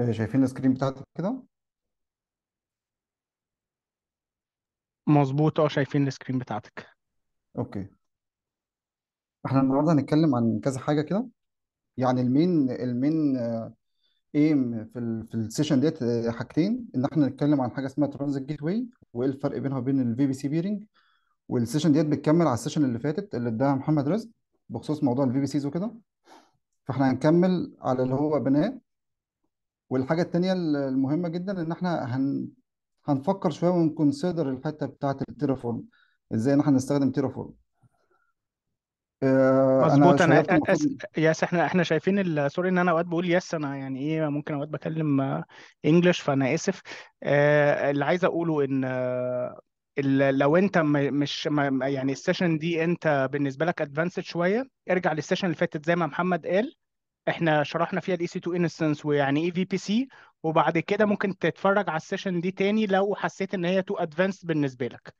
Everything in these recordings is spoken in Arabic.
آه، شايفين السكرين بتاعتك كده مظبوط اه شايفين السكرين بتاعتك اوكي احنا النهارده هنتكلم عن كذا حاجه كده يعني المين المين ايم آه، في الـ في السيشن ديت آه، حاجتين ان احنا نتكلم عن حاجه اسمها ترانزيت جيت واي وايه الفرق بينها وبين الفي بي سي بيرنج والسيشن ديت بتكمل على السيشن اللي فاتت اللي اداها محمد رزق بخصوص موضوع الفي بي سيز وكده فاحنا هنكمل على اللي هو بناه والحاجة الثانيه المهمة جدا إن إحنا هن... هنفكر شوية ونكونسيدر الحتة بتاعة التيرافورم إزاي إن إحنا نستخدم تيرافورم آه، أنا مظبوط انا شغال أس... ياس يس احنا احنا شايفين سوري ان انا اوقات بقول يس انا يعني ايه ممكن اوقات بكلم آه، انجلش فانا اسف آه، اللي عايز اقوله ان آه، لو انت مش يعني السيشن دي انت بالنسبه لك ادفانسد شويه ارجع للسيشن اللي فاتت زي ما محمد قال احنا شرحنا فيها الاي سي 2 انستنس ويعني ايه في بي سي وبعد كده ممكن تتفرج على السيشن دي تاني لو حسيت ان هي تو ادفانسد بالنسبه لك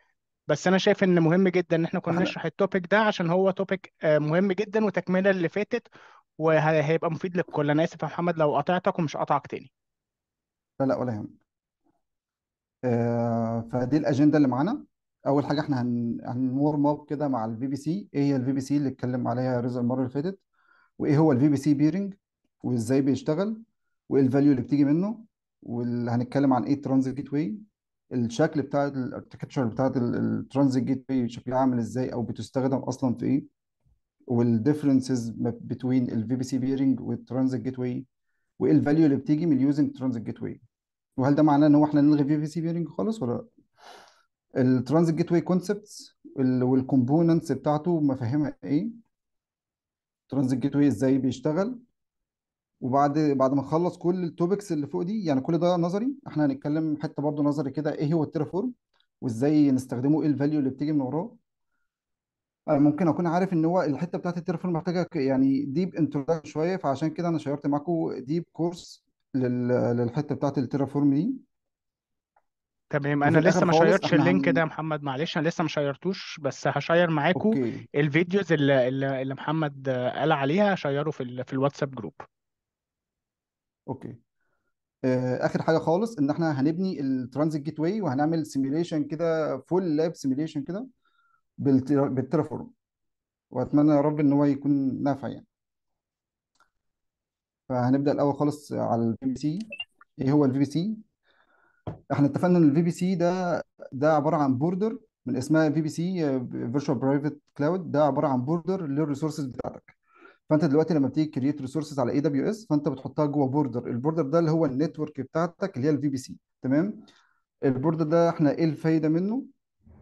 بس انا شايف ان مهم جدا ان احنا كنا نشرح التوبيك ده عشان هو توبيك آه، مهم جدا وتكمله اللي فاتت وهيبقى مفيد للكل انا اسف يا محمد لو قطعتك ومش قطعك تاني لا لا ولا يهمك آه، فدي الاجنده اللي معانا اول حاجه احنا هن هنورم اب كده مع الفي بي سي ايه هي الفي بي سي اللي اتكلم عليها رزق المره اللي فاتت وايه هو الفي بي سي بيرنج وازاي بيشتغل وايه الفاليو اللي بتيجي منه وهنتكلم عن ايه الترانزيت جيت واي الشكل بتاع الاركتكتشر بتاعت الترانزيت جيت واي شكلها عامل ازاي او بتستخدم اصلا في ايه والديفرنسز بتوين الفي بي سي بيرنج والترانزيت جيت واي وايه الفاليو اللي بتيجي من يوزنج ترانزيت جيت واي وهل ده معناه ان هو احنا نلغي في بي سي بيرنج خالص ولا الترانزيت جيت واي كونسبتس والكومبوننتس بتاعته مفاهيمها ايه ترانزيت جيت واي ازاي بيشتغل وبعد بعد ما نخلص كل التوبكس اللي فوق دي يعني كل ده نظري احنا هنتكلم حته برضه نظري كده ايه هو التيرافورم وازاي نستخدمه ايه الفاليو اللي بتيجي من وراه آه، ممكن اكون عارف ان هو الحته بتاعت التيرافورم محتاجه يعني ديب انترودكشن شويه فعشان كده انا شيرت معاكم ديب كورس للحته بتاعت التيرافورم دي تمام انا لسه ما شيرتش اللينك ده يا محمد معلش انا لسه ما شيرتوش بس هشير معاكو اوكي الفيديوز اللي اللي محمد قال عليها هشيره في في الواتساب جروب اوكي آه، اخر حاجه خالص ان احنا هنبني الترانزيت جيت واي وهنعمل سيميليشن كده فول لاب سيميليشن كده بالتيرافورم واتمنى يا رب ان هو يكون نافع يعني فهنبدا الاول خالص على الفي بي سي ايه هو الفي بي سي احنا اتفقنا ان الفي بي سي ده ده عباره عن بوردر من اسمها في بي سي فيرتشوال برايفت كلاود ده عباره عن بوردر للريسورسز بتاعتك فانت دلوقتي لما بتيجي كريت ريسورسز على اي دبليو اس فانت بتحطها جوه بوردر البوردر ده اللي هو النتورك بتاعتك اللي هي الفي بي سي تمام البوردر ده احنا ايه الفايده منه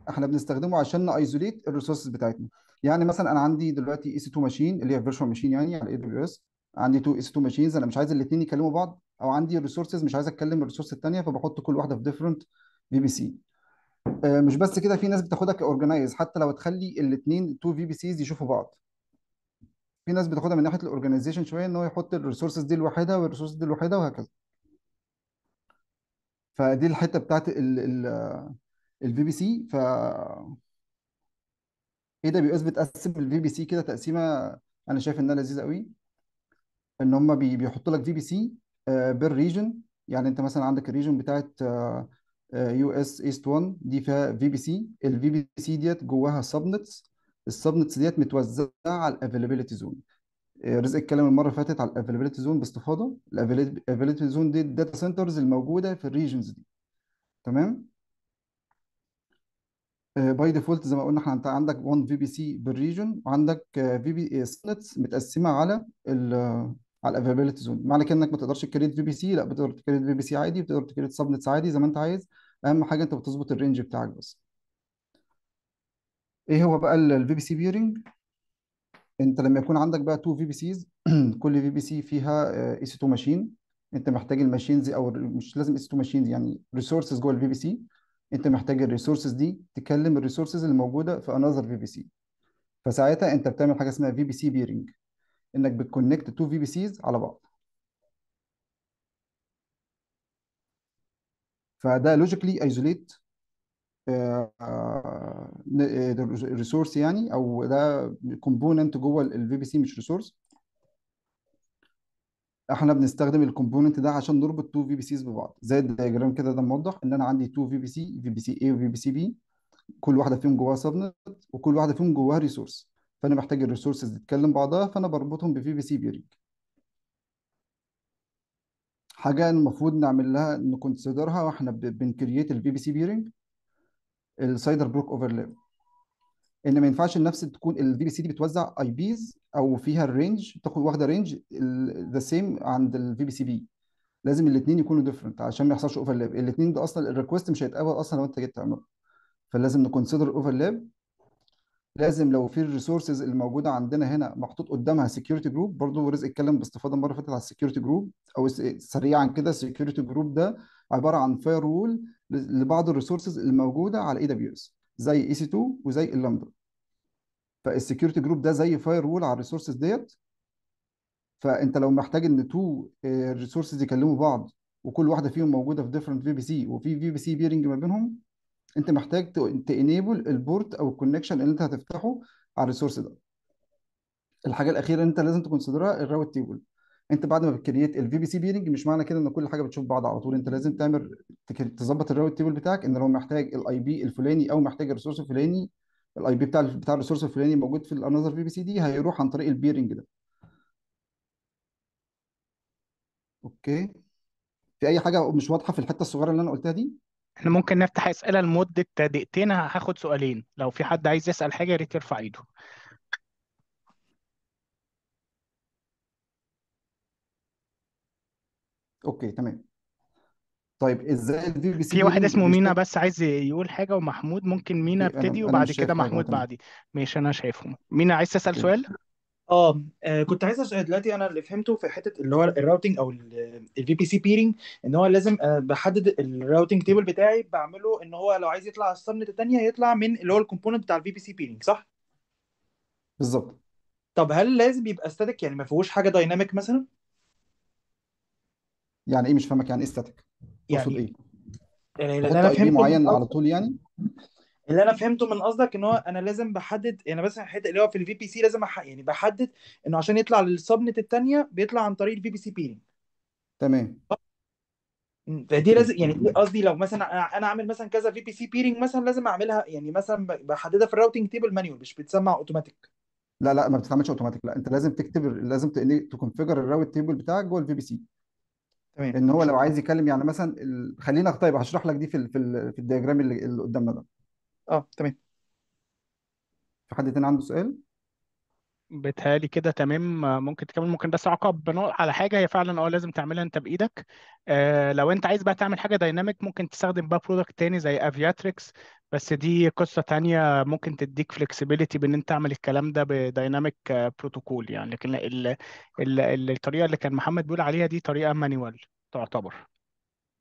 احنا بنستخدمه عشان نايزوليت الريسورسز بتاعتنا يعني مثلا انا عندي دلوقتي اي سي 2 ماشين اللي هي فيرتشوال ماشين يعني على اي دبليو اس عندي تو سي 2 ماشينز انا مش عايز الاثنين يكلموا بعض او عندي ريسورسز مش عايز اتكلم الريسورس الثانيه فبحط كل واحده في ديفرنت في بي سي مش بس كده في ناس بتاخدها كاورجنايز حتى لو تخلي الاثنين تو في بي سيز يشوفوا بعض في ناس بتاخدها من ناحيه الاورجنايزيشن شويه ان هو يحط الريسورسز دي لوحدها والريسورسز دي لوحدها وهكذا فدي الحته بتاعت الفي بي سي ف ايه ده بيقاس بتقسم الفي بي سي كده تقسيمه انا شايف انها لذيذه قوي ان هم بيحطوا لك في بي سي آه، ريجن يعني انت مثلا عندك الريجن بتاعت آه، آه، يو اس ايست 1 دي فيها في بي سي الفي بي سي ديت جواها سبنتس السبنتس ديت متوزعه على الافيلابيلتي زون رزق اتكلم المره اللي فاتت على الافيلابيلتي زون باستفاضه الافيلابيلتي زون دي الداتا سنترز الموجوده في الريجنز دي تمام باي ديفولت زي ما قلنا احنا انت عندك 1 في بي سي بالريجن وعندك في بي سنتس متقسمه على على الافيلابيلتي زون معنى كده انك ما تقدرش تكريت في بي سي لا بتقدر تكريت في بي سي عادي بتقدر تكريت سبنتس عادي زي ما انت عايز اهم حاجه انت بتظبط الرينج بتاعك بس ايه هو بقى الفي بي سي بيرنج انت لما يكون عندك بقى تو في بي سيز كل في بي سي فيها اي سي 2 ماشين انت محتاج الماشينز او مش لازم اي سي 2 ماشينز يعني ريسورسز جوه الفي بي سي انت محتاج الريسورسز دي تكلم الريسورسز اللي موجوده في انذر في بي سي فساعتها انت بتعمل حاجه اسمها في بي سي بيرنج انك بتكونكت تو في بي سيز على بعض فده لوجيكلي ايزوليت ريسورس يعني او ده كومبوننت جوه الفي بي سي مش ريسورس احنا بنستخدم الكومبوننت ده عشان نربط تو في بي سيز ببعض زي الدياجرام كده ده موضح ان انا عندي تو في بي سي في بي سي اي وفي بي سي بي كل واحده فيهم جواها سبنت وكل واحده فيهم جواها ريسورس فانا محتاج الريسورسز تتكلم بعضها فانا بربطهم بفي في سي بيرنج حاجه المفروض نعمل لها نكونسيدرها واحنا بنكرييت الفي بي سي بيرنج السايدر بروك اوفرلاب ان ما ينفعش النفس تكون الفي بي سي دي بتوزع اي بيز او فيها الرينج تاخد واخده رينج ذا سيم عند الفي بي سي بي لازم الاثنين يكونوا ديفرنت عشان ما يحصلش اوفرلاب الاثنين ده اصلا الريكوست مش هيتقبل اصلا لو انت جيت تعمله فلازم نكونسيدر اوفرلاب لازم لو في الريسورسز الموجوده عندنا هنا محطوط قدامها سكيورتي جروب برضو رزق اتكلم باستفاضه المره اللي فاتت على السكيورتي جروب او سريعا كده السكيورتي جروب ده عباره عن فاير وول لبعض الريسورسز الموجوده على اي دبليو اس زي اي سي 2 وزي اللامدا فالسكيورتي جروب ده زي فاير وول على الريسورسز ديت فانت لو محتاج ان تو ريسورسز آه، يكلموا بعض وكل واحده فيهم موجوده في ديفرنت في بي سي وفي في بي سي بيرنج ما بينهم انت محتاج تانيبل البورت او الكونكشن اللي انت هتفتحه على الريسورس ده الحاجه الاخيره اللي انت لازم تكونسيدرها الراوت تيبل انت بعد ما بتكريت الفي بي سي بيرنج مش معنى كده ان كل حاجه بتشوف بعض على طول انت لازم تعمل تظبط الراوت تيبل بتاعك ان لو محتاج الاي بي الفلاني او محتاج الريسورس الفلاني الاي بي بتاع بتاع الريسورس الفلاني موجود في الانذر في بي سي دي هيروح عن طريق البيرنج ده اوكي في اي حاجه مش واضحه في الحته الصغيره اللي انا قلتها دي احنا ممكن نفتح اسئله لمده دقيقتين هاخد سؤالين لو في حد عايز يسال حاجه يا ريت يرفع ايده اوكي تمام طيب ازاي الفي بي سي في واحد اسمه مينا بس عايز يقول حاجه ومحمود ممكن مينا ابتدي وبعد كده محمود بعدي ماشي انا شايفهم مينا عايز تسال سؤال آه،, اه كنت عايز أسأل دلوقتي انا اللي فهمته في حته اللي هو الراوتنج او الفي بي سي بيرنج ان هو لازم آه، بحدد الراوتنج تيبل بتاعي بعمله ان هو لو عايز يطلع على السبنت الثانيه يطلع من اللي هو الكومبوننت بتاع الفي بي سي بيرنج صح؟ بالظبط طب هل لازم يبقى ستاتيك يعني ما فيهوش حاجه دايناميك مثلا؟ يعني ايه مش فاهمك يعني ايه ستاتيك تقصد يعني ايه يعني لان بحط انا اي بي فهمت ان معين على طول يعني اللي انا فهمته من قصدك ان هو انا لازم بحدد يعني مثلا الحته اللي هو في الفي بي سي لازم أح... يعني بحدد انه عشان يطلع للسبنت الثانيه بيطلع عن طريق الفي بي سي بيرنج تمام فدي لازم يعني قصدي لو مثلا انا عامل مثلا كذا في بي سي بيرنج مثلا لازم اعملها يعني مثلا بحددها في الراوتنج تيبل مانيوال مش بتسمع اوتوماتيك لا لا ما بتتعملش اوتوماتيك لا انت لازم تكتب لازم تكونفيجر الراوت تيبل بتاعك جوه الفي بي سي تمام ان هو لو عايز يكلم يعني مثلا خلينا طيب هشرح لك دي في الـ في, الـ في الدياجرام اللي قدامنا ده اه تمام في حد تاني عنده سؤال بيتهيألي كده تمام ممكن تكمل ممكن بس عقب على حاجه هي فعلا اه لازم تعملها انت بايدك آه لو انت عايز بقى تعمل حاجه دايناميك ممكن تستخدم بقى برودكت تاني زي افياتريكس بس دي قصه تانية ممكن تديك فلكسبيليتي بان انت تعمل الكلام ده بدايناميك آه، بروتوكول يعني لكن ال ال ال الطريقه اللي كان محمد بيقول عليها دي طريقه مانيوال تعتبر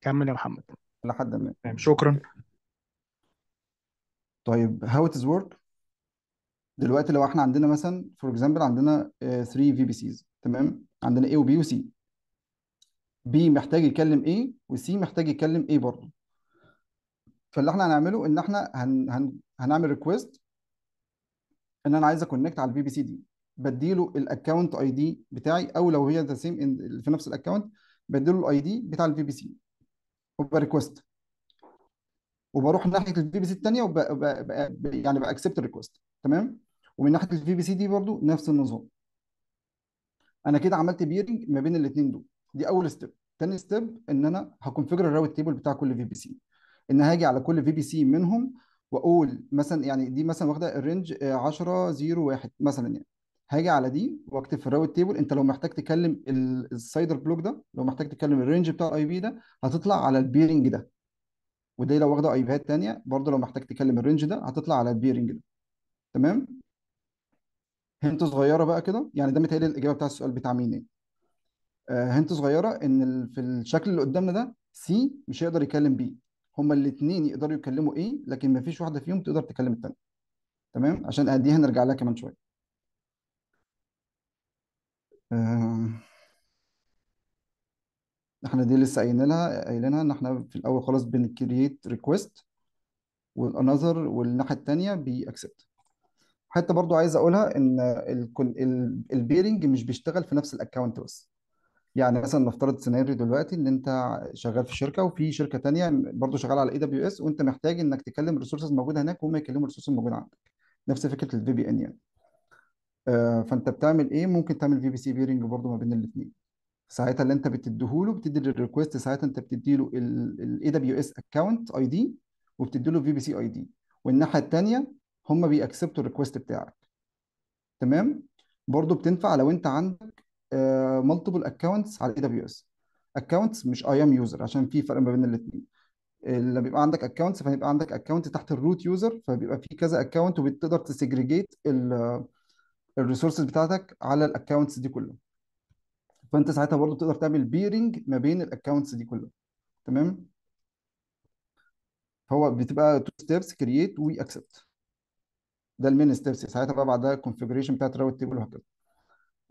كمل يا محمد لحد ما شكرا طيب هاو اتز ورك دلوقتي لو احنا عندنا مثلا فور اكزامبل عندنا 3 في بي سيز تمام عندنا A وبي وسي B محتاج يكلم A وسي محتاج يكلم A برضه فاللي احنا هنعمله ان احنا هن... هن... هنعمل ريكويست ان انا عايز اكونكت على البي بي سي دي بديله الاكونت اي دي بتاعي او لو هي ذا سيم في نفس الاكونت بديله الاي دي بتاع البي بي سي وبريكوست وبروح ناحيه الفي بي سي الثانيه يعني باكسبت الريكوست تمام ومن ناحيه الفي بي سي دي برضو نفس النظام انا كده عملت بيرنج ما بين الاثنين دول دي اول ستيب ثاني ستيب ان انا هكونفجر الراوت تيبل بتاع كل في بي سي ان هاجي على كل في بي سي منهم واقول مثلا يعني دي مثلا واخده الرينج 10 0 1 مثلا يعني هاجي على دي واكتب في الراوت تيبل انت لو محتاج تكلم السايدر بلوك ده لو محتاج تكلم الرينج بتاع الاي بي ده هتطلع على البيرنج ده ودي لو واخده ايفيهات تانية برضه لو محتاج تكلم الرينج ده هتطلع على رينج ده تمام هنت صغيره بقى كده يعني ده متهيألي الاجابه بتاع السؤال بتاع مين يعني آه، هنت صغيره ان في الشكل اللي قدامنا ده سي مش هيقدر يكلم بي هما الاثنين يقدروا يتكلموا ايه لكن مفيش واحده فيهم تقدر تكلم الثانيه تمام عشان دي هنرجع لها كمان شويه آه، احنا دي لسه قايلينها قايلينها ان احنا في الاول خالص بنكريت ريكوست والانذر والناحيه الثانيه بيأكسبت حتى برضو عايز اقولها ان البيرنج مش بيشتغل في نفس الاكونت بس يعني مثلا نفترض سيناريو دلوقتي ان انت شغال في شركه وفي شركه تانية برضو شغاله على اي دبليو اس وانت محتاج انك تكلم ريسورسز موجوده هناك وهم يكلموا الريسورسز الموجوده عندك نفس فكره الفي بي ان يعني آه، فانت بتعمل ايه ممكن تعمل في بي سي بيرنج برضو ما بين الاثنين ساعتها اللي انت بتديهوله بتدي الريكوست ساعتها انت بتديله الاي دبليو اس اكونت اي دي وبتديله في بي سي اي دي والناحيه الثانيه هم بيأكسبتوا الريكوست بتاعك تمام برضو بتنفع لو انت عندك مالتيبل آه، اكونتس على اي دبليو اس اكونتس مش اي ام يوزر عشان في فرق ما بين الاثنين لما بيبقى عندك اكونتس فهيبقى عندك اكونت تحت الروت يوزر فبيبقى في كذا اكونت وبتقدر تسجريجيت الريسورسز آه، بتاعتك على الاكونتس دي كلها فانت ساعتها برضو بتقدر تعمل بيرنج ما بين الاكونتس دي كلها تمام فهو بتبقى تو ستيبس كرييت وي اكسبت ده المين ستيبس ساعتها بقى بعدها الكونفيجريشن بتاعت الراوت تيبل وهكذا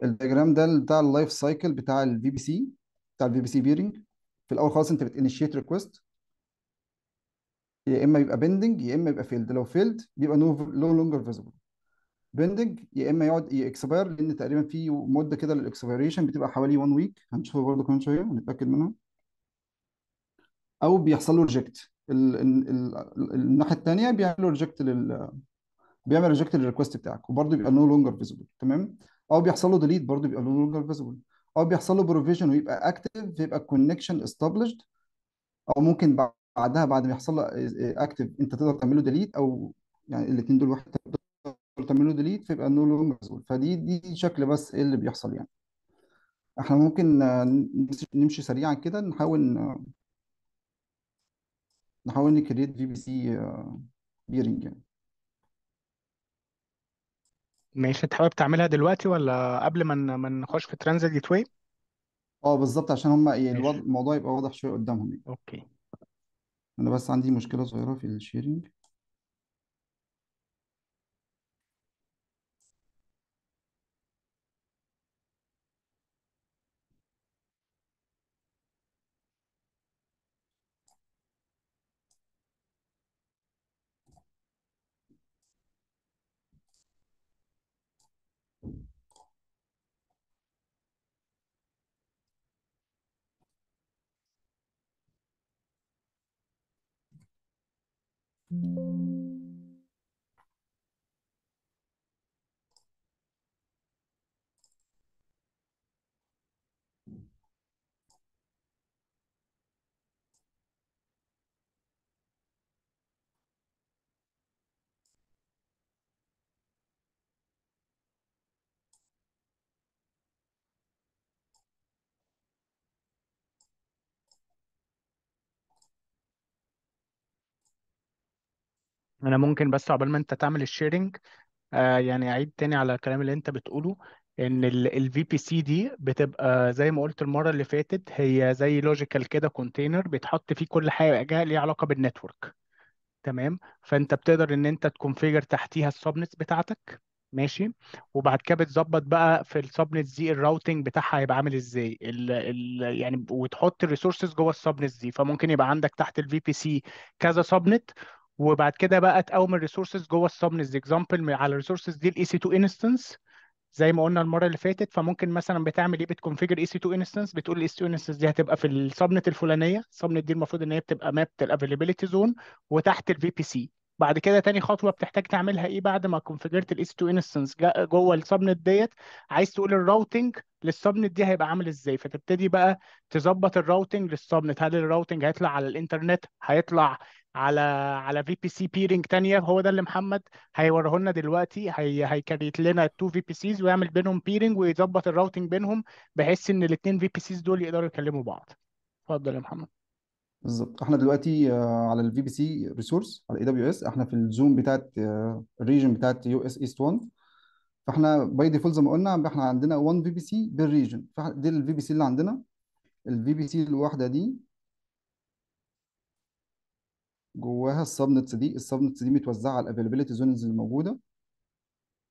الدياجرام ده بتاع اللايف سايكل بتاع الفي بي سي بتاع الفي بي سي بيرنج في الاول خالص انت بتنشيت ريكوست يا اما يبقى بيندنج يا اما يبقى فيلد لو فيلد بيبقى نو لو لونجر فيزبل بندنج يا اما يقعد يكسباير لان تقريبا في مده كده للاكسبيريشن بتبقى حوالي 1 ويك هنشوفها برضه كمان شويه هنتاكد منها او بيحصل له ريجكت الناحيه الثانيه بيعمل له ريجكت لل بيعمل ريجكت للريكوست بتاعك وبرضه بيبقى نو لونجر فيزبل تمام او بيحصل له ديليت برضه بيبقى نو لونجر فيزبل او بيحصل له بروفيجن ويبقى اكتف فيبقى الكونكشن استابلشد او ممكن بعدها بعد ما يحصل له اكتف انت تقدر تعمل له ديليت او يعني الاثنين دول واحد تعمل له ديليت فيبقى نو لونج مسؤول فدي دي شكل بس ايه اللي بيحصل يعني احنا ممكن آه، نمشي سريعا كده نحاول نحاول نكريت في بي سي بيرنج يعني ماشي انت حابب تعملها دلوقتي ولا قبل ما ما نخش في ترانزيت جيت واي اه بالظبط عشان هم يعني الوضع- الموضوع يبقى واضح شويه قدامهم يعني اوكي انا بس عندي مشكله صغيره في الشيرنج انا ممكن بس عقبال ما انت تعمل الشيرنج آه يعني اعيد تاني على الكلام اللي انت بتقوله ان الفي بي سي دي بتبقى زي ما قلت المره اللي فاتت هي زي لوجيكال كده كونتينر بيتحط فيه كل حاجه ليها علاقه بالنتورك تمام فانت بتقدر ان انت تكونفيجر تحتيها السبنتس بتاعتك ماشي وبعد كده بتظبط بقى في السبنتس دي الراوتنج بتاعها هيبقى عامل ازاي ال ال يعني وتحط الريسورسز جوه السبنتس دي فممكن يبقى عندك تحت الفي بي سي كذا سبنت وبعد كده بقى تقوم الريسورسز جوه السبنز اكزامبل على الريسورسز دي الاي سي 2 انستنس زي ما قلنا المره اللي فاتت فممكن مثلا بتعمل ايه بتكونفيجر اي سي 2 انستنس بتقول الاي سي 2 انستنس دي هتبقى في السبنت الفلانيه السبنت دي المفروض ان هي بتبقى مابت الافيلابيلتي زون وتحت الفي بي سي بعد كده تاني خطوه بتحتاج تعملها ايه بعد ما كونفجرت الاس 2 انستنس جوه السبنت ديت عايز تقول الراوتنج للسبنت دي هيبقى عامل ازاي فتبتدي بقى تظبط الراوتنج للسبنت هل الراوتنج هيطلع على الانترنت هيطلع على على في بي سي بيرنج تانية هو ده اللي محمد هيوريه لنا دلوقتي هي هيكريت لنا التو في بي سيز ويعمل بينهم بيرنج ويظبط الراوتنج بينهم بحيث ان الاثنين في بي سيز دول يقدروا يكلموا بعض اتفضل يا محمد بالظبط احنا دلوقتي آه، على الفي بي سي ريسورس على اي دبليو اس احنا في الزوم بتاعت آه، الريجن بتاعت يو اس ايست 1 فاحنا باي ديفولت زي ما قلنا احنا عندنا 1 في بي سي بالريجن فدي الفي بي سي اللي عندنا الفي بي سي الواحده دي جواها السبنتس دي السبنتس دي متوزعه على الافيلابيلتي زونز اللي موجوده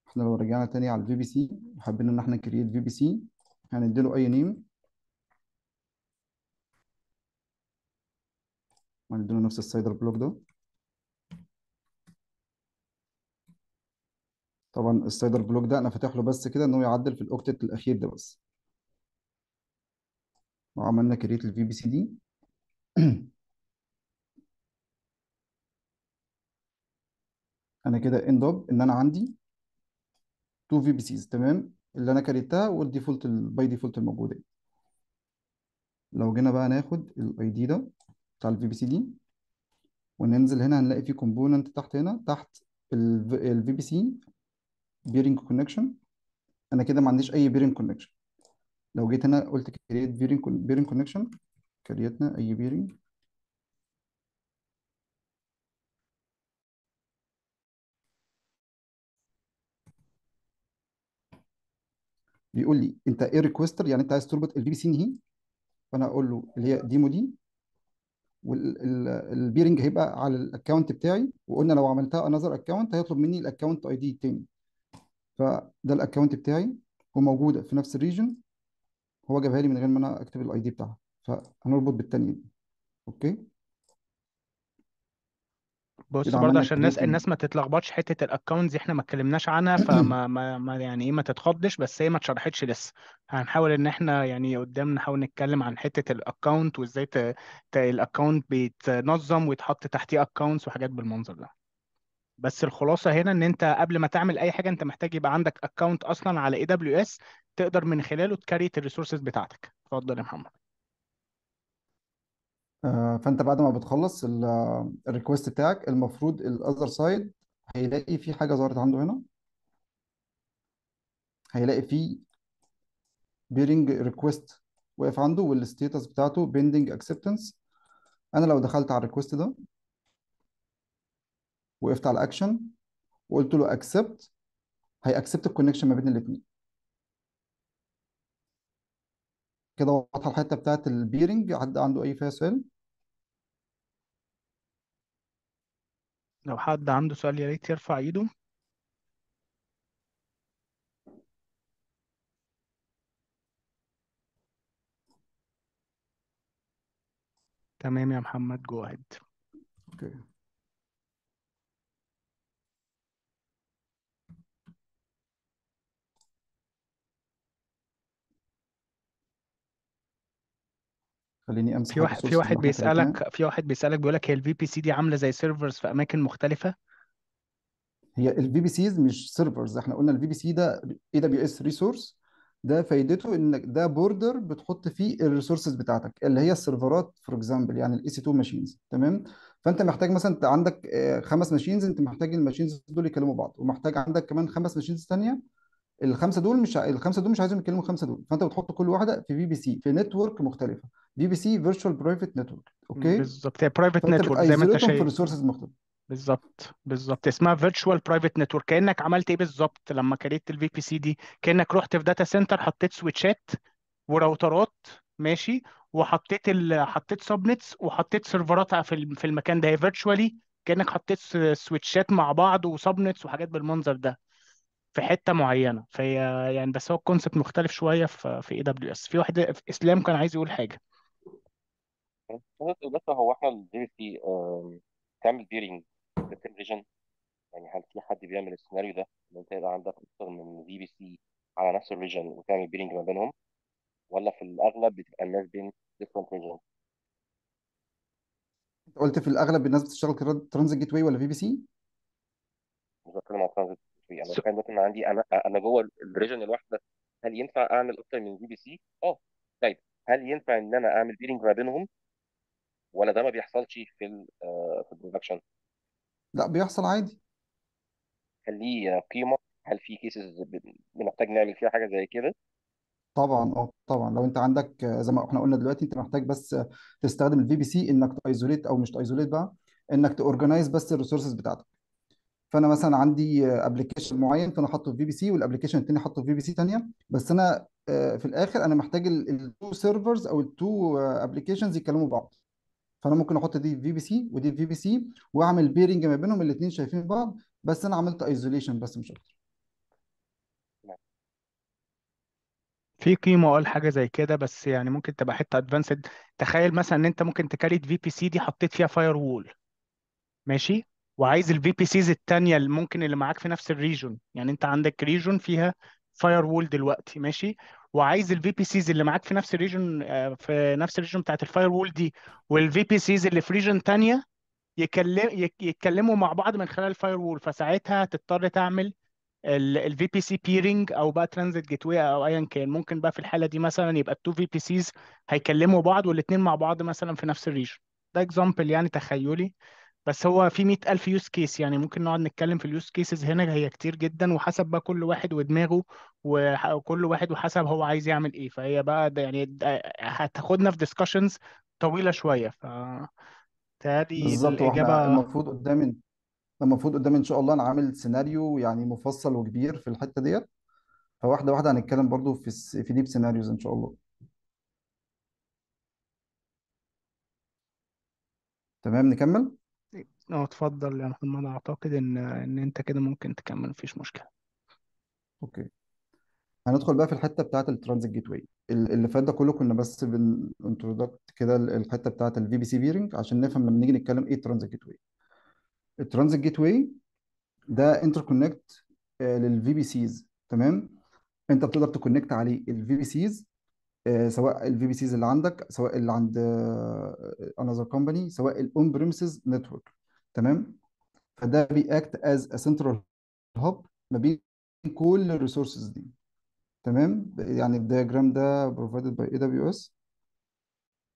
احنا لو رجعنا تاني على الفي بي سي وحبينا ان احنا نكريت في بي سي هنديله اي نيم ونديله نفس السايدر بلوك ده طبعا السايدر بلوك ده انا فاتح له بس كده ان هو يعدل في الاوكتت الاخير ده بس وعملنا كريت الفي بي سي دي انا كده اند اب ان انا عندي تو في بي سيز تمام اللي انا كريتها والديفولت باي ديفولت الموجوده لو جينا بقى ناخد الاي دي ده بتاع الفي بي سي دي وننزل هنا هنلاقي في كومبوننت تحت هنا تحت الفي بي سي بيرنج كونكشن انا كده ما عنديش اي بيرنج كونكشن لو جيت هنا قلت كريت بيرنج كونكشن كريتنا اي بيرنج بيقول لي انت ايه ريكوستر يعني انت عايز تربط الفي بي سي دي فانا اقول له اللي هي ديمو دي والبيرنج هيبقى على الاكونت بتاعي وقلنا لو عملتها انذر اكونت هيطلب مني الاكونت اي دي التاني فده الاكونت بتاعي وموجوده في نفس الريجن هو جابها لي من غير ما انا اكتب الاي دي بتاعها فهنربط بالتانية دي اوكي بص برضه عشان الناس الناس ما تتلخبطش حته الاكونتس احنا ما اتكلمناش عنها فما ما ما يعني ايه ما تتخضش بس هي ما اتشرحتش لسه هنحاول ان احنا يعني قدام نحاول نتكلم عن حته الاكونت وازاي الاكونت بيتنظم ويتحط تحتيه اكونتس وحاجات بالمنظر ده بس الخلاصه هنا ان انت قبل ما تعمل اي حاجه انت محتاج يبقى عندك اكونت اصلا على اي دبليو اس تقدر من خلاله تكريت الريسورسز بتاعتك اتفضل يا محمد آه، فانت بعد ما بتخلص الريكوست بتاعك المفروض الاذر سايد هيلاقي في حاجه ظهرت عنده هنا هيلاقي في بيرنج ريكوست واقف عنده والستيتس بتاعته بيندنج اكسبتنس انا لو دخلت على الريكوست ده وقفت على الاكشن وقلت له اكسبت هيأكسبت الكونكشن ما بين الاثنين كده واضحه الحته بتاعت البيرنج حد عنده اي فيها سؤال لو حد عنده سؤال يا ريت يرفع ايده تمام يا محمد اهيد اوكي okay. خليني امسح في واحد في واحد بيسألك في واحد بيسألك بيقول لك هي الفي بي سي دي عاملة زي سيرفرز في أماكن مختلفة هي الفي بي سيز مش سيرفرز احنا قلنا الفي بي سي ده اي دبليو اس ريسورس ده فايدته انك ده بوردر بتحط فيه الريسورسز بتاعتك اللي هي السيرفرات فور اكزامبل يعني الاي سي 2 ماشينز تمام فانت محتاج مثلا انت عندك آه، خمس ماشينز انت محتاج الماشينز دول يكلموا بعض ومحتاج عندك كمان خمس ماشينز ثانيه الخمسه دول مش الخمسه دول مش عايزهم يتكلموا الخمسه دول فانت بتحط كل واحده في بي بي سي في نتورك مختلفه بي بي سي فيرتشوال برايفت نتورك اوكي بالظبط هي برايفت نتورك زي ما انت شايف في ريسورسز مختلفه بالظبط بالظبط اسمها فيرتشوال برايفت نتورك كانك عملت ايه بالظبط لما كريت الفي بي سي دي كانك رحت في داتا سنتر حطيت سويتشات وراوترات ماشي وحطيت ال... حطيت سبنتس وحطيت سيرفرات في المكان ده هي فيرتشوالي كانك حطيت سويتشات مع بعض وسبنتس وحاجات بالمنظر ده في حته معينه في يعني بس هو الكونسبت مختلف شويه في في اي دبليو اس في واحد في اسلام كان عايز يقول حاجه بس هو احنا الديرتي تعمل بيرنج للتلفزيون يعني هل في حد بيعمل السيناريو ده ان انت يبقى عندك اكثر من في بي سي على نفس الريجن وتعمل بيرنج ما بينهم ولا في الاغلب بتبقى الناس بين ديفرنت ريجن قلت في الاغلب الناس بتشتغل ترانزيت جيت واي ولا في بي سي؟ مش بتكلم على ترانزيت يعني انا كان مثلا عندي انا انا جوه الريجن الواحده هل ينفع اعمل اكتر من جي بي سي؟ اه طيب هل ينفع ان انا اعمل بيرنج ما بينهم ولا ده ما بيحصلش في الـ آه، في البرودكشن؟ لا بيحصل عادي هل ليه قيمه؟ هل في كيسز بنحتاج نعمل فيها حاجه زي كده؟ طبعا اه طبعا لو انت عندك آه، زي ما احنا قلنا دلوقتي انت محتاج بس تستخدم الفي بي سي انك تايزوليت او مش تايزوليت بقى انك تاورجنايز بس الريسورسز بتاعتك فانا مثلا عندي ابلكيشن معين فانا حاطه في بي بي سي والابلكيشن الثاني حاطه في بي بي سي ثانيه بس انا آه، في الاخر انا محتاج التو سيرفرز او التو ابلكيشنز آه، يتكلموا بعض فانا ممكن احط دي في بي سي ودي في بي سي واعمل بيرنج ما بينهم الاثنين شايفين بعض بس انا عملت ايزوليشن بس مش اكتر في قيمة قال حاجة زي كده بس يعني ممكن تبقى حتة ادفانسد تخيل مثلا ان انت ممكن تكريت في بي سي دي حطيت فيها فاير وول ماشي وعايز الفي بي سيز التانية اللي ممكن اللي معاك في نفس الريجون يعني انت عندك ريجون فيها فاير وول دلوقتي ماشي وعايز الفي بي سيز اللي معاك في نفس الريجون آه، في نفس الريجون بتاعت الفاير وول دي والفي بي سيز اللي في ريجون تانية يكلم يتكلموا مع بعض من خلال الفاير وول فساعتها هتضطر تعمل الفي بي سي بيرنج او بقى ترانزيت جيت واي او ايا كان ممكن بقى في الحاله دي مثلا يبقى التو في بي سيز هيكلموا بعض والاثنين مع بعض مثلا في نفس الريجن ده اكزامبل يعني تخيلي بس هو في 100000 يوز كيس يعني ممكن نقعد نتكلم في اليوز كيسز هنا هي كتير جدا وحسب بقى كل واحد ودماغه وكل واحد وحسب هو عايز يعمل ايه فهي بقى ده يعني هتاخدنا في ديسكشنز طويلة شوية ف تادي بالظبط واحنا الإجابة المفروض قدام المفروض قدام ان شاء الله انا عامل سيناريو يعني مفصل وكبير في الحته ديت فواحده واحده هنتكلم برضو في في ديب سيناريوز ان شاء الله تمام نكمل اه اتفضل يا محمد اعتقد ان ان انت كده ممكن تكمل مفيش مشكله اوكي هندخل بقى في الحته بتاعه الترانزيت جيت واي اللي فات ده كله كنا بس بالانترودكت كده الحته بتاعه الفي بي سي بيرنج عشان نفهم لما نيجي نتكلم ايه الترانزيت جيت واي الترانزيت جيت واي ده انتر كونكت للفي بي سيز تمام انت بتقدر تكونكت عليه الفي بي سيز سواء الفي بي سيز اللي عندك سواء اللي عند انذر آه، كومباني سواء الاون بريمسز نتورك تمام فده بيأكت از ا سنترال هاب ما بين كل الريسورسز دي تمام يعني الدياجرام ده بروفايدد باي اي دبليو اس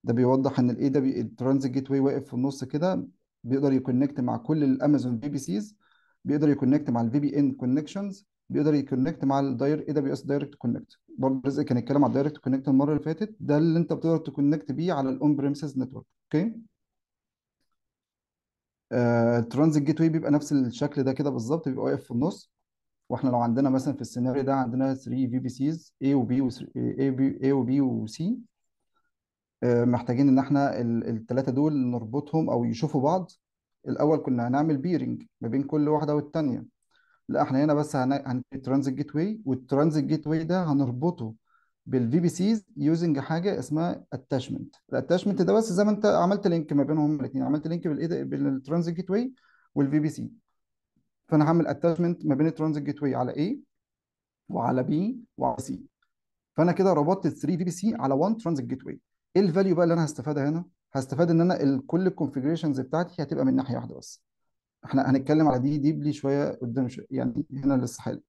ده بيوضح ان الاي دبليو الترانزيت جيت واي واقف في النص كده بيقدر يكونكت مع كل الامازون بي بي سيز بيقدر يكونكت مع الفي بي ان كونكشنز بيقدر يكونكت مع الداير اي دبليو اس دايركت كونكت برضه رزق كان اتكلم على الدايركت كونكت المره اللي فاتت ده اللي انت بتقدر تكونكت بيه على الاون بريمسز نتورك اوكي الترانزيت آه، جيت واي بيبقى نفس الشكل ده كده بالظبط بيبقى واقف في النص واحنا لو عندنا مثلا في السيناريو ده عندنا 3 في بي سيز اي وبي و A B وبي وسي آه، محتاجين ان احنا الثلاثه دول نربطهم او يشوفوا بعض الاول كنا هنعمل بيرنج ما بين كل واحده والثانيه لا احنا هنا بس هنعمل ترانزيت جيت واي والترانزيت جيت واي ده هنربطه بالفي بي سيز يوزنج حاجه اسمها اتاشمنت الاتاشمنت ده بس زي ما انت عملت لينك ما بينهم الاثنين عملت لينك بالترانزيت جيت واي والفي بي سي فانا هعمل اتاشمنت ما بين الترانزيت جيت واي على A وعلى B وعلى C فانا كده ربطت 3 في بي سي على 1 ترانزيت جيت واي ايه الفاليو بقى اللي انا هستفادها هنا هستفاد ان انا كل الكونفجريشنز بتاعتي هتبقى من ناحيه واحده بس احنا هنتكلم على دي ديبلي شويه قدام شوية. يعني هنا لسه حالا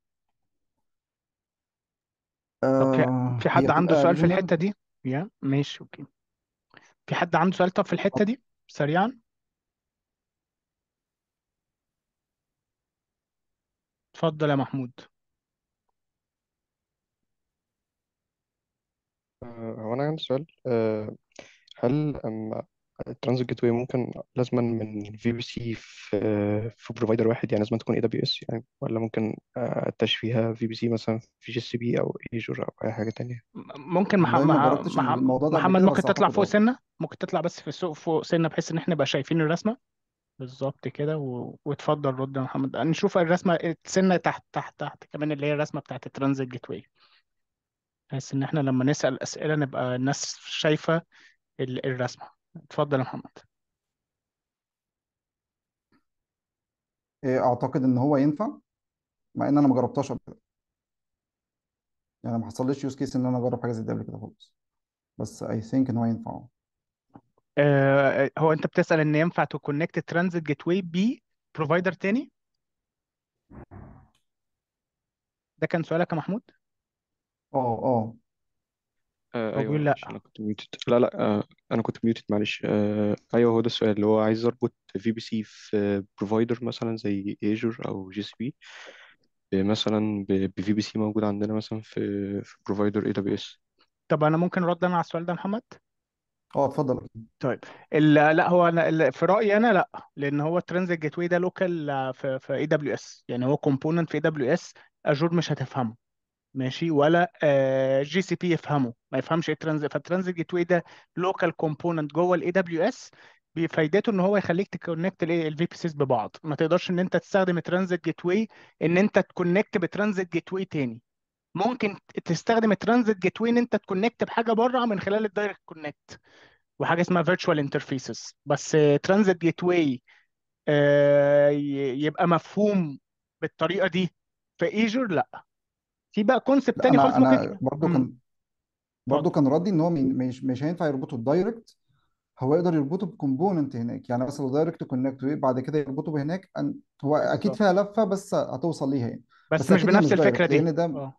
طب في آه، في حد عنده يبقى سؤال في الحتة دي؟ يا ماشي اوكي في حد عنده سؤال طب في الحتة دي سريعا اتفضل يا محمود آه، هو أنا عندي سؤال آه، هل أما الترانزيت جيت واي ممكن لازما من في بي سي في في بروفايدر واحد يعني لازم تكون اي دبليو اس يعني ولا ممكن آه، اتش فيها في بي سي مثلا في جي سي بي او ايجور او اي حاجه تانية ممكن محمد محمد ممكن تطلع فوق يعني. سنه ممكن تطلع بس في السوق فوق سنه بحيث ان احنا نبقى شايفين الرسمه بالظبط كده و... واتفضل رد يا محمد نشوف الرسمه السنه تحت تحت تحت كمان اللي هي الرسمه بتاعت الترانزيت جيت واي بحيث ان احنا لما نسال اسئله نبقى الناس شايفه الرسمه اتفضل يا محمد إيه، اعتقد ان هو ينفع مع ان انا ما جربتهاش قبل كده يعني ما حصلليش يوز كيس ان انا اجرب حاجه زي دي قبل كده خالص بس اي ثينك ان هو ينفع اه هو انت بتسأل ان ينفع تكونكت ترانزيت جيت واي بي بروفايدر تاني ده كان سؤالك يا محمود اه اه آه ايوه بيقول معلش لا انا كنت ميوتد لا لا آه انا كنت ميوتد معلش آه ايوه هو ده السؤال اللي هو عايز اربط في بي سي في بروفايدر مثلا زي ايجور او جي سي بي مثلا بفي بي سي موجود عندنا مثلا في في بروفايدر اي دبليو اس طب انا ممكن ارد انا على السؤال ده محمد اه اتفضل طيب لا هو انا في رايي انا لا لان هو الترانزيت جيت واي ده لوكال آه، في في اي دبليو اس يعني هو كومبوننت في اي دبليو اس اجور مش هتفهمه ماشي ولا جي سي بي يفهمه ما يفهمش ايه ترانزيت فالترانزيت جيت واي ده لوكال كومبوننت جوه الاي دبليو اس بفايدته ان هو يخليك تكونكت الفي بي سيز ببعض ما تقدرش ان انت تستخدم ترانزيت جيت واي ان انت تكونكت بترانزيت جيت واي تاني ممكن تستخدم ترانزيت جيت واي ان انت تكونكت بحاجه بره من خلال الدايركت كونكت وحاجه اسمها فيرتشوال انترفيسز بس ترانزيت جيت واي آه، يبقى مفهوم بالطريقه دي في ايجور لا في بقى كونسبت لا تاني خالص انا ممكن برضو كان برضه برضو كان ردي ان هو مش مش هينفع يربطه بدايركت هو يقدر يربطه بكومبوننت هناك يعني مثلا دايركت كونكت بعد كده يربطه بهناك هو اكيد بالظبط فيها لفه بس هتوصل ليها يعني بس بس مش اكيد هي بنفس مش الفكره دايركت دي لان ده اه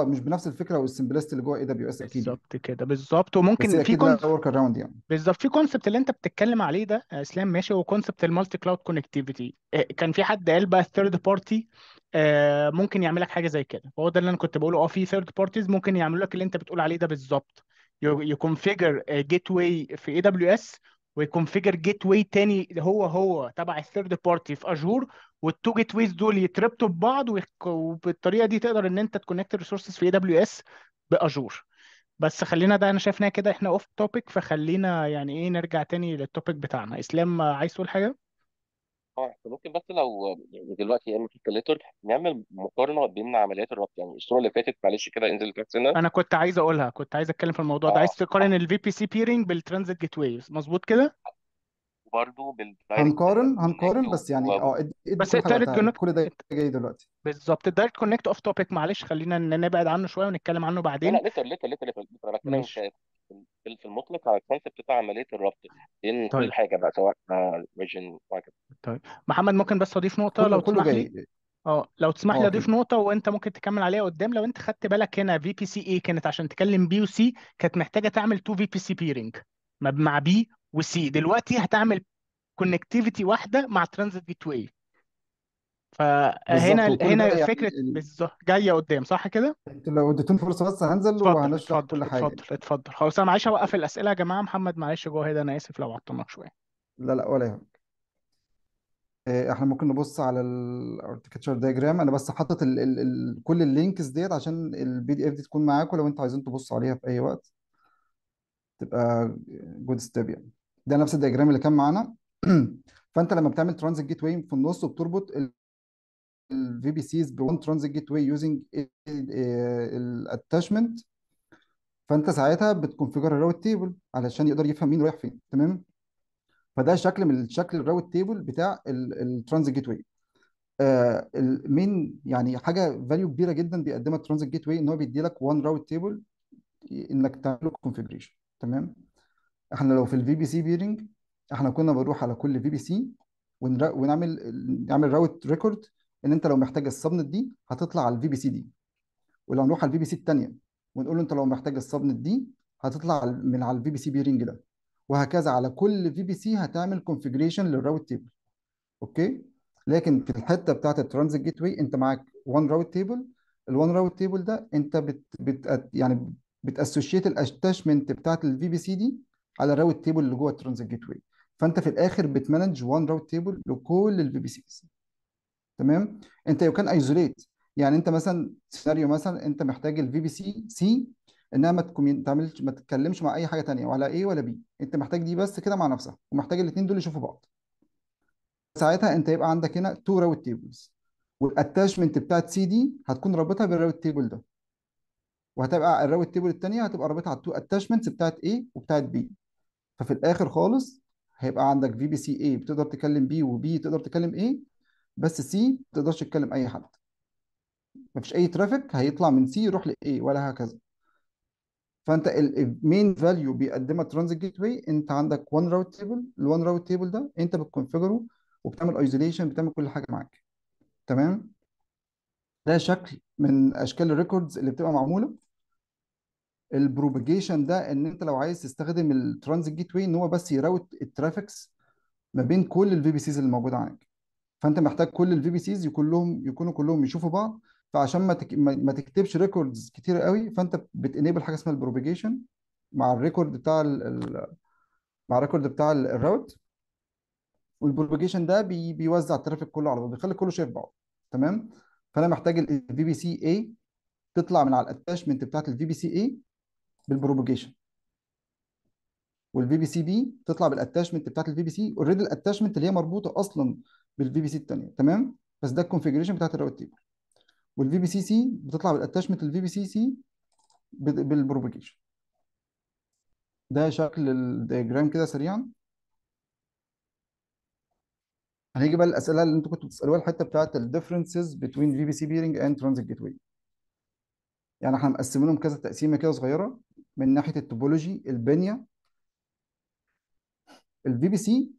اه مش بنفس الفكره والسمبلست اللي جوه اي دبليو اس اكيد بالظبط كده بالظبط بس وممكن هي في اكيد لها كونسبت ورك اراوند يعني بالظبط في كونسبت اللي انت بتتكلم عليه ده يا آه، اسلام ماشي هو كونسبت المالتي كلاود كونكتيفيتي آه، كان في حد قال بقى الثيرد بارتي آه، ممكن يعمل لك حاجه زي كده فهو ده اللي انا كنت بقوله اه في ثيرد بارتيز ممكن يعملوا لك اللي انت بتقول عليه ده بالظبط يكونفيجر جيت واي في اي دبليو اس ويكونفيجر جيت واي تاني هو هو تبع الثيرد بارتي في اجور والتو جيت ويز دول يتربطوا ببعض وبالطريقه دي تقدر ان انت تكونكت الريسورسز في اي دبليو اس باجور بس خلينا ده انا شايف ان كده احنا اوف توبيك فخلينا يعني ايه نرجع تاني للتوبيك بتاعنا اسلام عايز تقول حاجه اه احنا ممكن بس لو يعني دلوقتي يعني في الكاليتر نعمل مقارنه بين عمليات الربط يعني الصوره اللي فاتت معلش كده انزل كده سنه انا كنت عايز اقولها كنت عايز اتكلم في الموضوع ده عايز تقارن الفي بي سي بيرنج بالترانزيت جيت ويز مظبوط كده برضه بالدايركت هنقارن هنقارن بس يعني اه بس كل حاجه الدايركت كونكت كل ده جاي دلوقتي بالظبط الدايركت كونكت اوف توبيك معلش خلينا نبعد عنه شويه ونتكلم عنه لا بعدين لا لا لتر لتر لتر لتر بتكلم ماشي في المطلق على الكونسيبت بتاع عمليه الربط بين طيب. كل حاجه بقى سواء ريجن وهكذا طيب محمد ممكن بس اضيف نقطه كله لو كله تسمح جاي لي اه لو تسمح لي آه، اضيف نقطه وانت ممكن تكمل عليها قدام لو انت خدت بالك هنا في بي سي اي كانت عشان تكلم بي وسي كانت محتاجه تعمل تو في بي سي بيرنج مع بي وسي دلوقتي هتعمل كونكتيفيتي واحده مع ترانزيت جيت واي فهنا بالظبط وكل ده هنا يعني فكرة ال- بالظبط جاية قدام صح كده؟ انتوا لو اديتوني فرصه بس هنزل اتفضل وهنشرح اتفضل كل حاجه اتفضل يعني. اتفضل خلاص انا معلش هوقف الأسئلة يا جماعة محمد معلش جوه هنا انا اسف لو عطلناك شوية لا لا ولا يهمك آه، احنا ممكن نبص على الارتكتشر دايجرام انا بس حاطط ال ال ال كل اللينكس ديت عشان البي دي اف دي تكون معاكم لو انتوا عايزين تبصوا عليها في اي وقت تبقى جود ستيب يعني ده نفس الدايجرام اللي كان معانا فانت لما بتعمل ترانزيت جيت واي في النص وبتربط الفي بي سيز بون ترانزيت جيت واي يوزنج الاتاشمنت فانت ساعتها بتكونفيجر الراوت تيبل علشان يقدر يفهم مين رايح فين تمام فده شكل من شكل الراوت تيبل بتاع الترانزيت جيت واي المين يعني حاجه فاليو كبيره جدا بيقدمها الترانزيت جيت واي ان هو بيدي لك وان راوت تيبل انك تعمل له كونفيجريشن تمام احنا لو في الفي بي سي بيرنج احنا كنا بنروح على كل في بي سي ونعمل نعمل راوت ريكورد ان انت لو محتاج السبنت دي هتطلع على الفي بي سي دي ولو نروح على الفي بي سي الثانيه ونقول له انت لو محتاج السبنت دي هتطلع من على الفي بي سي بيرنج ده وهكذا على كل في بي سي هتعمل كونفجريشن للراوت تيبل اوكي لكن في الحته بتاعت الترانزيت جيت واي انت معاك وان راوت تيبل الوان راوت تيبل ده انت بت, بت يعني بتاسوشيت الاتاشمنت بتاعت الفي بي سي دي على الراوت تيبل اللي جوه الترانزيت جيت واي فانت في الاخر بتمانج وان راوت تيبل لكل الفي بي سيز تمام انت يو كان ايزوليت يعني انت مثلا سيناريو مثلا انت محتاج الفي بي سي سي انها ما تعملش ما تتكلمش مع اي حاجه ثانيه ولا ايه ولا بي انت محتاج دي بس كده مع نفسها ومحتاج الاثنين دول يشوفوا بعض ساعتها انت يبقى عندك هنا تو راوت تيبلز والاتاشمنت بتاعت سي دي هتكون رابطها بالراوت تيبل ده وهتبقى الراوت تيبل الثانيه هتبقى رابطها على التو اتاشمنتس بتاعت اي وبتاعت بي ففي الاخر خالص هيبقى عندك في بي سي اي بتقدر تكلم بي وبي تقدر تكلم ايه بس سي ما تقدرش تكلم اي حد ما فيش اي ترافيك هيطلع من سي يروح لاي ولا هكذا فانت المين فاليو بيقدمها ترانزيت جيت واي انت عندك وان راوت تيبل الوان راوت تيبل ده انت بتكونفيجره وبتعمل ايزوليشن بتعمل كل حاجه معاك تمام ده شكل من اشكال الريكوردز اللي بتبقى معموله البروباجيشن ده ان انت لو عايز تستخدم الترانزيت جيت واي ان هو بس يراوت الترافيكس ما بين كل الفي بي سيز اللي موجوده عندك فانت محتاج كل الفي بي سيز يكون لهم يكونوا كلهم يشوفوا بعض فعشان ما تك... ما تكتبش ريكوردز كتير قوي فانت بتنيبل حاجه اسمها البروبيجيشن مع الريكورد بتاع ال... مع الريكورد بتاع الراوت والبروبيجيشن ده بي... بيوزع الترافيك كله على بعض بيخلي كله شايف بعض تمام فانا محتاج الفي بي سي اي تطلع من على الاتاشمنت بتاعت الفي بي سي اي بالبروبيجيشن والفي بي سي بي تطلع بالاتاشمنت بتاعت الفي بي سي اوريدي الاتاشمنت اللي هي مربوطه اصلا بالفي بي سي الثانيه تمام بس ده الكونفيجريشن بتاعت الراوت تيبل والفي بي سي سي بتطلع بالاتشمنت الفي بي سي سي بالبروباجيشن ده شكل الدياجرام كده سريعا هنيجي بقى الاسئله اللي انتوا كنتوا بتسالوها الحته بتاعت الديفرنسز بين في بي سي بيرنج اند ترانزيت جيت واي يعني احنا مقسمينهم كذا تقسيمه كده صغيره من ناحيه التوبولوجي البنيه الفي بي سي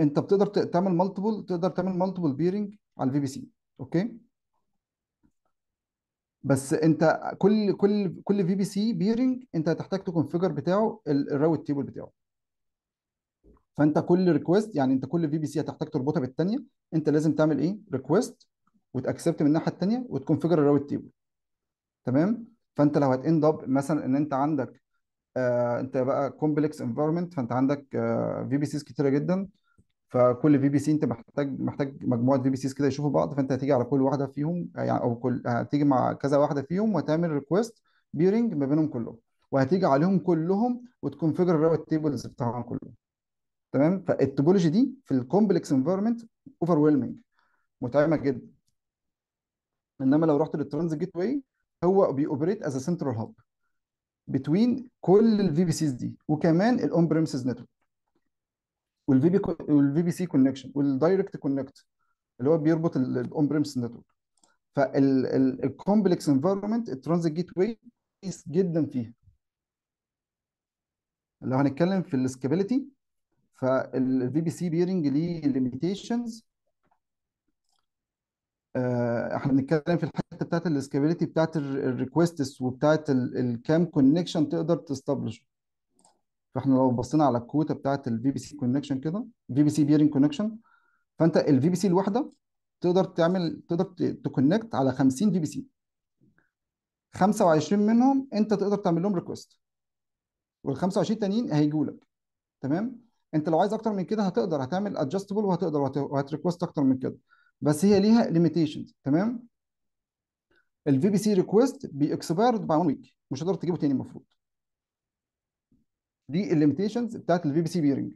انت بتقدر تعمل مالتيبل تقدر تعمل مالتيبل بيرنج على الفي بي سي اوكي بس انت كل كل كل في بي سي بيرنج انت هتحتاج تكونفيجر بتاعه الراوت تيبل بتاعه فانت كل ريكوست يعني انت كل في بي سي هتحتاج تربطها بالثانيه انت لازم تعمل ايه ريكوست وتاكسبت من الناحيه الثانيه وتكونفيجر الراوت تيبل تمام فانت لو هتند اب مثلا ان انت عندك آه انت بقى كومبلكس انفايرمنت فانت عندك في بي سيز كتيره جدا فكل في بي سي انت محتاج محتاج مجموعه في بي سيز كده يشوفوا بعض فانت هتيجي على كل واحده فيهم آه، يعني او كل هتيجي مع كذا واحده فيهم وتعمل ريكويست بيرنج ما بينهم كلهم وهتيجي عليهم كلهم وتكونفيجر الراوت تيبلز بتاعهم كلهم تمام فالتوبولوجي دي في الكومبلكس انفيرمنت اوفر ويلمنج متعبه جدا انما لو رحت للترانز جيت واي هو بيوبريت از سنترال هاب بتوين كل الفي بي سيز دي وكمان الاون بريمسز نتورك والفي بي والفي بي سي كونكشن والدايركت كونكت اللي هو بيربط الاون بريمس نتورك فالكومبلكس انفايرمنت الترانزيت جيت واي كويس جدا فيها لو هنتكلم في الاسكابيلتي فالفي بي سي بيرنج ليه ليميتيشنز آه، احنا بنتكلم في الحته بتاعت الاسكابيلتي بتاعت الريكويستس وبتاعت الكام كونكشن تقدر تستبلش فاحنا لو بصينا على الكوته بتاعه الفي بي سي كونكشن كده في بي سي بيرنج كونكشن فانت الفي بي سي الواحده تقدر تعمل تقدر تكونكت على 50 في بي سي 25 منهم انت تقدر تعمل لهم ريكوست وال 25 التانيين هيجوا لك تمام انت لو عايز اكتر من كده هتقدر هتعمل ادجستبل وهتقدر وهتريكوست اكتر من كده بس هي ليها ليميتيشنز تمام الفي بي سي ريكوست بيكسبيرد بعد ويك مش هتقدر تجيبه تاني المفروض دي الليمتيشنز بتاعت الفي بي سي بيرنج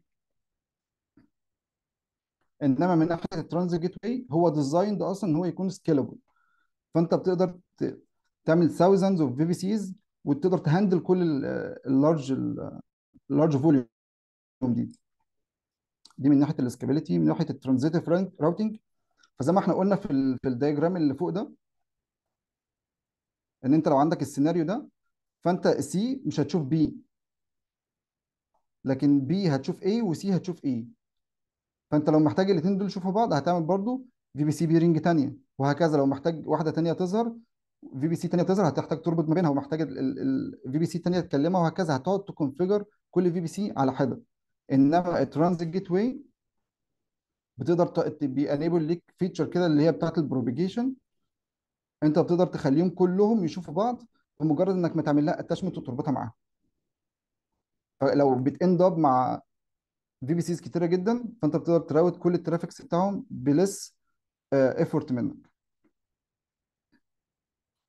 انما من ناحيه الترانزيت جيت واي هو ديزايند اصلا ان هو يكون سكيلبل فانت بتقدر تعمل ثاوزندز اوف في بي سيز وتقدر تهندل كل اللارج اللارج فوليوم دي دي من ناحيه السكابيليتي من ناحيه الترانزيتيف راوتنج فزي ما احنا قلنا في الـ في الدايجرام اللي فوق ده ان انت لو عندك السيناريو ده فانت سي مش هتشوف بي لكن بي هتشوف ايه وسي هتشوف ايه فانت لو محتاج الاثنين دول يشوفوا بعض هتعمل برضو في بي سي بي رينج ثانيه وهكذا لو محتاج واحده ثانيه تظهر في بي سي ثانيه تظهر هتحتاج تربط ما بينها ومحتاج الفي بي سي الثانيه تكلمها وهكذا هتقعد تكونفيجر كل في بي سي على حده انما الترانزيت جيت واي بتقدر بيانيبل ليك فيتشر كده اللي هي بتاعت البروبيجيشن انت بتقدر تخليهم كلهم يشوفوا بعض بمجرد انك ما تعمل لها اتشمنت وتربطها معاها فلو اند اب مع في بي سيز كتيره جدا فانت بتقدر تراوت كل الترافيكس بتاعهم بلس ايفورت آه، منك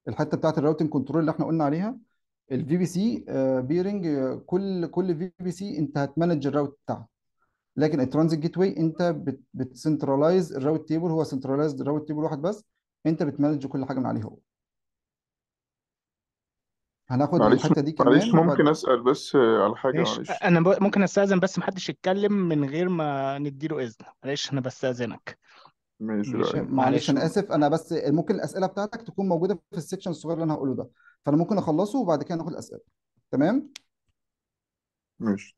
الحته بتاعت الراوتنج كنترول اللي احنا قلنا عليها الفي بي سي بيرنج كل كل في بي سي انت هتمانج الراوت بتاعها لكن الترانزيت جيت واي انت بتسنترلايز الراوت تيبل هو سنترلايزد الراوت تيبل واحد بس انت بتمانج كل حاجه من عليه هو هناخد معلش الحتة دي معلش كمان ممكن وبعد أسأل بس على حاجة ماشي معلش انا ب- ممكن استاذن بس محدش يتكلم من غير ما نديله اذن معلش انا بستاذنك ماشي ماشي رأيك معلش معلش أنا آسف أنا بس ممكن الأسئلة بتاعتك تكون موجودة في السكشن الصغير اللي أنا هقوله ده فأنا ممكن أخلصه وبعد كده ناخد الأسئلة تمام ماشي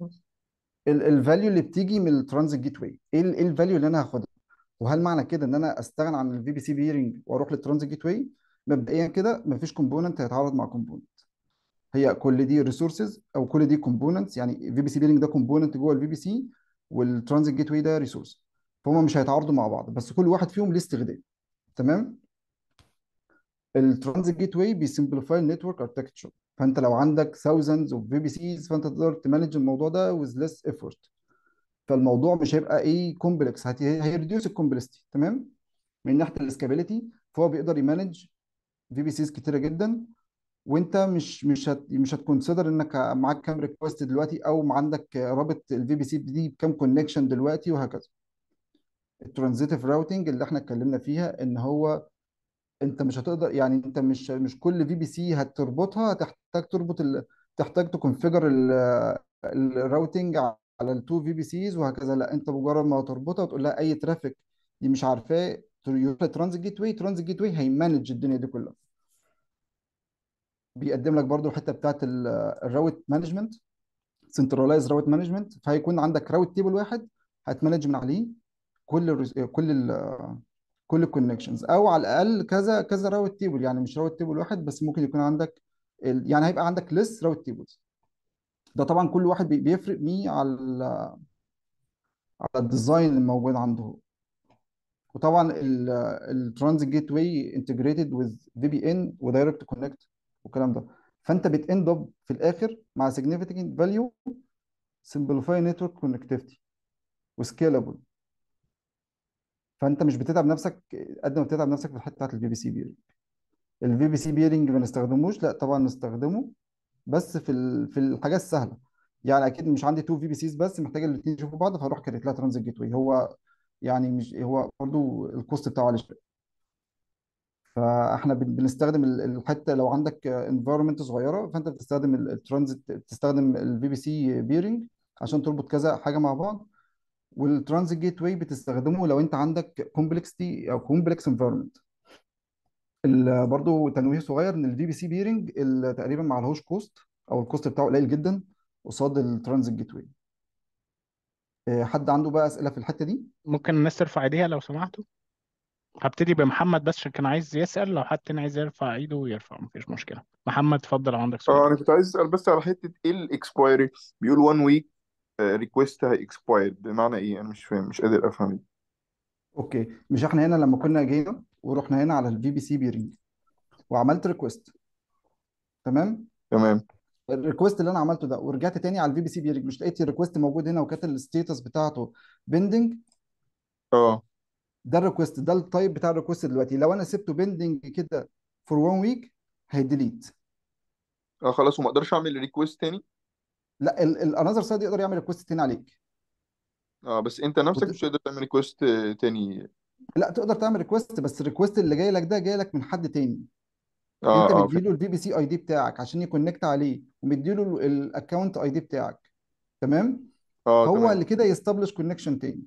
الفاليو اللي بتيجي من الترانزيت جيت واي ايه الفاليو إيه اللي انا هاخدها وهل معنى كده ان انا استغنى عن الفي بي سي بيرنج واروح للترانزيت جيت واي مبدئيا كده مفيش كومبوننت هيتعارض مع كومبوننت هي كل دي ريسورسز او كل دي كومبوننتس يعني في بي سي بيلينج ده كومبوننت جوه الفي بي سي والترانزيت جيت واي ده ريسورس فهم مش هيتعارضوا مع بعض بس كل واحد فيهم ليه استخدام تمام الترانزيت جيت واي بيسمبليفاي النتورك اركتكتشر فانت لو عندك ثاوزندز اوف في بي سيز فانت تقدر تمانج الموضوع ده وذ ليس ايفورت فالموضوع مش هيبقى ايه كومبلكس هيرديوس الكومبلكسيتي تمام من ناحيه الاسكابيلتي فهو بيقدر يمانج في بي سيز كتيره جدا وانت مش مش هت مش هتكونسيدر انك معاك كام ريكوست دلوقتي او عندك رابط الفي بي سي دي بكام كونكشن دلوقتي وهكذا الترانزيتيف راوتنج اللي احنا اتكلمنا فيها ان هو انت مش هتقدر يعني انت مش مش كل في بي سي هتربطها هتحتاج تربط ال... تحتاج تكونفيجر الراوتنج على التو في بي سيز وهكذا لا انت مجرد ما تربطها وتقول لها اي ترافيك دي مش عارفاه ترانزيت جيت واي ترانزيت جيت واي هيمانج الدنيا دي كلها بيقدم لك برضو الحته بتاعت الراوت مانجمنت سنترلايز راوت مانجمنت فهيكون عندك راوت تيبل واحد هتمانج من عليه كل الـ كل ال كل الكونكشنز او على الاقل كذا كذا راوت تيبل يعني مش راوت تيبل واحد بس ممكن يكون عندك يعني هيبقى عندك ليست راوت تيبلز ده طبعا كل واحد بيفرق ميه على على الديزاين الموجود عنده وطبعا الترانزيت جيت واي انتجريتد وذ في بي ان ودايركت كونكت والكلام ده فانت بتاند اب في الاخر مع سيجنيفيكنت فاليو سمبليفاي نتورك كونكتيفيتي وسكيلابل فانت مش بتتعب نفسك قد ما بتتعب نفسك في الحته بتاعت الفي بي سي بيرنج الفي بي سي بيرنج ما نستخدموش لا طبعا نستخدمه بس في في الحاجات السهله يعني اكيد مش عندي تو في بي سيز بس محتاج الاثنين يشوفوا بعض فاروح كريت لها ترانزيت جيت واي هو يعني مش هو برضه الكوست بتاعه عالي شويه فاحنا بنستخدم الحته لو عندك انفايرمنت صغيره فانت بتستخدم الترانزيت بتستخدم الفي بي سي بيرنج عشان تربط كذا حاجه مع بعض والترانزيت جيت واي بتستخدمه لو انت عندك كومبلكستي او كومبلكس انفايرمنت برضه تنويه صغير ان الفي بي سي بيرنج تقريبا ما عليهوش كوست او الكوست بتاعه قليل جدا قصاد الترانزيت جيت واي حد عنده بقى اسئله في الحته دي ممكن الناس ترفع ايديها لو سمحتوا هبتدي بمحمد بس عشان كان عايز يسأل لو حد تاني عايز يرفع ايده يرفع مفيش مشكلة محمد اتفضل عندك سؤال اه انا كنت عايز اسال بس على حته ايه الاكسبايري بيقول 1 ويك ريكويست اكسبايرد بمعنى ايه انا مش فاهم مش قادر افهم اوكي مش احنا هنا لما كنا جينا ورحنا هنا على الفي بي سي ريد وعملت ريكويست تمام تمام الريكوست اللي انا عملته ده ورجعت تاني على الفي بي سي بيريد مش لقيت الريكوست موجود هنا وكانت الستيتس بتاعته بيندنج اه ده الريكوست ده التايب بتاع الريكوست دلوقتي لو انا سبته بيندنج كده فور وان ويك هيديليت اه خلاص وما اقدرش اعمل ريكوست تاني لا الانذر سايد يقدر يعمل ريكوست تاني عليك اه بس انت نفسك مش هتقدر تعمل ريكوست تاني لا تقدر تعمل ريكوست بس الريكوست اللي جاي لك ده جاي لك من حد تاني اه انت اه فهمت. مديله الفي بي سي اي دي بتاعك عشان يكونكت عليه ومديله الاكونت اي دي بتاعك تمام اه هو تمام اللي كده يستبلش كونكشن تاني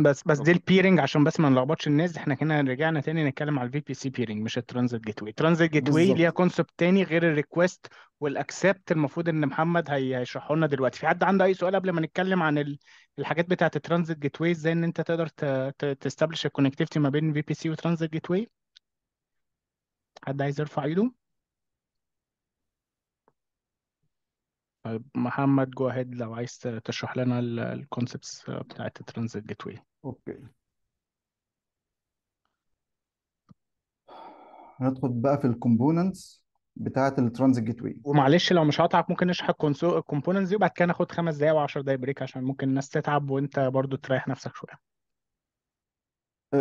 بس بس دي البيرنج عشان بس ما نلخبطش الناس احنا هنا رجعنا تاني نتكلم على الفي بي سي بيرنج مش الترانزيت جيت واي الترانزيت جيت واي بالظبط ليها كونسبت تاني غير الريكوست والاكسبت المفروض ان محمد هيشرحه لنا دلوقتي في حد عنده اي سؤال قبل ما نتكلم عن الحاجات بتاعه الترانزيت جيت واي ازاي ان انت تقدر تستبلش الكونكتيفيتي ما بين في بي سي وترانزيت جيت واي حد عايز يرفع ايده طيب محمد جو اهيد لو عايز تشرح لنا الكونسبتس بتاعت الترانزيت جيت واي اوكي هندخل بقى في الكومبوننتس بتاعه الترانزيت جيت واي ومعلش لو مش هقطعك ممكن نشرح الكومبوننتس دي وبعد كده ناخد خمس دقايق او 10 دقايق بريك عشان ممكن الناس تتعب وانت برضو تريح نفسك شويه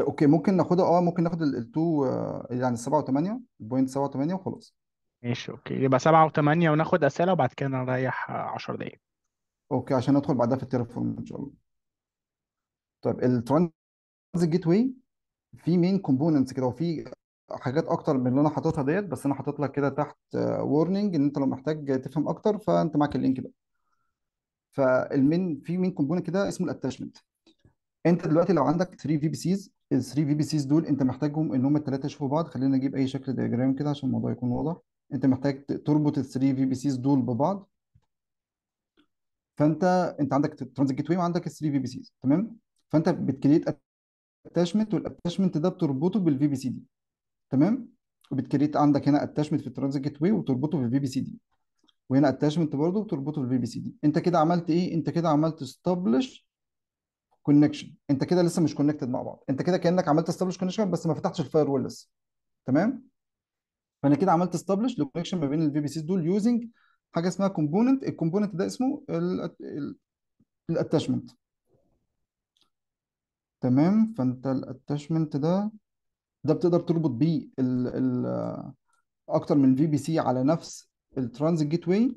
اوكي ممكن ناخدها اه ممكن ناخد التو آه، يعني 7 و8 بوينت 7 و8 وخلاص ماشي اوكي يبقى سبعة وثمانية وناخد أسئلة وبعد كده نريح آه، عشر دقايق اوكي عشان ادخل بعدها في التليفون ان شاء الله طيب الترانزيت جيت واي في مين كومبوننتس كده وفي حاجات اكتر من اللي انا حاططها ديت بس انا حاطط لك كده تحت وورنينج آه، ان انت لو محتاج تفهم اكتر فانت معاك اللينك ده فالمين في مين كومبوننت كده اسمه الاتاشمنت انت دلوقتي لو عندك 3 في بي سيز ال 3 في بي سيز دول انت محتاجهم ان هم الثلاثه يشوفوا بعض خلينا نجيب اي شكل دياجرام كده عشان الموضوع يكون واضح انت محتاج تربط ال 3 في بي سيز دول ببعض فانت انت عندك ترانزيت جيت واي وعندك ال 3 في بي سيز تمام فانت بتكريت اتاشمنت والاتاشمنت ده بتربطه بالفي بي سي دي تمام وبتكريت عندك هنا اتاشمنت في الترانزيت جيت واي وتربطه بالفي بي سي دي وهنا اتاشمنت برضه بتربطه بالفي بي سي دي انت كده عملت ايه انت كده عملت استابلش كونكشن انت كده لسه مش كونكتد مع بعض انت كده كانك عملت استابلش كونكشن بس ما فتحتش الفاير وول لسه تمام فانا كده عملت استابلش لكونكشن ما بين الفي بي سيز دول يوزنج حاجه اسمها كومبوننت الكومبوننت ده اسمه الاتاشمنت تمام فانت الاتاشمنت ده ده بتقدر تربط بيه ال ال اكتر من في بي سي على نفس الترانزيت جيت واي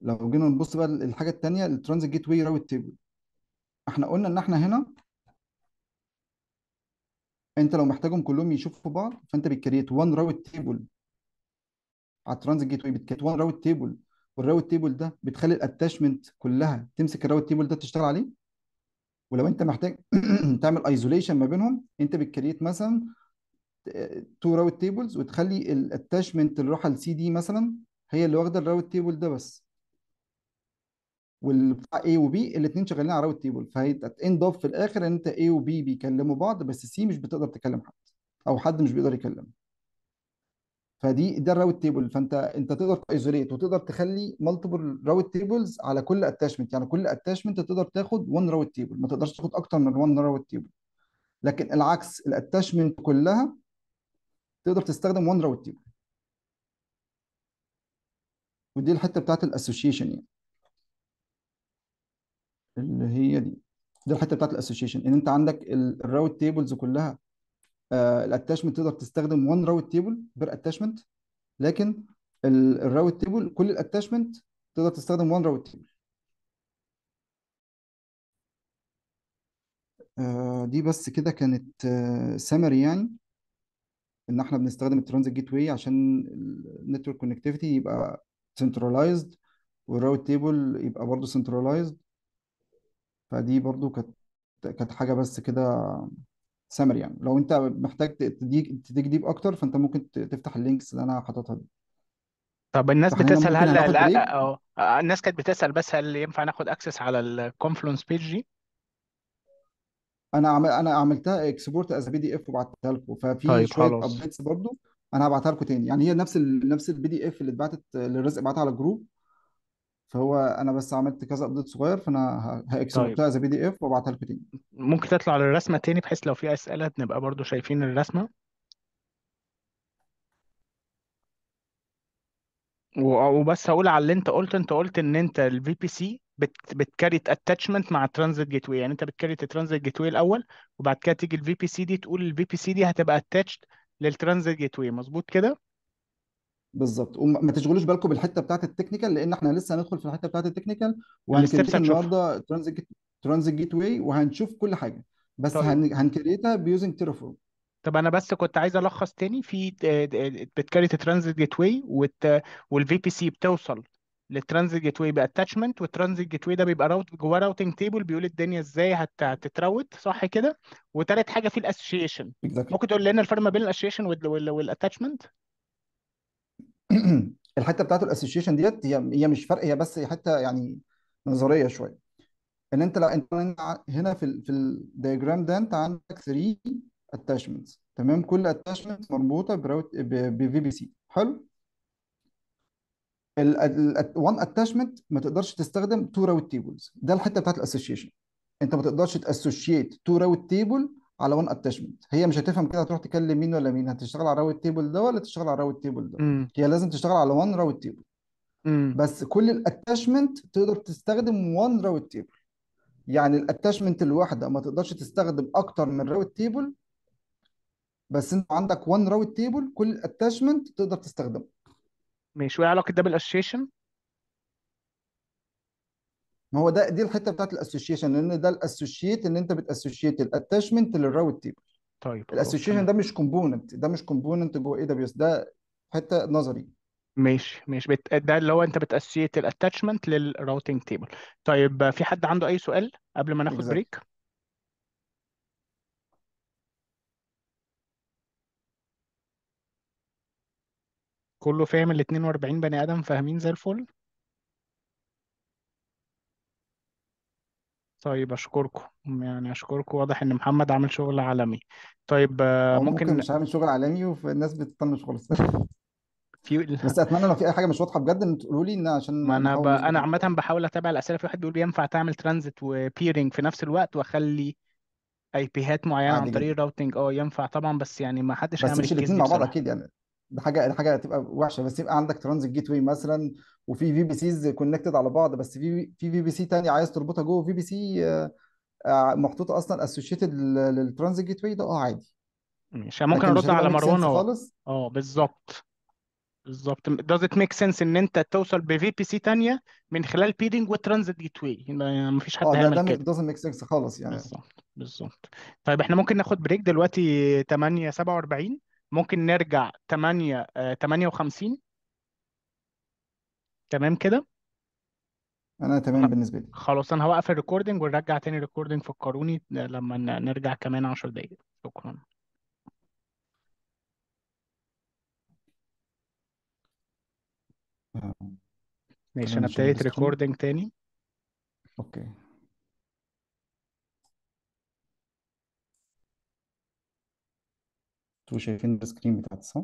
لو جينا نبص بقى الحاجه الثانيه الترانزيت جيت واي راوت تيبل احنا قلنا ان احنا هنا انت لو محتاجهم كلهم يشوفوا بعض فانت بتكريت وان راوت تيبل على الترانزيت جيت واي بتكريت وان راوت تيبل والراوت تيبل ده بتخلي الاتاشمنت كلها تمسك الراوت تيبل ده تشتغل عليه ولو انت محتاج تعمل ايزوليشن ما بينهم انت بتكريت مثلا تو راوت تيبلز وتخلي الاتاشمنت اللي راح لسي دي مثلا هي اللي واخده الراوت تيبل ده بس والبتاع A و B الاثنين شغالين على راوت تيبل فهيتند اوف في الاخر ان انت A و B بيكلموا بعض بس C مش بتقدر تكلم حد او حد مش بيقدر يكلمه فدي ده الراوت تيبل فانت انت تقدر تايزوليت وتقدر تخلي مالتيبل راوت تيبلز على كل اتاشمنت يعني كل اتاشمنت تقدر تاخد 1 راوت تيبل ما تقدرش تاخد اكتر من 1 راوت تيبل لكن العكس الاتاشمنت كلها تقدر تستخدم 1 راوت تيبل ودي الحته بتاعت الاسوشيشن يعني اللي هي دي دي الحته بتاعت الاسوشيشن ان انت عندك الراوت تيبلز كلها آه، الاتاشمنت تقدر تستخدم وان راوت تيبل بير اتاشمنت لكن الراوت تيبل كل الاتاشمنت تقدر تستخدم وان راوت تيبل دي بس كده كانت سمري آه، يعني ان احنا بنستخدم الترانزيت جيت واي عشان النتورك كونكتيفيتي يبقى سنترلايزد والراوت تيبل يبقى برضه سنترلايزد فدي برضو كانت كانت حاجة بس كده سمري يعني لو انت محتاج تديك تديك ديب اكتر فانت ممكن تفتح اللينكس اللي انا حاططها دي طب الناس فاحنا بتسأل ممكن هل هناخد لا بريك أو الناس كانت بتسأل بس هل ينفع ناخد اكسس على الكونفلونس بيج دي انا عمل انا عملتها اكسبورت از بي دي اف وبعتها لكم ففي طيب شويه خلاص ابديتس برضو انا هبعتها لكم تاني يعني هي نفس ال... نفس البي دي اف اللي اتبعتت للرزق بعتها على الجروب فهو انا بس عملت كذا ابديت صغير فانا طيب هاكسبورتها از بي دي اف وابعتها لك تاني ممكن تطلع للرسمة تاني بحيث لو في أسئلة نبقى برضو شايفين الرسمة وبس هقول على اللي انت قلت انت قلت ان انت الفي بي سي بتكاري اتاتشمنت مع ترانزيت جيت واي يعني انت بتكاري ترانزيت جيت واي الاول وبعد كده تيجي الفي بي سي دي تقول الفي بي سي دي هتبقى اتاتشد للترانزيت جيت واي مظبوط كده بالظبط وما تشغلوش بالكم بالحته بتاعت التكنيكال لان احنا لسه هندخل في الحته بتاعت التكنيكال الستبس وهنكريت النهارده ترانزيت ترانزيت جيت واي وهنشوف كل حاجه بس طيب هن هنكريتها بيوزنج تيرافورم طب انا بس كنت عايز الخص تاني في بتكريت ترانزيت جيت واي والفي بي سي بتوصل للترانزيت جيت واي باتشمنت والترانزيت جيت واي ده بيبقى راوت جواه راوتنج تيبل بيقول الدنيا ازاي هت- هتتراوت صح كده وتالت حاجه في الاسوشيشن exactly ممكن تقول لنا الفرق ما بين الاسوشيشن والاتاتشمنت الحته بتاعت الاسوشيشن ديت هي هي مش فرق هي بس حته يعني نظريه شويه ان انت لو انت هنا في ال في الدايجرام ده انت عندك 3 اتاشمنتس تمام كل اتاشمنت مربوطه براوت بفي بي سي حلو ال 1 اتاشمنت ما تقدرش تستخدم تو راوت تيبلز ده الحته بتاعت الاسوشيشن انت ما تقدرش تاسوشيت تو راوت تيبل على وان اتشمنت هي مش هتفهم كده هتروح تكلم مين ولا مين هتشتغل على راوند تيبل ده ولا تشتغل على راوند تيبل ده هي لازم تشتغل على وان راوت تيبل بس كل الاتشمنت تقدر تستخدم وان راوت تيبل يعني الاتشمنت الواحده ما تقدرش تستخدم اكتر من راوت تيبل بس انت عندك وان راوت تيبل كل الاتشمنت تقدر تستخدمه ماشي وايه علاقه ده بالاسوشيشن ما هو ده دي الحته بتاعت الاسوشيشن لان ده الاسوشيت ان انت بتاسوشيت الاتاشمنت للراوت تيبل طيب الاسوشيشن ده مش كومبوننت ده مش كومبوننت جوه اي دبليو اس ده حته نظري ماشي ماشي بت... ده اللي هو انت بتاسيت الاتشمنت للراوتنج تيبل طيب في حد عنده اي سؤال قبل ما ناخد بريك كله فاهم ال 42 بني ادم فاهمين زي الفل طيب اشكركم يعني اشكركم واضح ان محمد عامل شغل عالمي طيب او آه، ممكن ممكن مش عامل شغل عالمي والناس بتطنش خالص في بس اتمنى لو في اي حاجه مش واضحه بجد ان تقولوا لي ان عشان ما انا ب... نحاول انا عامه بحاول اتابع الاسئله في واحد بيقول ينفع تعمل ترانزيت وبيرنج في نفس الوقت واخلي اي بي هات معينه عن طريق الراوتنج اه ينفع طبعا بس يعني ما حدش بس هيعمل مش الاثنين الكيس دي مع بعض اكيد يعني ده حاجه ده حاجه هتبقى وحشه بس يبقى عندك ترانزيت جيت واي مثلا وفي في بي سيز كونكتد على بعض بس في في في بي سي تاني عايز تربطها جوه في بي سي محطوطه اصلا اسوشيتد للترانزيت جيت واي ده اه عادي ماشي يعني ممكن لكن ارد على مروان خالص اه بالظبط بالظبط does it make sense ان انت توصل بفي بي سي ثانيه من خلال بيدنج وترانزيت جيت واي مفيش حد اه ده هيعمل ده كده doesn't make sense خالص يعني بالظبط بالظبط طيب احنا ممكن ناخد بريك دلوقتي 8 47 ممكن نرجع 8 58 آه، تمام كده انا تمام بالنسبه لي خلاص انا هوقف الريكوردنج ونرجع تاني الريكوردينج فكروني آه، لما نرجع كمان 10 دقايق شكرا آه، ماشي انا ابتديت ريكوردنج تاني اوكي انتوا شايفين السكرين بتاعتي صح؟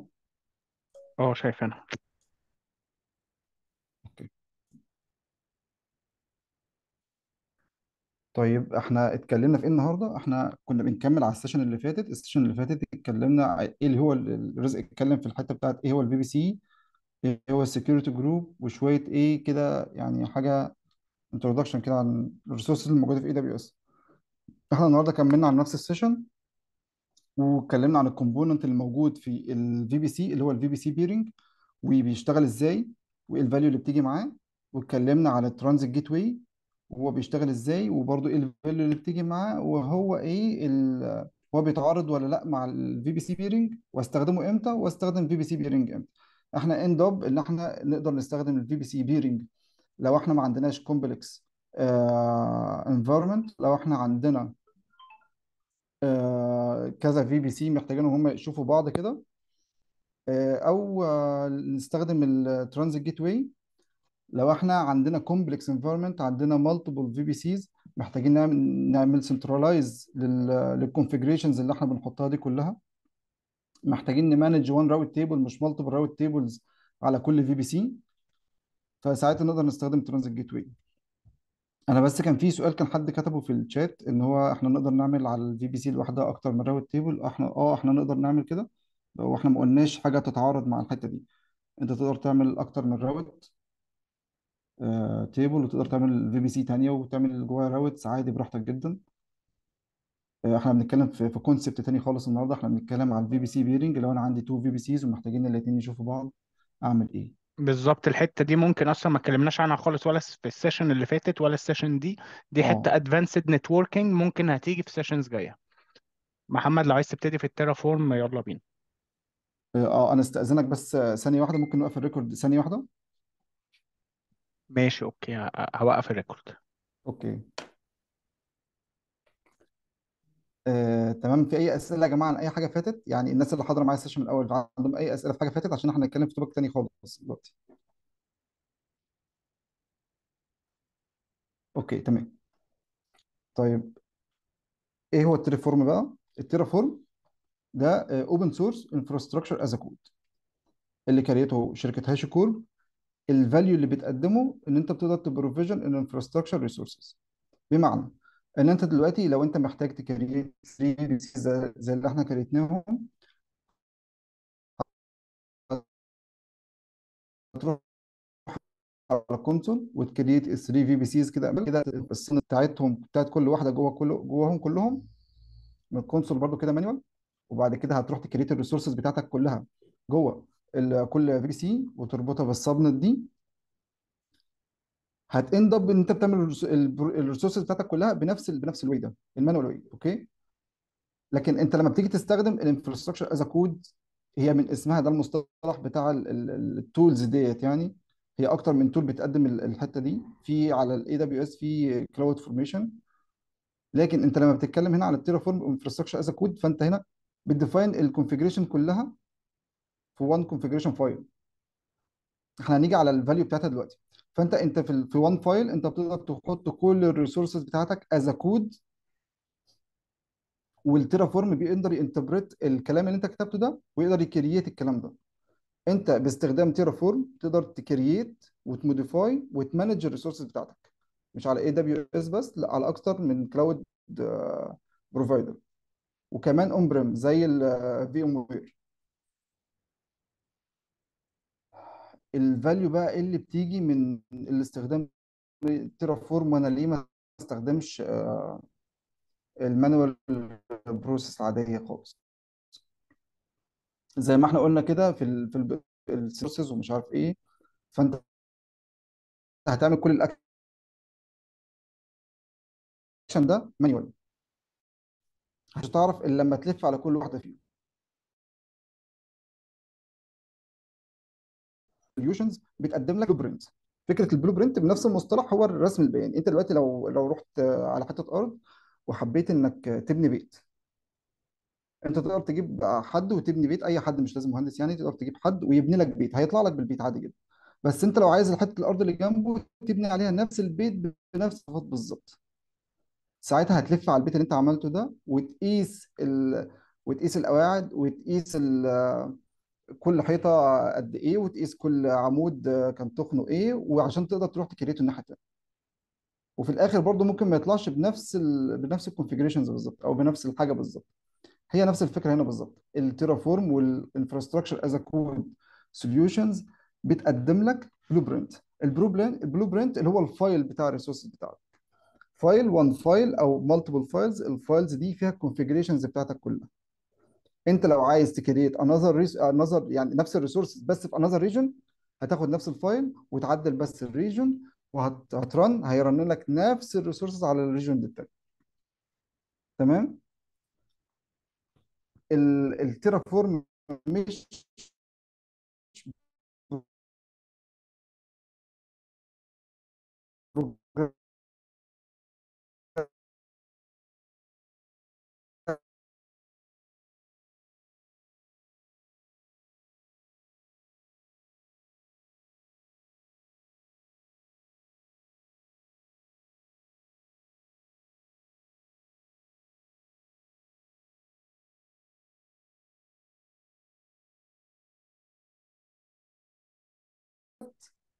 اه شايف انا اوكي طيب احنا اتكلمنا في ايه النهارده؟ احنا كنا بنكمل على السيشن اللي فاتت، السيشن اللي فاتت اتكلمنا ايه اللي هو الرزق اتكلم في الحته بتاعت ايه هو البي بي سي، ايه هو السكيورتي جروب وشويه ايه كده يعني حاجه انترودكشن كده عن الريسورسز الموجوده في اي دبليو اس. احنا النهارده كملنا على نفس السيشن واتكلمنا عن الكومبوننت اللي موجود في الفي بي سي اللي هو الفي بي سي بيرنج وبيشتغل ازاي وايه الفاليو اللي بتيجي معاه واتكلمنا على الترانزيت جيت واي وهو بيشتغل ازاي وبرده ايه الفاليو اللي بتيجي معاه وهو ايه ال... هو بيتعارض ولا لا مع الفي بي سي بيرنج واستخدمه امتى واستخدم في بي سي بيرنج امتى احنا اند اب ان احنا نقدر نستخدم الفي بي سي بيرنج لو احنا ما عندناش كومبلكس انفايرمنت آه، لو احنا عندنا كذا في بي سي محتاجين هم يشوفوا بعض كده آه، او آه، نستخدم الترانزيت جيت واي لو احنا عندنا كومبلكس انفايرمنت عندنا مالتيبل في بي سيز محتاجين نعمل نعمل سنترلايز للكونفجريشنز اللي احنا بنحطها دي كلها محتاجين نمانج وان راوت تيبل مش مالتيبل راوت تيبلز على كل في بي سي فساعتها نقدر نستخدم ترانزيت جيت واي انا بس كان في سؤال كان حد كتبه في الشات ان هو احنا نقدر نعمل على الفي بي سي لوحدها اكتر من راوت تيبل احنا اه احنا نقدر نعمل كده لو احنا ما قلناش حاجه تتعارض مع الحته دي انت تقدر تعمل اكتر من راوت آه، تيبل وتقدر تعمل في بي سي تانية وتعمل جواها راوتس عادي براحتك جدا آه، احنا بنتكلم في في كونسبت تاني خالص النهارده احنا بنتكلم على الفي بي سي بيرنج لو انا عندي تو في بي سيز ومحتاجين الاتنين يشوفوا بعض اعمل ايه بالظبط الحته دي ممكن اصلا ما اتكلمناش عنها خالص ولا في السيشن اللي فاتت ولا السيشن دي دي اه حته ادفانسد نتوركينج ممكن هتيجي في سيشنز جايه محمد لو عايز تبتدي في التيرافورم يلا بينا آه،, اه انا استأذنك بس آه، ثانية واحدة ممكن نوقف الريكورد ثانية واحدة ماشي اوكي هوقف الريكورد اوكي آه، تمام في اي اسئله يا جماعه عن اي حاجه فاتت يعني الناس اللي حاضره معايا السيشن من الاول عندهم اي اسئله في حاجه فاتت عشان احنا هنتكلم في توبك تاني خالص دلوقتي اوكي تمام طيب ايه هو التيرا فورم بقى التيرا فورم ده اوبن سورس انفراستراكشر از كود اللي كريته شركه كور الفاليو اللي بتقدمه ان انت بتقدر تبروفيجن الانفراستراكشر ريسورسز بمعنى ان انت دلوقتي لو انت محتاج تكريت 3 بي سي زي اللي احنا كريتناهم هتروح على كونسول وتكريت 3 في بي سيز كده كده الصين بتاعتهم بتاعت كل واحده جوه كل جواهم كلهم من الكونسول برده كده مانيوال وبعد كده هتروح تكريت الريسورسز بتاعتك كلها جوه كل في بي سي وتربطها بالسبنت دي هتاند اب ان انت بتعمل الريسورس بتاعتك كلها بنفس بنفس الوي ده المانوال وي اوكي لكن انت لما بتيجي تستخدم الانفراستراكشر از كود هي من اسمها ده المصطلح بتاع التولز ديت يعني هي اكتر من تول بتقدم الحته دي في على الاي دبليو اس في كلاود فورميشن لكن انت لما بتتكلم هنا على التيرا فورم انفراستراكشر از كود فانت هنا بتديفاين الكونفيجريشن كلها في وان كونفيجريشن فايل احنا هنيجي على الفاليو بتاعتها دلوقتي فانت انت في في وان فايل انت بتقدر تحط كل الريسورسز بتاعتك از كود والتيرا فورم بيقدر ينتربريت الكلام اللي انت كتبته ده ويقدر يكرييت الكلام ده انت باستخدام تيرا فورم تقدر تكرييت وتموديفاي وتمانج الريسورسز بتاعتك مش على اي دبليو اس بس لا على اكتر من كلاود آه، بروفايدر وكمان اون بريم زي الفي ام وير الفاليو بقى إيه اللي بتيجي من الاستخدام تيرافورم وانا ليه ما استخدمش آه، المانوال بروسيس العاديه خالص زي ما احنا قلنا كده في الـ في البروسيس ومش عارف ايه فانت هتعمل كل الاكشن ده مانوال عشان هتعرف الا لما تلف على كل واحده فيهم سوليوشنز بتقدم لك برنت فكره البلو برنت بنفس المصطلح هو الرسم البياني انت دلوقتي لو لو رحت على حته ارض وحبيت انك تبني بيت انت تقدر تجيب حد وتبني بيت اي حد مش لازم مهندس يعني تقدر تجيب حد ويبني لك بيت هيطلع لك بالبيت عادي جدا بس انت لو عايز حته الارض اللي جنبه تبني عليها نفس البيت بنفس الصفات بالظبط ساعتها هتلف على البيت اللي انت عملته ده وتقيس ال... وتقيس القواعد وتقيس ال... كل حيطه قد ايه وتقيس كل عمود كان تخنه ايه وعشان تقدر تروح تكريته الناحيه الثانيه وفي الاخر برضو ممكن ما يطلعش بنفس الـ بنفس الكونفيجريشنز بالظبط او بنفس الحاجه بالظبط هي نفس الفكره هنا بالظبط التيرافورم والانفراستراكشر از كود سوليوشنز بتقدم لك بلو برنت البلو برنت البلو برنت اللي هو الفايل بتاع الريسورسز بتاعك فايل وان فايل او مالتيبل فايلز الفايلز دي فيها الكونفيجريشنز بتاعتك كلها انت لو عايز تكريت انذر ريس انذر يعني نفس الريسورس بس في انذر ريجن هتاخد نفس الفايل وتعدل بس الريجن وهترن هيرن لك نفس الريسورسز على الريجن التاني تمام التيرا فورم مش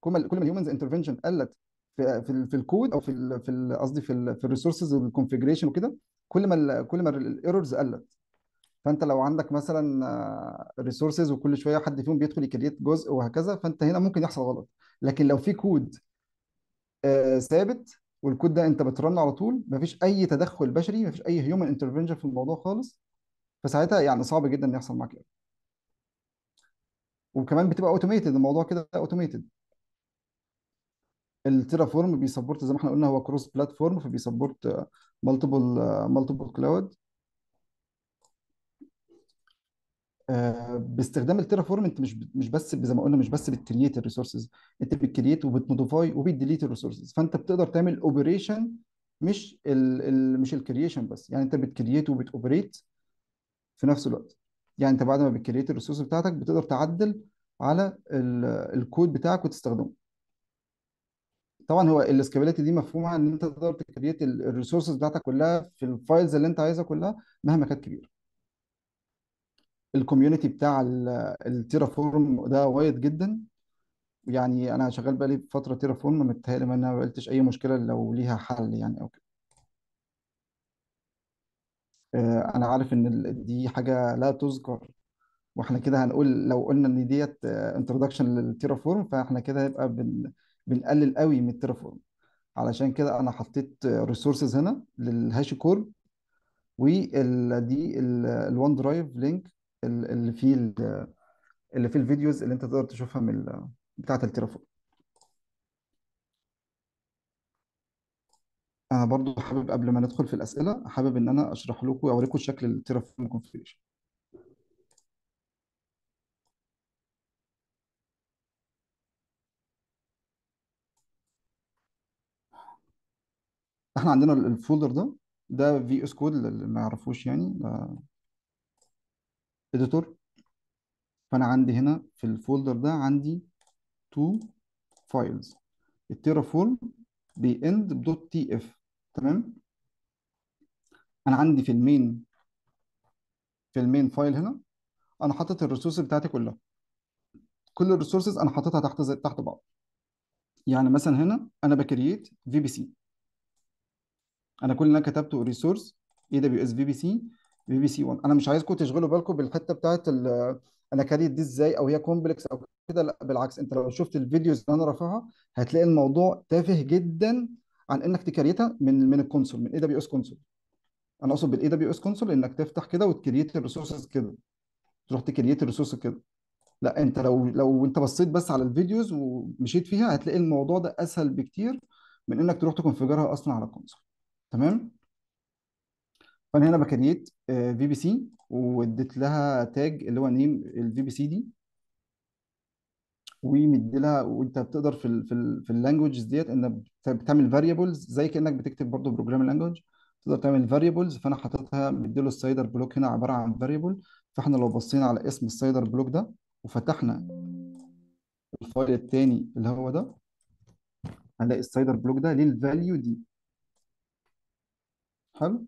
كل ما الهيومنز انترفنشن قلت في في, في الكود او في في قصدي في في الريسورسز والكونفجريشن وكده كل ما كل ما الايرورز قلت فانت لو عندك مثلا ريسورسز آه، وكل شويه حد فيهم بيدخل يكريت جزء وهكذا فانت هنا ممكن يحصل غلط لكن لو في كود آه، ثابت والكود ده انت بترن على طول مفيش اي تدخل بشري مفيش اي هيومن انترفنشن في الموضوع خالص فساعتها يعني صعب جدا ان يحصل معاك وكمان بتبقى اوتوميتد الموضوع كده اوتوميتد التيرافورم بيسبورت زي ما احنا قلنا هو كروس بلاتفورم فبيسبورت مالتيبل مالتيبل كلاود باستخدام التيرافورم انت مش مش بس زي ما قلنا مش بس بتكريت الريسورسز انت بتكريت وبتموديفاي وبتديليت الريسورسز فانت بتقدر تعمل اوبريشن مش الـ الـ مش الكرييشن بس يعني انت بتكريت وبتوبريت في نفس الوقت يعني انت بعد ما بتكريت الريسورس بتاعتك بتقدر تعدل على الكود بتاعك وتستخدمه طبعا هو الاسكابيلتي دي مفهومها ان انت تقدر تكريت الريسورسز بتاعتك كلها في الفايلز اللي انت عايزها كلها مهما كانت كبيره الكوميونتي بتاع التيرا فورم ده وايد جدا يعني انا شغال بقالي فتره تيرا متهيألي ما انا ما قلتش اي مشكله لو ليها حل يعني او كده آه، انا عارف ان دي حاجه لا تذكر واحنا كده هنقول لو قلنا ان ديت انترودكشن آه، فورم فاحنا كده هيبقى بن بنقلل قوي من التيرافورم علشان كده انا حطيت ريسورسز هنا للهاشي كور ودي الوان درايف لينك اللي فيه اللي فيه الفيديوز اللي انت تقدر تشوفها من بتاعه التيرافورم انا برضو حابب قبل ما ندخل في الاسئله حابب ان انا اشرح لكم اوريكم شكل التيرافورم كونفيجريشن احنا عندنا الفولدر ده ده في اس كود اللي ما يعرفوش يعني اديتور فانا عندي هنا في الفولدر ده عندي تو فايلز التيرا فورم بيند بدوت تي اف تمام انا عندي في المين في المين فايل هنا انا حاطط الريسورس بتاعتي كلها كل الريسورسز انا حاططها تحت زي تحت بعض يعني مثلا هنا انا بكرييت في بي سي انا كل اللي انا كتبته ريسورس اي دبليو اس بي بي سي بي بي سي 1 انا مش عايزكم تشغلوا بالكم بالحته بتاعت انا كاريت دي ازاي او هي كومبلكس او كده لا بالعكس انت لو شفت الفيديوز اللي انا رافعها هتلاقي الموضوع تافه جدا عن انك تكريتها من من الكونسول من اي دبليو اس كونسول انا اقصد بالاي دبليو اس كونسول انك تفتح كده وتكريت الريسورسز كده تروح تكريت الريسورس كده لا انت لو لو انت بصيت بس على الفيديوز ومشيت فيها هتلاقي الموضوع ده اسهل بكتير من انك تروح تكونفجرها اصلا على الكونسول تمام فانا هنا بكريت في بي سي واديت لها تاج اللي هو نيم الفي بي سي دي ومدي لها وانت بتقدر في الـ في, الـ في اللانجوجز ديت انك بتعمل فاريبلز زي كانك بتكتب برضه بروجرام لانجوج تقدر تعمل فاريبلز فانا حاططها مديله السايدر بلوك هنا عباره عن فاريبل فاحنا لو بصينا على اسم السايدر بلوك ده وفتحنا الفايل الثاني اللي هو ده هنلاقي السايدر بلوك ده ليه الفاليو دي حلو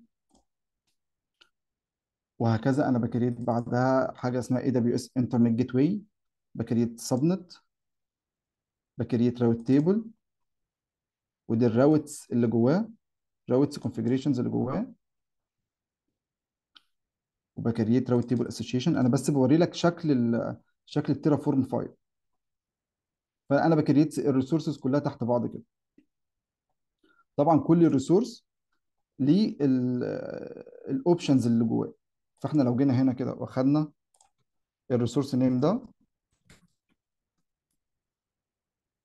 وهكذا انا بكريت بعدها حاجه اسمها اي دبليو اس انترنت جيت واي بكريت سبنت بكريت راوت تيبل ودي الراوتس اللي جواه راوتس كونفيجريشنز اللي جواه وبكريت راوت تيبل اسوشيشن انا بس بوري لك شكل ال شكل فورم فايل فانا بكريت الريسورسز كلها تحت بعض كده طبعا كل الريسورس للاوبشنز اللي جواه فاحنا لو جينا هنا كده واخدنا الريسورس نيم ده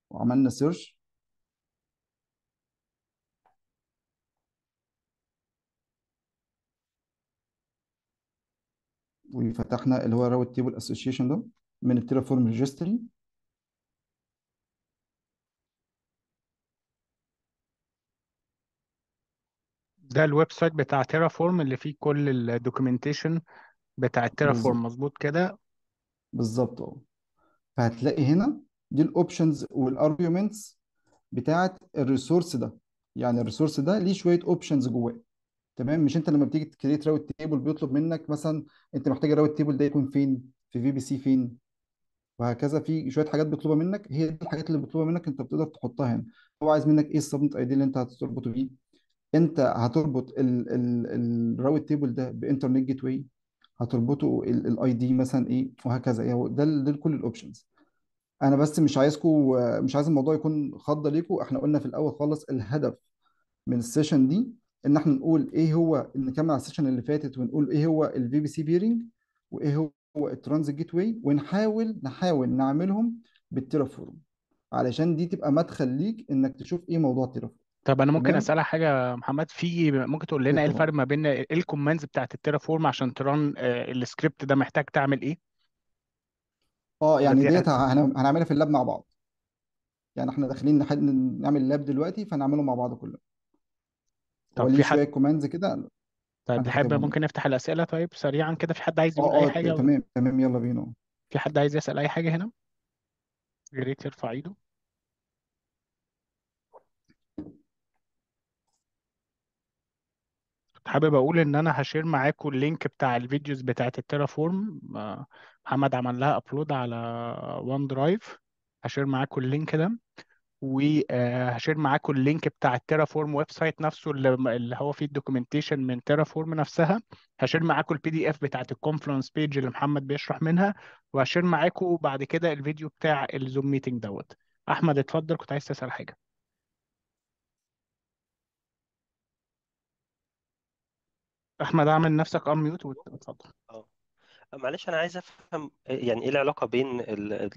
وعملنا سيرش وفتحنا اللي هو راوت تيبل اسوشيشن ده من التيرا فورم ريجستري ده الويب سايت بتاع تيرا فورم اللي فيه كل الدوكيومنتيشن بتاع فورم بالظبط مظبوط كده بالظبط اه فهتلاقي هنا دي الاوبشنز والارجيومنتس بتاعه الريسورس ده يعني الريسورس ده ليه شويه اوبشنز جواه تمام مش انت لما بتيجي تكريت راوت تيبل بيطلب منك مثلا انت محتاج الراوت تيبل ده يكون فين في في بي سي فين وهكذا في شويه حاجات بيطلبها منك هي دي الحاجات اللي بيطلبها منك انت بتقدر تحطها هنا هو عايز منك ايه السبنت اي دي اللي انت هتربطه بيه انت هتربط الراوت تيبل ده بانترنت جيت واي هتربطه الاي دي مثلا ايه وهكذا يعني ده ده كل الاوبشنز انا بس مش عايزكم مش عايز الموضوع يكون خض ليكم احنا قلنا في الاول خالص الهدف من السيشن دي ان احنا نقول ايه هو نكمل على السيشن اللي فاتت ونقول ايه هو الفي بي سي بيرنج وايه هو الترانزيت جيت واي ونحاول نحاول نعملهم بالتيرافورم علشان دي تبقى مدخل ليك انك تشوف ايه موضوع التيرافورم طب انا ممكن تمام اسالك حاجه محمد في ممكن تقول لنا ايه الفرق ما بين ايه الكوماندز بتاعت التيرافورم عشان تران آه، السكريبت ده محتاج تعمل ايه اه يعني ديت هنعملها في اللاب مع بعض يعني احنا داخلين نحن نعمل لاب دلوقتي فنعمله مع بعض كله هو طب ليه في حد شويه كوماندز كده طيب حابب هنكتبهم ممكن يعني نفتح الاسئله طيب سريعا كده في حد عايز يقول اي آه،, اه حاجه تمام تمام يلا بينا في حد عايز يسال اي حاجه هنا يا ريت يرفع ايده حابب اقول ان انا هشير معاكم اللينك بتاع الفيديوز بتاعت التيرافورم فورم آه، محمد عمل لها ابلود على وان درايف هشير معاكم اللينك ده وهشير آه، معاكم اللينك بتاع التيرافورم ويب سايت نفسه اللي, هو فيه الدوكيومنتيشن من تيرافورم نفسها هشير معاكم البي دي اف بتاعت الكونفرنس بيج اللي محمد بيشرح منها وهشير معاكم بعد كده الفيديو بتاع الزوم ميتنج دوت احمد اتفضل كنت عايز تسال حاجه احمد اعمل نفسك ميوت واتفضل اه معلش انا عايز افهم يعني ايه العلاقه بين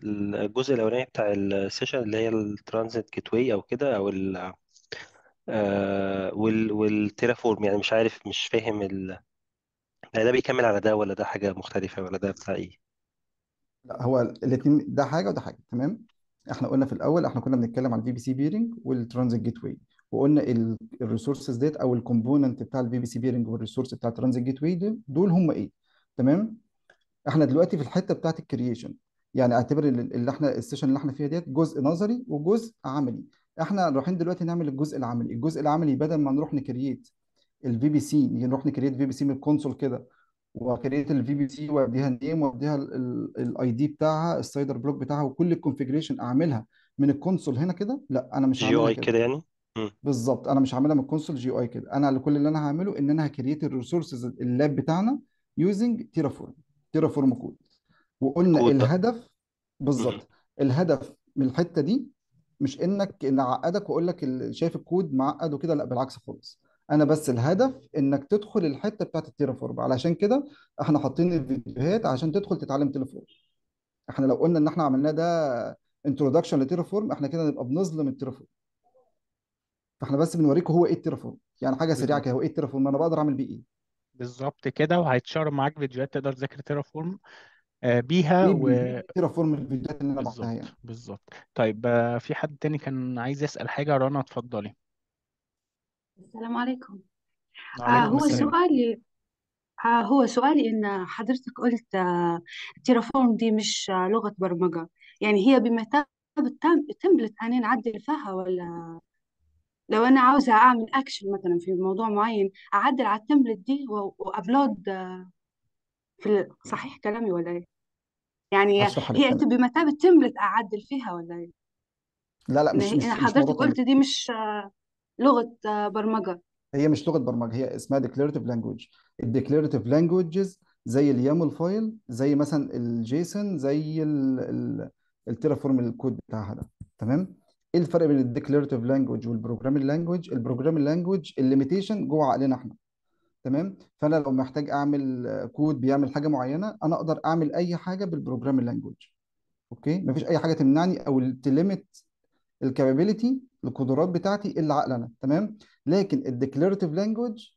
الجزء الاولاني بتاع السيشن اللي هي الترانزيت جيت واي او كده او ال آه، وال والتيرافورم يعني مش عارف مش فاهم ال... يعني ده بيكمل على ده ولا ده حاجه مختلفه ولا ده بتاع ايه لا هو الاثنين ده حاجه وده حاجه تمام احنا قلنا في الاول احنا كنا بنتكلم عن البي بي سي بيرنج والترانزيت جيت واي وقلنا الريسورسز ديت او الكومبوننت بتاع البي بي سي بيرنج والريسورس بتاع ترانزيت جيت واي دول هم ايه تمام احنا دلوقتي في الحته بتاعت الكرييشن يعني اعتبر اللي احنا السيشن اللي احنا فيها ديت جزء نظري وجزء عملي احنا رايحين دلوقتي نعمل الجزء العملي الجزء العملي بدل ما نروح نكرييت الفي بي سي نروح نكرييت في بي سي من الكونسول كده وكرييت الفي بي سي واديها النيم واديها الاي دي بتاعها السايدر بلوك بتاعها وكل الكونفجريشن اعملها من الكونسول هنا كده لا انا مش هعملها كده يعني بالظبط انا مش هعملها من الكونسول جي اي كده انا كل اللي انا هعمله ان انا هكريت الريسورسز اللاب بتاعنا يوزنج تيرا فورم كود وقلنا كود ده الهدف بالظبط الهدف من الحته دي مش انك نعقدك واقول لك شايف الكود معقد وكده لا بالعكس خالص انا بس الهدف انك تدخل الحته بتاعت التيرا فورم علشان كده احنا حاطين الفيديوهات عشان تدخل تتعلم تيرا فورم احنا لو قلنا ان احنا عملناه ده انتروداكشن فورم احنا كده نبقى بنظلم التيرا فورم فاحنا بس بنوريكم هو ايه التيرافورم يعني حاجه سريعه كده هو ايه التيرافورم انا بقدر اعمل بيه ايه بالظبط كده وهيتشار معاك فيديوهات تقدر تذاكر تيرافورم آه، بيها و تيرافورم الفيديوهات اللي انا بعتها بالظبط يعني بالظبط طيب آه، في حد تاني كان عايز يسأل حاجة رنا اتفضلي السلام عليكم آه، وعليكم هو السلام سؤالي هو سؤالي إن حضرتك قلت تيرافورم التيرافورم دي مش لغة برمجة يعني هي بمثابة تم- تمبلت أنا نعدل فيها ولا لو انا عاوزه اعمل اكشن مثلا في موضوع معين اعدل على التمبلت دي وابلود في صحيح كلامي ولا ايه يعني هي تبقى بمثابه تمبلت اعدل فيها ولا ايه لا لا مش يعني مش مش حضرتك قلت دي مش لغه برمجه هي مش لغه برمجه هي اسمها declarative language الديكلاريتيف لانجوجز زي اليامل فايل زي مثلا الجيسون زي التيرا فورم الكود بتاعها ده تمام ايه الفرق بين الديكلاريتيف لانجوج والبروجرامينج لانجوج البروجرامينج لانجوج الليميتيشن جوه عقلنا احنا تمام فانا لو محتاج اعمل كود بيعمل حاجه معينه انا اقدر اعمل اي حاجه بالبروجرامينج لانجوج اوكي مفيش اي حاجه تمنعني او تليمت الكابابيلتي القدرات بتاعتي الا عقلنا تمام لكن الديكلاريتيف لانجوج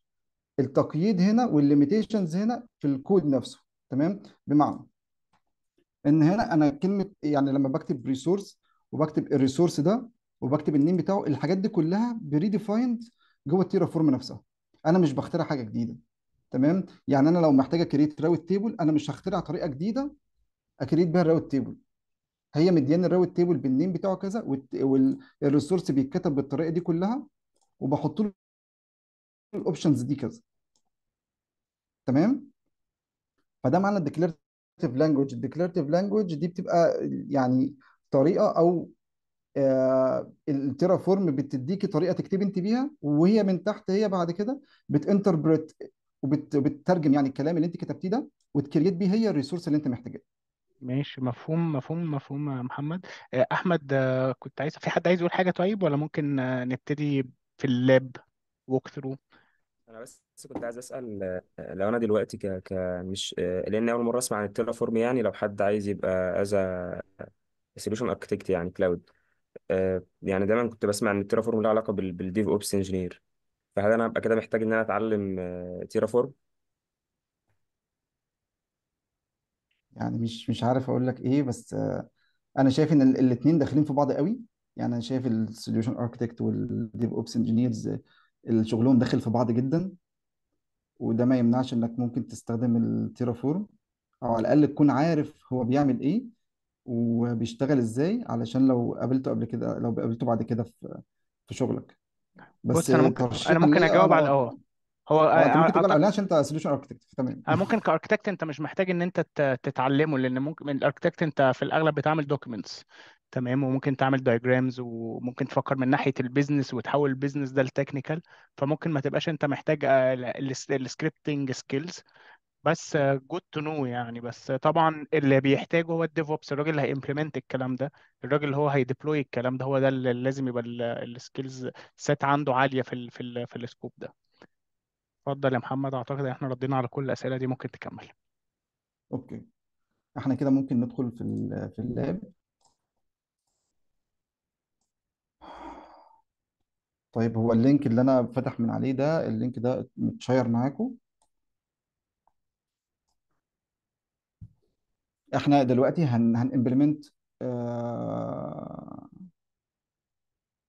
التقييد هنا والليميتيشنز هنا في الكود نفسه تمام بمعنى ان هنا انا كلمه يعني لما بكتب ريسورس وبكتب الريسورس ده وبكتب النيم بتاعه الحاجات دي كلها بريديفايند جوه التيرا فورم نفسها انا مش بخترع حاجه جديده تمام يعني انا لو محتاجه كريت راوت تيبل انا مش هخترع طريقه جديده اكريت بيها الراوت تيبل هي مديان الراوت تيبل بالنيم بتاعه كذا والريسورس بيتكتب بالطريقه دي كلها وبحط له الاوبشنز دي كذا تمام فده معنى الديكلاريتيف لانجوج الديكلاريتيف لانجوج دي بتبقى يعني طريقه او آه، التيرا فورم بتديكي طريقه تكتبي انت بيها وهي من تحت هي بعد كده بتنتربريت وبتترجم يعني الكلام اللي انت كتبتيه ده وتكريت بيه هي الريسورس اللي انت محتاجاه ماشي مفهوم مفهوم مفهوم محمد آه، احمد آه، كنت عايز في حد عايز يقول حاجه طيب ولا ممكن نبتدي في اللاب ووك ثرو انا بس كنت عايز اسال لو انا دلوقتي ك... مش لان اول مره اسمع عن التيرا فورم يعني لو حد عايز يبقى از سوليوشن اركتكت يعني كلاود آه يعني دايما كنت بسمع ان التيرا فورم له علاقه بال- بالديف اوبس انجينير فهل انا ابقى كده محتاج ان انا اتعلم آه فورم يعني مش مش عارف اقول لك ايه بس آه، انا شايف ان الاثنين داخلين في بعض قوي يعني انا شايف السوليوشن اركتكت والديف اوبس انجينيرز شغلهم داخل في بعض جدا وده ما يمنعش انك ممكن تستخدم التيرا فورم او على الاقل تكون عارف هو بيعمل ايه وبيشتغل ازاي علشان لو قابلته قبل كده لو قابلته بعد كده في في شغلك بس بص انا ممكن انا ترشيحا ممكن ليه اجاوب على اه هو اه انت ممكن تقول عليها عشان انت سوليوشن اركتكت تمام أنا ممكن كاركتكت انت مش محتاج ان انت تتعلمه لان ممكن الاركتكت انت في الاغلب بتعمل دوكيومنتس تمام وممكن تعمل دايجرامز وممكن تفكر من ناحية البيزنس وتحول البيزنس ده لتكنيكال فممكن ما تبقاش انت محتاج السكريبتنج آه، سكيلز بس جود تو نو يعني بس طبعا اللي بيحتاجه هو الديف اوبس الراجل اللي هيمبلمنت الكلام ده الراجل اللي هو هيديبلوي الكلام ده هو ده اللي لازم يبقى السكيلز سيت عنده عاليه في الـ في الـ في السكوب ده اتفضل يا محمد اعتقد احنا ردينا على كل الاسئله دي ممكن تكمل اوكي احنا كده ممكن ندخل في الـ في اللاب طيب هو اللينك اللي انا فاتح من عليه ده اللينك ده متشير معاكم احنا دلوقتي هن هن implement آه،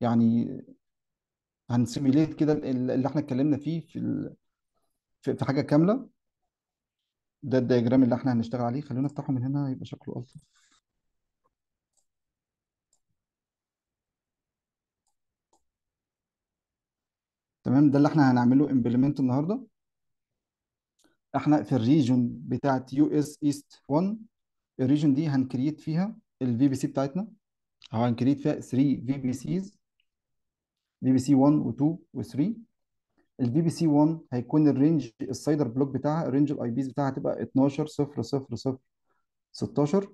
يعني simulate كده اللي احنا اتكلمنا فيه في ال... في حاجه كامله ده الدياجرام اللي احنا هنشتغل عليه خلونا نفتحه من هنا يبقى شكله الطف تمام ده اللي احنا هنعمله امبلمنت النهارده احنا في الريجون بتاعت يو اس ايست 1 الريجن دي هنكريت فيها الفي بي سي بتاعتنا او هنكريت فيها 3 في بي سيز في بي سي 1 و2 و3 الفي بي سي 1 هيكون الرينج السايدر بلوك بتاعها الرينج الاي بيز بتاعها هتبقى 12 0 0 0 16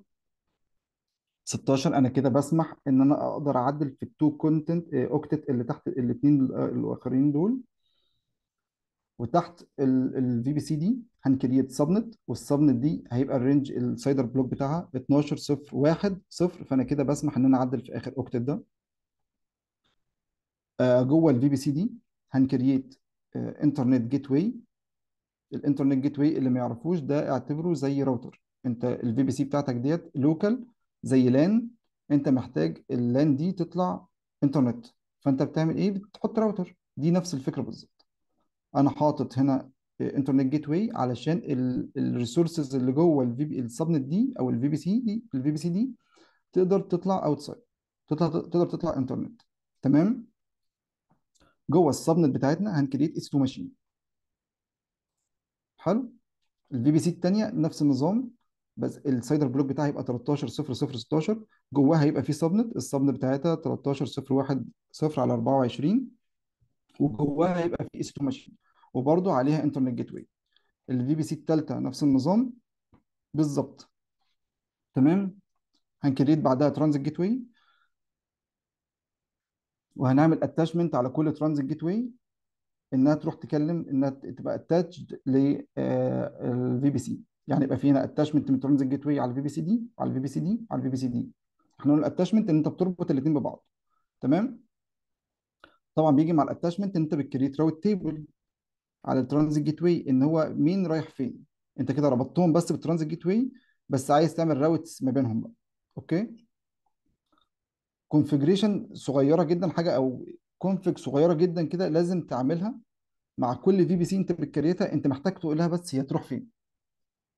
16 انا كده بسمح ان انا اقدر اعدل في التو كونتنت اوكتت اللي تحت الاثنين آه، الاخرين دول وتحت الفي بي سي دي هنكريت سبنت والسبنت دي هيبقى الرينج السايدر بلوك بتاعها 12 0 1 0 فانا كده بسمح ان انا اعدل في اخر اوكتيت ده آه، جوه الفي بي سي دي هنكريت انترنت جيت واي الانترنت جيت واي اللي ما يعرفوش ده اعتبره زي راوتر انت الفي بي سي بتاعتك ديت لوكال زي لان انت محتاج اللان دي تطلع انترنت فانت بتعمل ايه بتحط راوتر دي نفس الفكره بالظبط انا حاطط هنا انترنت جيت واي علشان الريسورسز اللي جوه الفي بي السبنت دي او الفي بي سي دي الفي بي سي دي تقدر تطلع اوتسايد تطلع تقدر تطلع انترنت تمام جوه السبنت بتاعتنا هنكريت اس 2 ماشين حلو الفي بي سي الثانيه نفس النظام بس السايدر بلوك بتاعها يبقى 13 0 0 16 جواها هيبقى في سبنت السبنت بتاعتها 13 0 1 0 على 24 وجواها هيبقى في اس 2 ماشين وبرده عليها انترنت جيت واي الفي بي سي الثالثه نفس النظام بالظبط تمام هنكريت بعدها ترانزيت جيت واي وهنعمل اتاتشمنت على كل ترانزيت جيت واي انها تروح تكلم انها تبقى اتاتشد للفي بي سي يعني يبقى في هنا من ترانزيت جيت واي على الفي بي سي دي على الفي بي سي دي على الفي بي سي دي احنا قلنا الاتاشمنت ان انت بتربط الاثنين ببعض تمام طبعا بيجي مع ان انت بتكريت راوت تيبل على الترانزيت جيت واي ان هو مين رايح فين انت كده ربطتهم بس بالترانزيت جيت واي بس عايز تعمل راوتس ما بينهم بقى اوكي كونفجريشن صغيره جدا حاجه او كونفج صغيره جدا كده لازم تعملها مع كل في بي سي انت بتكريتها انت محتاج تقول لها بس هي تروح فين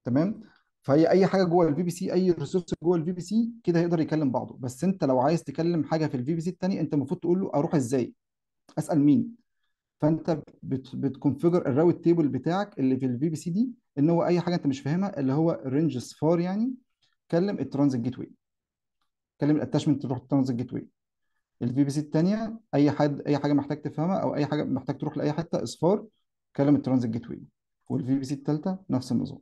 تمام فهي اي حاجه جوه الفي بي سي اي ريسورس جوه الفي بي سي كده هيقدر يكلم بعضه بس انت لو عايز تكلم حاجه في الفي بي سي الثاني انت المفروض تقول له اروح ازاي اسال مين فانت بتكونفيجر الراوت تيبل بتاعك اللي في البي بي سي دي ان هو اي حاجه انت مش فاهمها اللي هو رينج صفار يعني كلم الترانزيت جيت واي كلم الاتاشمنت تروح الترانزيت جيت واي البي بي سي الثانيه اي حد اي حاجه محتاج تفهمها او اي حاجه محتاج تروح لاي حته اصفار كلم الترانزيت جيت واي والفي بي سي الثالثه نفس النظام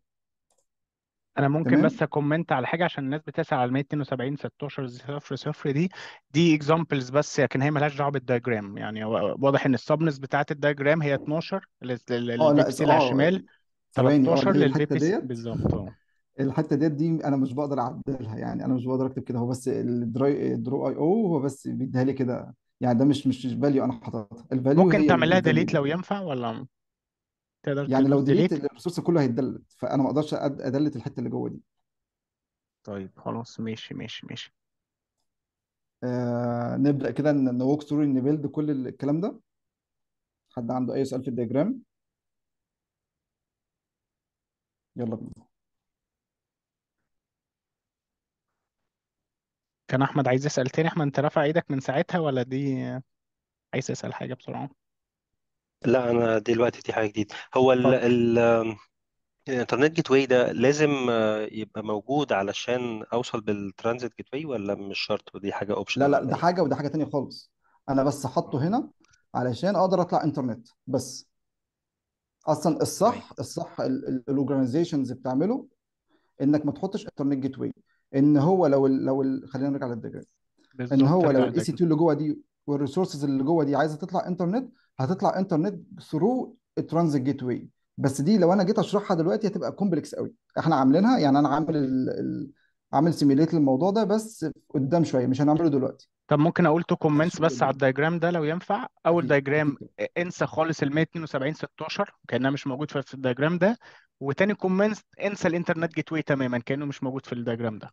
انا ممكن تمام بس اكومنت على حاجه عشان الناس بتسال على 172 16 0 0 دي دي اكزامبلز بس لكن هي مالهاش دعوه بالدايجرام يعني واضح ان السبنس بتاعت الدايجرام هي 12 اه للبي لا سي اللي على آه، الشمال ثواني اه 13 دي للبي الحته بي سي ديت بالظبط اه الحته ديت دي انا مش بقدر اعدلها يعني انا مش بقدر اكتب كده هو بس الدراي درو اي او هو بس بيديها لي كده يعني ده مش مش فاليو انا حاططها الفاليو ممكن هي تعمل لها بتديها ديليت لو ينفع ولا تقدر يعني لو ديليت الريسورس كله هيتدلت فانا ما اقدرش ادلت الحته اللي جوه دي طيب خلاص ماشي ماشي ماشي آه نبدا كده نوك ثرو نبيلد كل الكلام ده حد عنده اي سؤال في الدياجرام يلا بينا كان احمد عايز يسال تاني احمد انت رافع ايدك من ساعتها ولا دي عايز اسال حاجه بسرعه لا انا دلوقتي في حاجه جديده هو ال اتفضل ال الانترنت جيت واي ده لازم آه، يبقى موجود علشان اوصل بالترانزيت جيت واي ولا مش شرط ودي حاجه لا اوبشنال لا ولا ده ايه حاجة وده حاجة تانية خالص أنا بس حاطه آه. هنا علشان أقدر أطلع إنترنت بس أصلا تمام الصح طيب. الصح الأورجنايزيشنز بتعمله إنك ما تحطش إنترنت جيت واي إن هو لو الـ لو الـ خلينا نرجع للدجاج إن بالظبط هو لو ترجع الإي سي للدجاج 2 اللي جوه دي والريسورسز اللي جوه دي عايزة تطلع إنترنت هتطلع انترنت ثرو ترانزيت جيت واي بس دي لو انا جيت اشرحها دلوقتي هتبقى كومبلكس قوي احنا عاملينها يعني انا عامل عامل سيميليت للموضوع ده بس قدام شويه مش هنعمله دلوقتي طب ممكن اقول تو كومنتس بس على الدايجرام ده لو ينفع اول دايجرام انسى خالص ال 172 16 كانها مش موجود في الدايجرام ده وتاني كومنتس انسى الانترنت جيت واي تماما كانه مش موجود في الدايجرام ده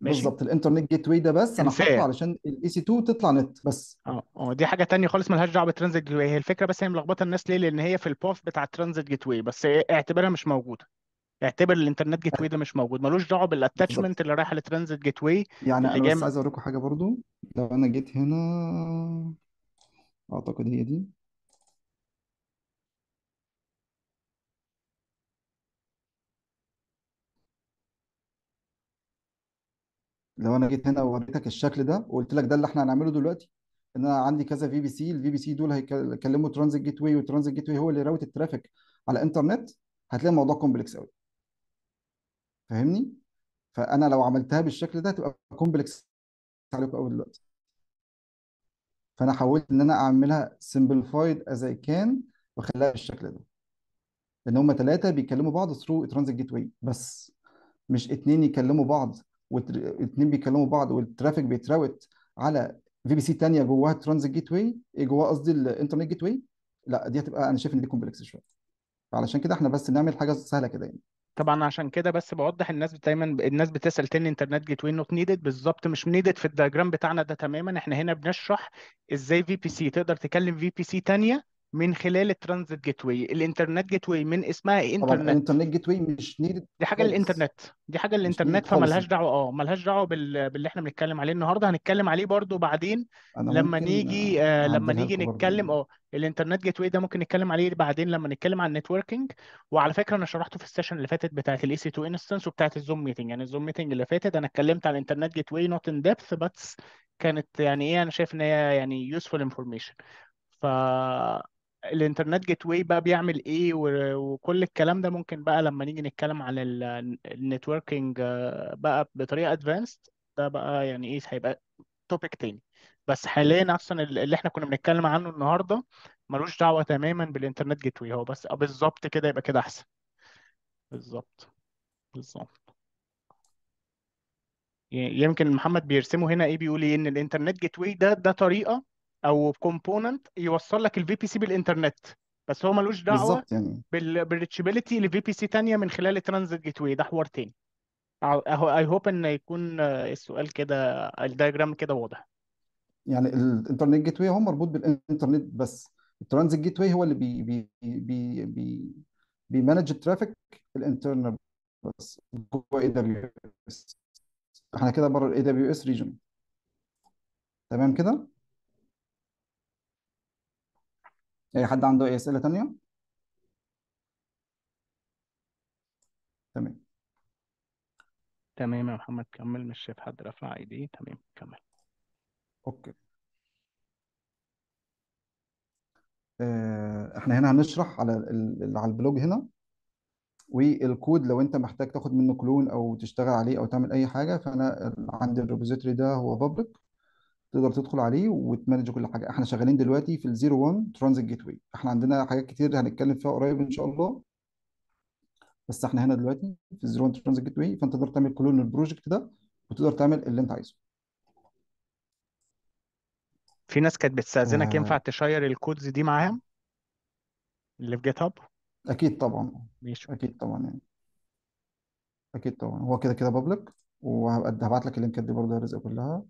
ماشي بالظبط الانترنت جيت واي ده بس انا حاطه علشان الاي سي 2 تطلع نت بس اه اه دي حاجه تانية خالص ملهاش دعوه بالترانزيت جيت واي هي الفكره بس هي ملخبطه الناس ليه لان هي في الباث بتاع الترانزيت جيت واي بس اعتبرها مش موجوده اعتبر الانترنت جيت واي ده مش موجود ملوش دعوه بالاتاتشمنت اللي رايحه للترانزيت جيت واي يعني اللي انا جاي بس من- عايز اوريكم حاجه برضو لو انا جيت هنا اعتقد هي دي لو انا جيت هنا ووريتك الشكل ده وقلت لك ده اللي احنا هنعمله دلوقتي ان انا عندي كذا في بي سي الفي بي سي دول هيكلموا ترانزيت جيت واي والترانزيت جيت واي هو اللي راوت الترافيك على انترنت هتلاقي الموضوع كومبلكس قوي فاهمني فانا لو عملتها بالشكل ده هتبقى كومبلكس عليكم قوي دلوقتي فانا حاولت ان انا اعملها سمبلفايد از اي كان واخليها بالشكل ده لان هما ثلاثه بيكلموا بعض ثرو ترانزيت جيت واي بس مش اتنين يكلموا بعض واثنين بيكلموا بعض والترافيك بيتراوت على في بي سي ثانيه جواها الترانزيت جيت واي جواها قصدي الانترنت جيت واي لا دي هتبقى انا شايف ان دي كومبلكس شويه فعلشان كده احنا بس نعمل حاجه سهله كده يعني طبعا عشان كده بس بوضح الناس دايما الناس بتسال تاني انترنت جيت واي نوت نيدد بالظبط مش نيدد في الدياجرام بتاعنا ده تماما احنا هنا بنشرح ازاي في بي سي تقدر تكلم في بي سي ثانيه من خلال الترانزيت جيت واي الانترنت جيت واي من اسمها ايه طبعا انترنت الانترنت جيت واي مش نيدد دي حاجه للانترنت دي حاجه للانترنت فمالهاش دعوه اه مالهاش دعوه بال... باللي احنا بنتكلم عليه النهارده هنتكلم عليه برضو بعدين أنا لما ممكن نيجي آه, آه، لما نيجي نتكلم اه الانترنت جيت واي ده ممكن نتكلم عليه بعدين لما نتكلم عن النتوركينج وعلى فكره انا شرحته في السيشن اللي فاتت بتاعه الاي سي 2 انستنس وبتاعه الزوم ميتنج يعني الزوم ميتنج اللي فاتت انا اتكلمت على الانترنت جيت واي نوت ان ديبث بس كانت يعني ايه انا شايف ان هي يعني يوسفول انفورميشن ف الانترنت جيت واي بقى بيعمل ايه وكل الكلام ده ممكن بقى لما نيجي نتكلم عن النتوركينج آه، بقى بطريقه ادفانسد ده بقى يعني ايه هيبقى توبيك تاني بس حاليا اصلا اللي احنا كنا بنتكلم عنه النهارده ملوش دعوه تماما بالانترنت جيت واي هو بس آه، بالظبط كده يبقى كده احسن بالظبط بالظبط يمكن محمد بيرسمه هنا ايه بيقول ايه ان الانترنت جيت واي ده ده طريقه او كومبوننت يوصل لك الفي بي سي بالانترنت بس هو ملوش دعوه بالظبط يعني بالريتشبيلتي لفي بي سي ثانيه من خلال الترانزيت جيت واي ده حوار تاني اي هوب ان يكون السؤال كده الدايجرام كده واضح يعني الانترنت جيت واي هو مربوط بالانترنت بس الترانزيت جيت واي هو اللي بي بي بي بي بيمانج الترافيك الانترنال بس جوه اي دبليو اس احنا كده بره الاي دبليو اس ريجن تمام كده اي يعني حد عنده اي اسئله تانية تمام تمام يا محمد كمل مش شايف حد رفع ايديه تمام كمل اوكي آه، احنا هنا هنشرح على على البلوج هنا والكود لو انت محتاج تاخد منه كلون او تشتغل عليه او تعمل اي حاجه فانا عندي الريبوزيتوري ده هو بابليك تقدر تدخل عليه وتمانج كل حاجه احنا شغالين دلوقتي في الزيرو 1 ترانزيت جيت واي احنا عندنا حاجات كتير هنتكلم فيها قريب ان شاء الله بس احنا هنا دلوقتي في الزيرو 1 ترانزيت جيت واي فانت تقدر تعمل كلون للبروجكت ده وتقدر تعمل اللي انت عايزه في ناس كانت بتستأذنك آه. ينفع تشير الكودز دي معاهم اللي في جيت هاب اكيد طبعا ماشي اكيد طبعا يعني اكيد طبعا هو كده كده بابليك وهبعت لك اللينكات دي برضه يا رزق كلها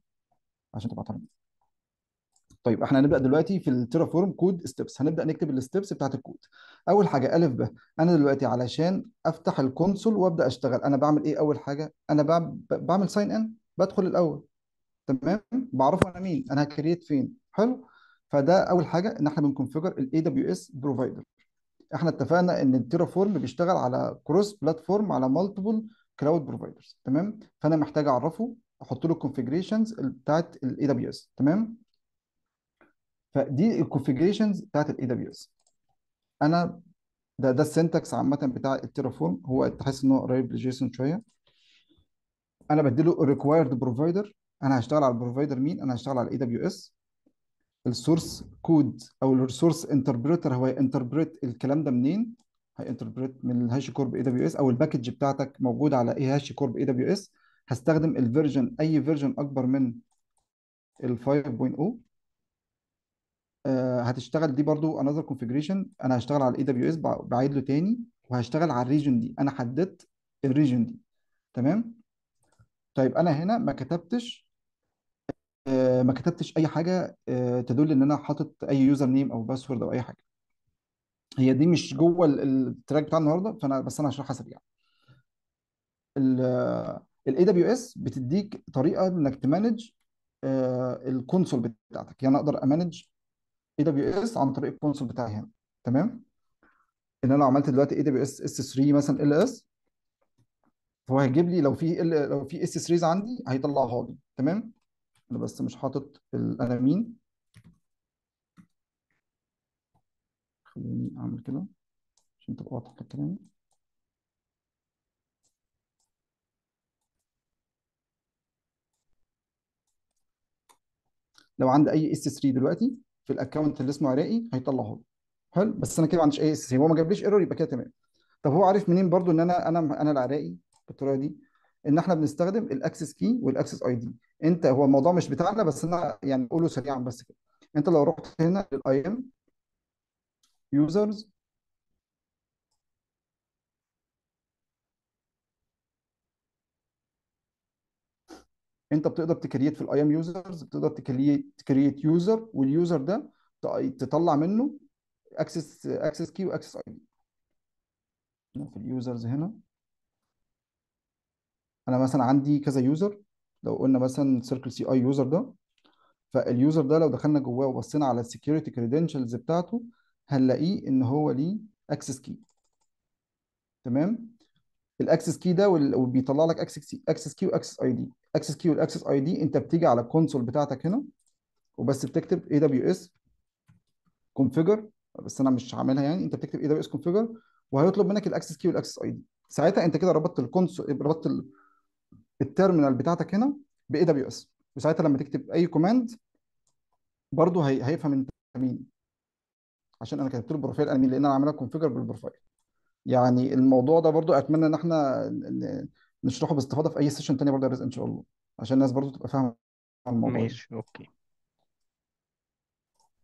عشان تبقى تمام طيب احنا هنبدا دلوقتي في التيرافورم كود ستيبس هنبدا نكتب الستبس بتاعت الكود اول حاجه ا ب انا دلوقتي علشان افتح الكونسول وابدا اشتغل انا بعمل ايه اول حاجه انا بعمل ساين ان بدخل الاول تمام بعرفه انا مين انا هكريت فين حلو فده اول حاجه ان احنا بنكونفيجر الاي دبليو اس بروفايدر احنا اتفقنا ان التيرافورم بيشتغل على كروس بلاتفورم على مالتيبل كلاود بروفايدرز تمام فانا محتاج اعرفه احط له الكونفجريشنز بتاعت الاي دبليو اس تمام فدي الكونفجريشنز بتاعت الاي دبليو اس انا ده ده السنتكس عامه بتاع التيرافورم هو تحس ان هو قريب لجيسون شويه انا بديله الريكوايرد بروفايدر انا هشتغل على البروفايدر مين انا هشتغل على الاي دبليو اس السورس كود او الريسورس انتربريتر هو انتربريت الكلام ده منين انتربريت من الهاش كورب اي دبليو اس او الباكج بتاعتك موجوده على ايه هاش كورب اي دبليو اس هستخدم الفيرجن اي فيرجن اكبر من ال 5.0 آه، هتشتغل دي برضو انذر كونفجريشن انا هشتغل على الاي دبليو اس بعيد له تاني وهشتغل على الريجن دي انا حددت الريجن دي تمام طيب انا هنا ما كتبتش آه، ما كتبتش اي حاجه آه، تدل ان انا حاطط اي يوزر نيم او باسورد او اي حاجه هي دي مش جوه التراك بتاع النهارده فانا بس انا هشرحها سريعا الاي دبليو اس بتديك طريقه انك تمانج آه، الكونسول بتاعتك يعني اقدر امانج اي دبليو اس عن طريق الكونسول بتاعي هنا تمام ان انا لو عملت دلوقتي اي دبليو اس اس 3 مثلا ال اس فهو هيجيب لي لو في لو في اس 3 عندي هيطلعها لي تمام انا بس مش حاطط الانامين خليني اعمل كده عشان تبقى واضحه كلامي لو عندي اي اس 3 دلوقتي في الاكونت اللي اسمه عراقي هيطلعه لي حلو بس انا كده ما عنديش اي اس 3 هو ما جابليش ايرور يبقى كده تمام طب هو عارف منين برضو ان انا انا انا العراقي بالطريقه دي ان احنا بنستخدم الاكسس كي والاكسس اي دي انت هو الموضوع مش بتاعنا بس انا يعني بقوله سريعا بس كده انت لو رحت هنا للاي ام يوزرز انت بتقدر تكريت في الاي ام يوزرز بتقدر تكريت تكريت يوزر واليوزر ده تطلع منه اكسس اكسس كي واكسس اي دي في اليوزرز هنا انا مثلا عندي كذا يوزر لو قلنا مثلا سيركل سي اي يوزر ده فاليوزر ده لو دخلنا جواه وبصينا على السكيورتي كريدنشلز بتاعته هنلاقيه ان هو ليه اكسس كي تمام الاكسس كي ده وبيطلع لك اكسس اكسس كي واكسس اي دي اكسس كيو والاكسس اي دي انت بتيجي على الكونسول بتاعتك هنا وبس بتكتب اي دبليو اس كونفيجر بس انا مش هعملها يعني انت بتكتب اي دبليو اس كونفيجر وهيطلب منك الاكسس كيو والاكسس اي دي ساعتها انت كده ربطت الكونسول ربطت التيرمينال بتاعتك هنا باي دبليو اس وساعتها لما تكتب اي كوماند برضه هي... هيفهم انت مين عشان انا كتبت له بروفايل انا مين لان انا عاملها كونفيجر بالبروفايل يعني الموضوع ده برضو اتمنى ان احنا نشرحه باستفاضه في اي سيشن تانية برضه يا رزق ان شاء الله عشان الناس برضه تبقى فاهمه الموضوع ده ماشي اوكي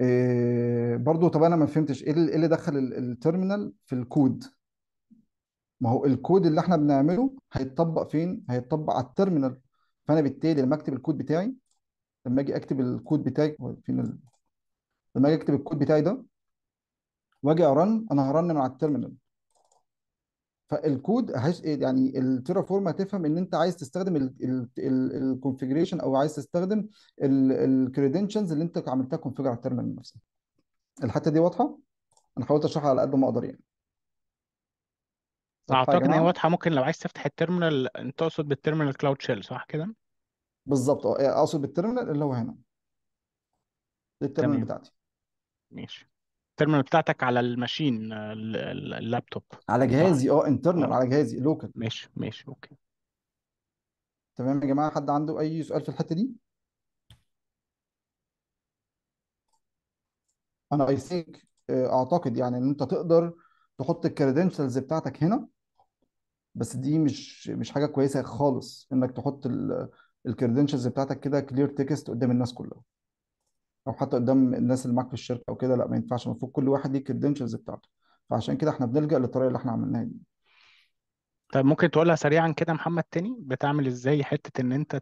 إيه برضه طب انا ما فهمتش ايه اللي إيه اللي دخل التيرمينال في الكود ما هو الكود اللي احنا بنعمله هيتطبق فين هيتطبق على التيرمينال فانا بالتالي لما اكتب الكود بتاعي لما اجي اكتب الكود بتاعي فين ال... لما اجي اكتب الكود بتاعي ده واجي ارن انا هرن من على التيرمينال فالكود هش يعني فورم هتفهم ان انت عايز تستخدم الكونفجريشن او عايز تستخدم الكريدنشنز اللي انت عملتها كونفجر على التيرمينال نفسها الحته دي واضحه انا حاولت اشرحها على قد ما اقدر يعني اعتقد ان هي واضحه ممكن لو عايز تفتح التيرمينال انت تقصد بالتيرمينال كلاود شيل صح كده بالظبط اه اقصد بالتيرمينال اللي هو هنا دي التيرمينال بتاعتي ماشي التيرمينال بتاعتك على الماشين اللابتوب على صح؟ جهازي اه انترنال اه على جهازي لوكال ماشي ماشي اوكي تمام يا جماعه حد عنده اي سؤال في الحته دي انا اي آه، ثينك اعتقد يعني ان انت تقدر تحط الكريدنشالز بتاعتك هنا بس دي مش مش حاجه كويسه خالص انك تحط الكريدنشالز بتاعتك كده كلير تكست قدام الناس كلها او حتى قدام الناس اللي معاك في الشركه او كده لا ما ينفعش المفروض كل واحد ليه كريدنشلز بتاعته فعشان كده احنا بنلجأ للطريقه اللي احنا عملناها دي طيب ممكن تقولها سريعا كده محمد تاني بتعمل ازاي حتة ان انت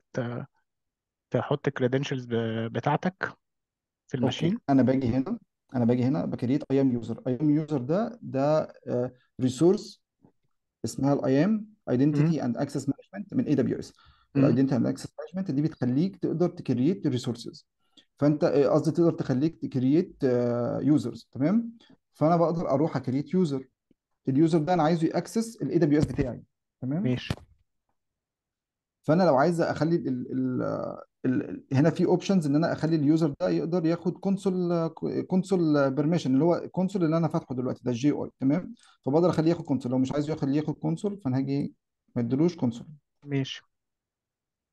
تحط credentials بتاعتك في اوكي الماشين انا باجي هنا انا باجي هنا بكريت اي ام يوزر اي ام يوزر ده ده ريسورس آه، اسمها الاي ام ايدنتيتي اند اكسس مانجمنت من اي دبليو اس الايدنتيتي اند اكسس مانجمنت دي بتخليك تقدر تكريت ريسورسز فانت إيه، قصدي تقدر تخليك تكريت يوزرز آه، تمام فانا بقدر اروح اكريت يوزر اليوزر ده انا عايزه ياكسس الاي دبليو اس بتاعي تمام ماشي فانا لو عايز اخلي الـ الـ الـ هنا في اوبشنز ان انا اخلي اليوزر ده يقدر ياخد كونسول كونسول بيرميشن اللي هو الكونسول اللي انا فاتحه دلوقتي ده جي اي تمام فبقدر اخليه ياخد كونسول لو مش عايز ياخد ياخد كونسول فانا هاجي إيه؟ ما ادلوش كونسول ماشي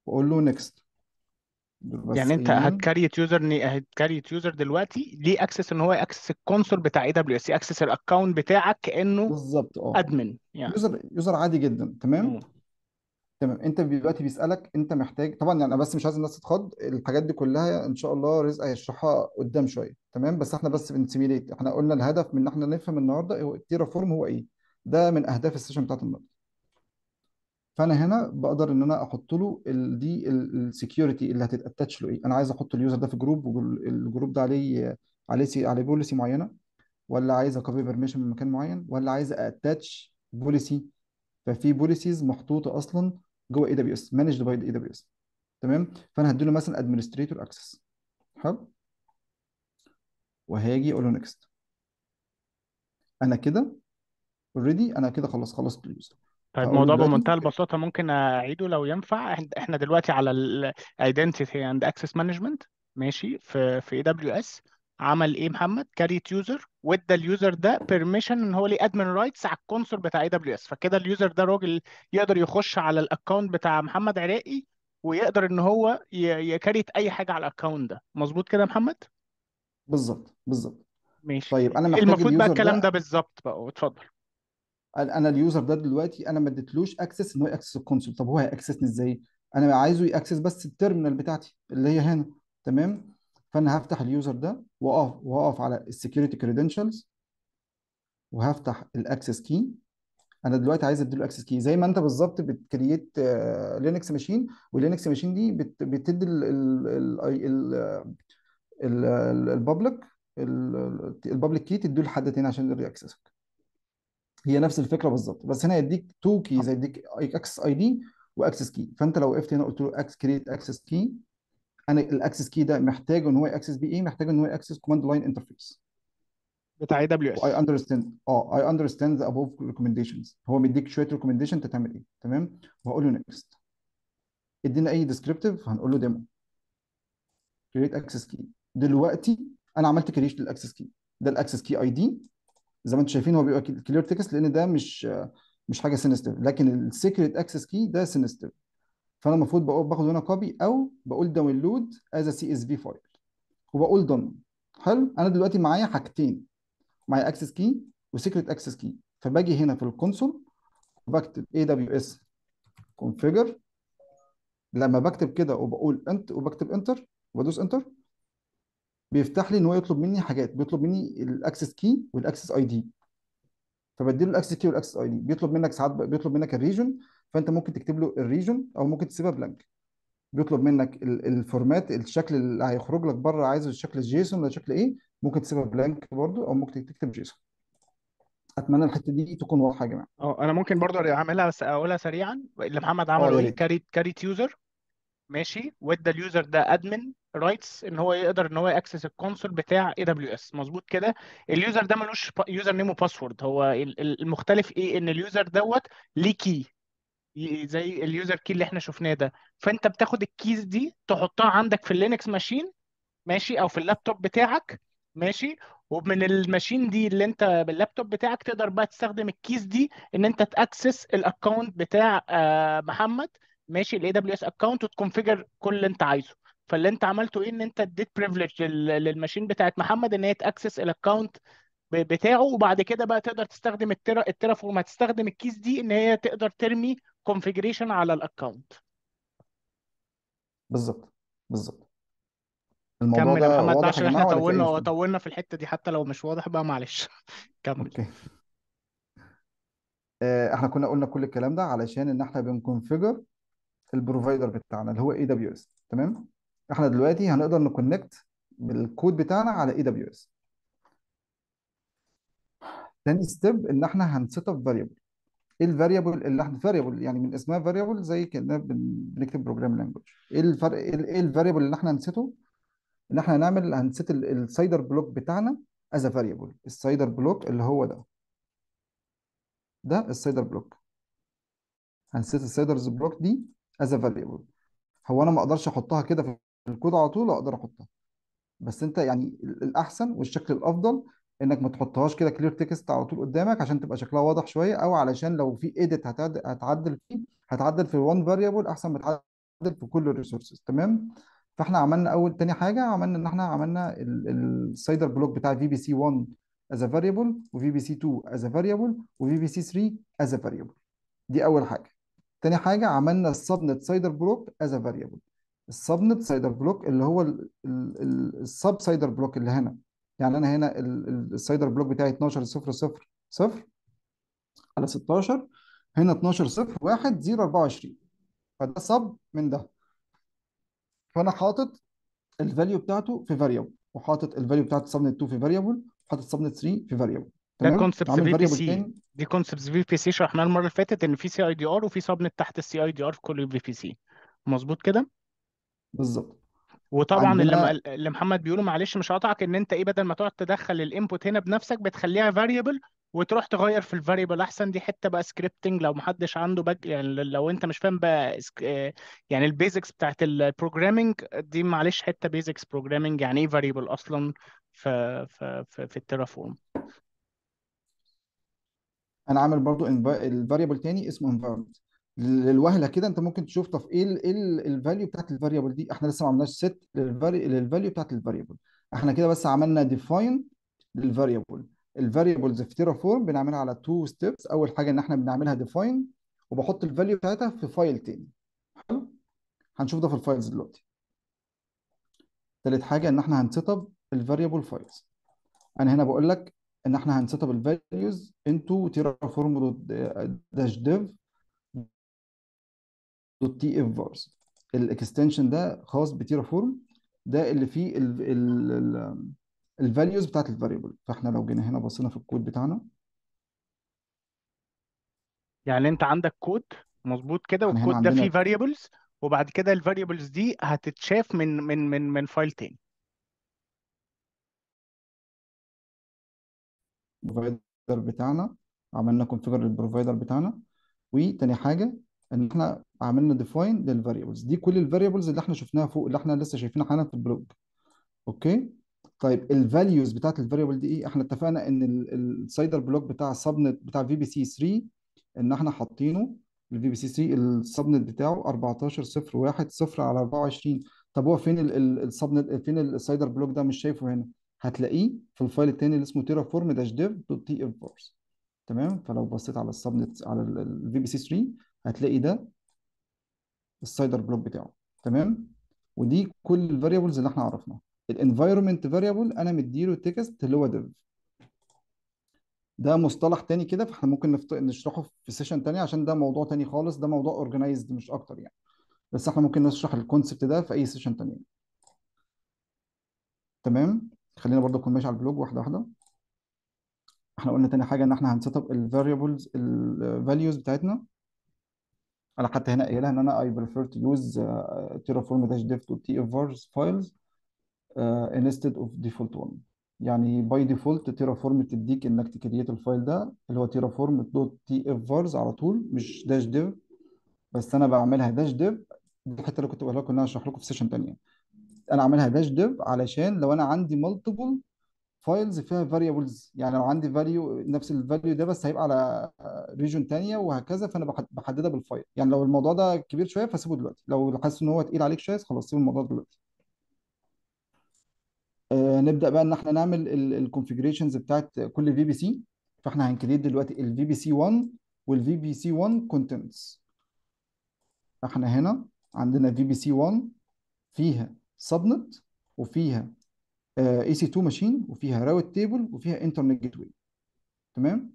واقول له نيكست يعني بس يعني انت ايه هتكريت يوزر هتكريت يوزر دلوقتي ليه اكسس ان هو ياكسس الكونسول بتاع اي دبليو اس ياكسس الاكونت بتاعك كانه بالظبط اه ادمن يعني يوزر يوزر عادي جدا تمام مم. تمام انت دلوقتي بيسالك انت محتاج طبعا يعني انا بس مش عايز الناس تتخض الحاجات دي كلها ان شاء الله رزق هيشرحها قدام شويه تمام بس احنا بس بنسيميليت احنا قلنا الهدف من ان احنا نفهم النهارده هو التيرا فورم هو ايه ده من اهداف السيشن بتاعت النهارده فانا هنا بقدر ان انا احط له ال دي السكيورتي اللي هتتاتش له ايه انا عايز احط اليوزر ده في جروب والجروب ده عليه عليه سي عليه بوليسي معينه ولا عايز اكوبي بيرميشن من مكان معين ولا عايز اتاتش بوليسي ففي بوليسيز محطوطه اصلا جوه اي دبليو اس مانجد باي اي دبليو اس تمام فانا هديله مثلا ادمنستريتور اكسس حلو وهاجي اقول له نكست انا كده اوريدي انا كده خلاص خلصت اليوزر طيب موضوع الموضوع بمنتهى دلوقتي البساطة ممكن أعيده لو ينفع إحنا دلوقتي على الـ Identity and Access Management ماشي في في AWS عمل إيه محمد؟ كريت يوزر وادى اليوزر ده permission إن هو ليه admin rights على الكونسول بتاع AWS فكده اليوزر ده راجل يقدر يخش على الأكونت بتاع محمد عراقي ويقدر إن هو ي- يكريت أي حاجة على الأكونت ده مظبوط كده يا محمد؟ بالظبط بالظبط ماشي طيب انا محتاج المفروض بقى اليوزر الكلام ده بالظبط بقى اتفضل انا اليوزر ده دلوقتي انا ما اديتلوش اكسس ان هو ياكسس الكونسول طب هو هياكسسني ازاي؟ انا عايزه ياكسس بس التيرمينال بتاعتي اللي هي هنا تمام؟ فانا هفتح اليوزر ده واقف واقف على السكيورتي كريدنشالز وهفتح الاكسس كي انا دلوقتي عايز اديله اكسس كي زي ما انت بالظبط بتكريت لينكس ماشين واللينكس ماشين دي بتدي البابليك البابليك كي تديه لحد تاني عشان يقدر ياكسسك هي نفس الفكره بالظبط بس هنا يديك تو كيز آه. يديك اكسس اي دي واكسس كي فانت لو وقفت هنا قلت له اكس كريت اكسس كي انا الاكسس كي ده محتاج ان هو ياكسس بي ايه e، محتاج ان هو ياكسس كوماند لاين انترفيس بتاع اي دبليو اس اي اندرستاند اه اي اندرستاند ذا ابوف ريكومنديشنز هو مديك شويه ريكومنديشن انت تعمل ايه تمام وهقول له نيكست ادينا اي ديسكريبتيف هنقول له ديمو كريت اكسس كي دلوقتي انا عملت كريشن للاكسس كي ده الاكسس كي اي دي زي ما انتم شايفين هو بيبقى كلير تكست لان ده مش مش حاجه سينستر لكن السيكريت اكسس كي ده سينستر فانا المفروض باخد هنا كوبي او بقول داونلود از سي اس في فايل وبقول دون حلو انا دلوقتي معايا حاجتين معايا اكسس كي وسيكريت اكسس كي فباجي هنا في الكونسول وبكتب اي دبليو اس كونفيجر لما بكتب كده وبقول انت وبكتب انتر وبدوس انتر بيفتح لي ان هو يطلب مني حاجات بيطلب مني الاكسس كي والاكسس اي دي فبديله الاكسس كي والاكسس اي دي بيطلب منك ساعات بيطلب منك الريجن فانت ممكن تكتب له الريجن او ممكن تسيبها بلانك بيطلب منك الفورمات الشكل اللي هيخرج لك بره عايزه شكل جيسون ولا شكل ايه ممكن تسيبها بلانك برضو او ممكن تكتب جيسون اتمنى الحته دي تكون واضحه يا جماعه اه انا ممكن برضو اعملها بس اقولها سريعا اللي محمد عمله ايه كاريت كاريت يوزر ماشي وادى اليوزر ده ادمن رايتس ان هو يقدر ان هو ياكسس الكونسول بتاع اي دبليو اس مظبوط كده اليوزر ده ملوش يوزر نيم وباسورد هو المختلف ايه ان اليوزر دوت ليه كي زي اليوزر كي اللي احنا شفناه ده فانت بتاخد الكيز دي تحطها عندك في اللينكس ماشين ماشي او في اللابتوب بتاعك ماشي ومن الماشين دي اللي انت باللابتوب بتاعك تقدر بقى تستخدم الكيز دي ان انت تاكسس الاكونت بتاع آه، محمد ماشي الاي دبليو اس اكونت وتكونفيجر كل اللي انت عايزه فاللي انت عملته ايه ان انت اديت بريفليج للماشين بتاعت محمد ان هي تاكسس الاكونت بتاعه وبعد كده بقى تقدر تستخدم التيرا فورم هتستخدم الكيس دي ان هي تقدر ترمي كونفيجريشن على الاكونت بالظبط بالظبط الموضوع كمل يا ده محمد واضح يا عشان احنا جماعة ولا في طولنا مشكلة؟ طولنا في الحتة دي حتى لو مش واضح بقى معلش كمل اوكي آه، احنا كنا قلنا كل الكلام ده علشان ان احنا بنكونفيجر البروفايدر بتاعنا اللي هو اي دبليو اس تمام احنا دلوقتي هنقدر نكونكت بالكود بتاعنا على اي دبليو اس تاني ستيب ان احنا هنسيت اب فاريبل ايه الفاريبل اللي احنا فاريبل يعني من اسمها فاريبل زي كنا بنكتب بروجرام لانجوج ايه الفرق ايه الفاريبل اللي احنا هنسيته ان احنا هنعمل هنسيت السايدر بلوك بتاعنا از فاريبل السايدر بلوك اللي هو ده ده السايدر بلوك هنسيت السايدرز بلوك دي از فاريبل هو انا ما اقدرش احطها كده في الكود على طول اقدر احطها بس انت يعني الاحسن والشكل الافضل انك ما تحطهاش كده كلير تكست على طول قدامك عشان تبقى شكلها واضح شويه او علشان لو في ايديت هتعدل فيه هتعدل في وان فاريبل احسن ما تعدل في كل الريسورسز تمام فاحنا عملنا اول تاني حاجه عملنا ان احنا عملنا السايدر بلوك بتاع في بي سي 1 as a variable وفي بي سي 2 as a variable وفي بي سي 3 as a variable دي اول حاجه تاني حاجه عملنا السبنت سايدر بلوك as a variable السبنت سايدر بلوك اللي هو السب سايدر بلوك اللي هنا يعني انا هنا السايدر بلوك بتاعي 12 0 0 0 على 16 هنا 12 0 1 0 24 فده سب من ده فانا حاطط الفاليو بتاعته في فاريبل وحاطط الفاليو بتاعت السبنت 2 في فاريبل وحاطط السبنت 3 في فاريبل ده كونسبت في بي سي دي كونسبت في بي سي شرحناها المره اللي فاتت ان في سي اي دي ار وفي سبنت تحت السي اي دي ار في كل في بي سي مظبوط كده بالظبط وطبعا اللي عندنا م- اللي محمد بيقوله معلش مش هقطعك ان انت ايه بدل ما تقعد تدخل الانبوت هنا بنفسك بتخليها فاريبل وتروح تغير في الفاريبل احسن دي حته بقى سكريبتنج لو محدش عنده باك يعني لو انت مش فاهم بقى يعني البيزكس بتاعت البروجرامنج دي معلش حته بيزكس بروجرامنج يعني ايه فاريبل اصلا في في في, في الترافورم انا عامل برضو الفاريبل تاني اسمه environment للوهله كده انت ممكن تشوف طب ايه الفاليو إيه بتاعت الفاريبل دي احنا لسه ما عملناش سيت للفاليو بتاعت الفاريبل احنا كده بس عملنا ديفاين للفاريبل الفاريبلز في تيرافورم بنعملها على تو ستيبس اول حاجه ان احنا بنعملها ديفاين وبحط الفاليو بتاعتها في فايل تاني حلو هنشوف ده في الفايلز دلوقتي تالت حاجه ان احنا هنسيت اب الفاريبل فايلز انا هنا بقول لك ان احنا هنسيت اب الفاليوز انتو تيرافورم دوت داش ديف دوت تي اف فارس الاكستنشن ده خاص فورم ده اللي فيه الفاليوز بتاعت الفاريبل فاحنا لو جينا هنا بصينا في الكود بتاعنا يعني انت عندك كود مظبوط كده والكود ده فيه فاريبلز وبعد كده الفاريبلز دي هتتشاف من من من من فايل تاني البروفايدر بتاعنا عملنا كونفيجر للبروفايدر بتاعنا وتاني حاجه ان احنا عملنا ديفاين للفاريبلز دي كل الفاريبلز اللي احنا شفناها فوق اللي احنا لسه شايفينها حالا في البلوج اوكي طيب الفاليوز بتاعت الفاريبل دي ايه احنا اتفقنا ان السايدر بلوك بتاع السبنت بتاع في بي سي 3 ان احنا حاطينه الفي بي سي 3 السبنت بتاعه 14 0 1 0 على 24 طب هو فين السبنت فين السايدر بلوك ده مش شايفه هنا هتلاقيه في الفايل الثاني اللي اسمه تيرا فورم داش ديف دوت تي اف بارس تمام فلو بصيت على السبنت على الفي بي سي 3 هتلاقي ده السايدر بلوك بتاعه تمام ودي كل الفاريبلز اللي احنا عرفناها الانفايرمنت فاريبل انا مديله تكست اللي هو ديف ده مصطلح تاني كده فاحنا ممكن نشرحه في سيشن تاني عشان ده موضوع تاني خالص ده موضوع اورجنايزد مش اكتر يعني بس احنا ممكن نشرح الكونسبت ده في اي سيشن تانية تمام خلينا برضو نكون ماشي على البلوج واحده واحده احنا قلنا تاني حاجه ان احنا هنسيت اب الفاريبلز الفاليوز بتاعتنا انا حتى هنا قايلها ان انا I prefer to use uh, terraform dash dev to tfvars files uh, instead of default one يعني باي ديفولت Terraform تديك انك تكريت الفايل ده اللي هو تيرافورم دوت تي اف على طول مش داش ديف بس انا بعملها داش ديف دي الحته اللي كنت بقول لكم ان انا هشرح لكم في سيشن ثانيه انا عاملها داش ديف علشان لو انا عندي مالتيبل فايلز فيها فاريبلز يعني لو عندي فاليو نفس الفاليو ده بس هيبقى على ريجون تانية وهكذا فانا بحددها بالفايل يعني لو الموضوع ده كبير شويه فسيبه دلوقتي لو حاسس ان هو تقيل عليك شويه خلاص سيب الموضوع دلوقتي آه نبدا بقى ان احنا نعمل الكونفجريشنز بتاعت كل في بي سي فاحنا هنكريت دلوقتي الفي بي سي 1 والفي بي سي 1 كونتنتس احنا هنا عندنا في بي سي 1 فيها سبنت وفيها اي سي 2 ماشين وفيها راوت تيبل وفيها انترنت جيت واي تمام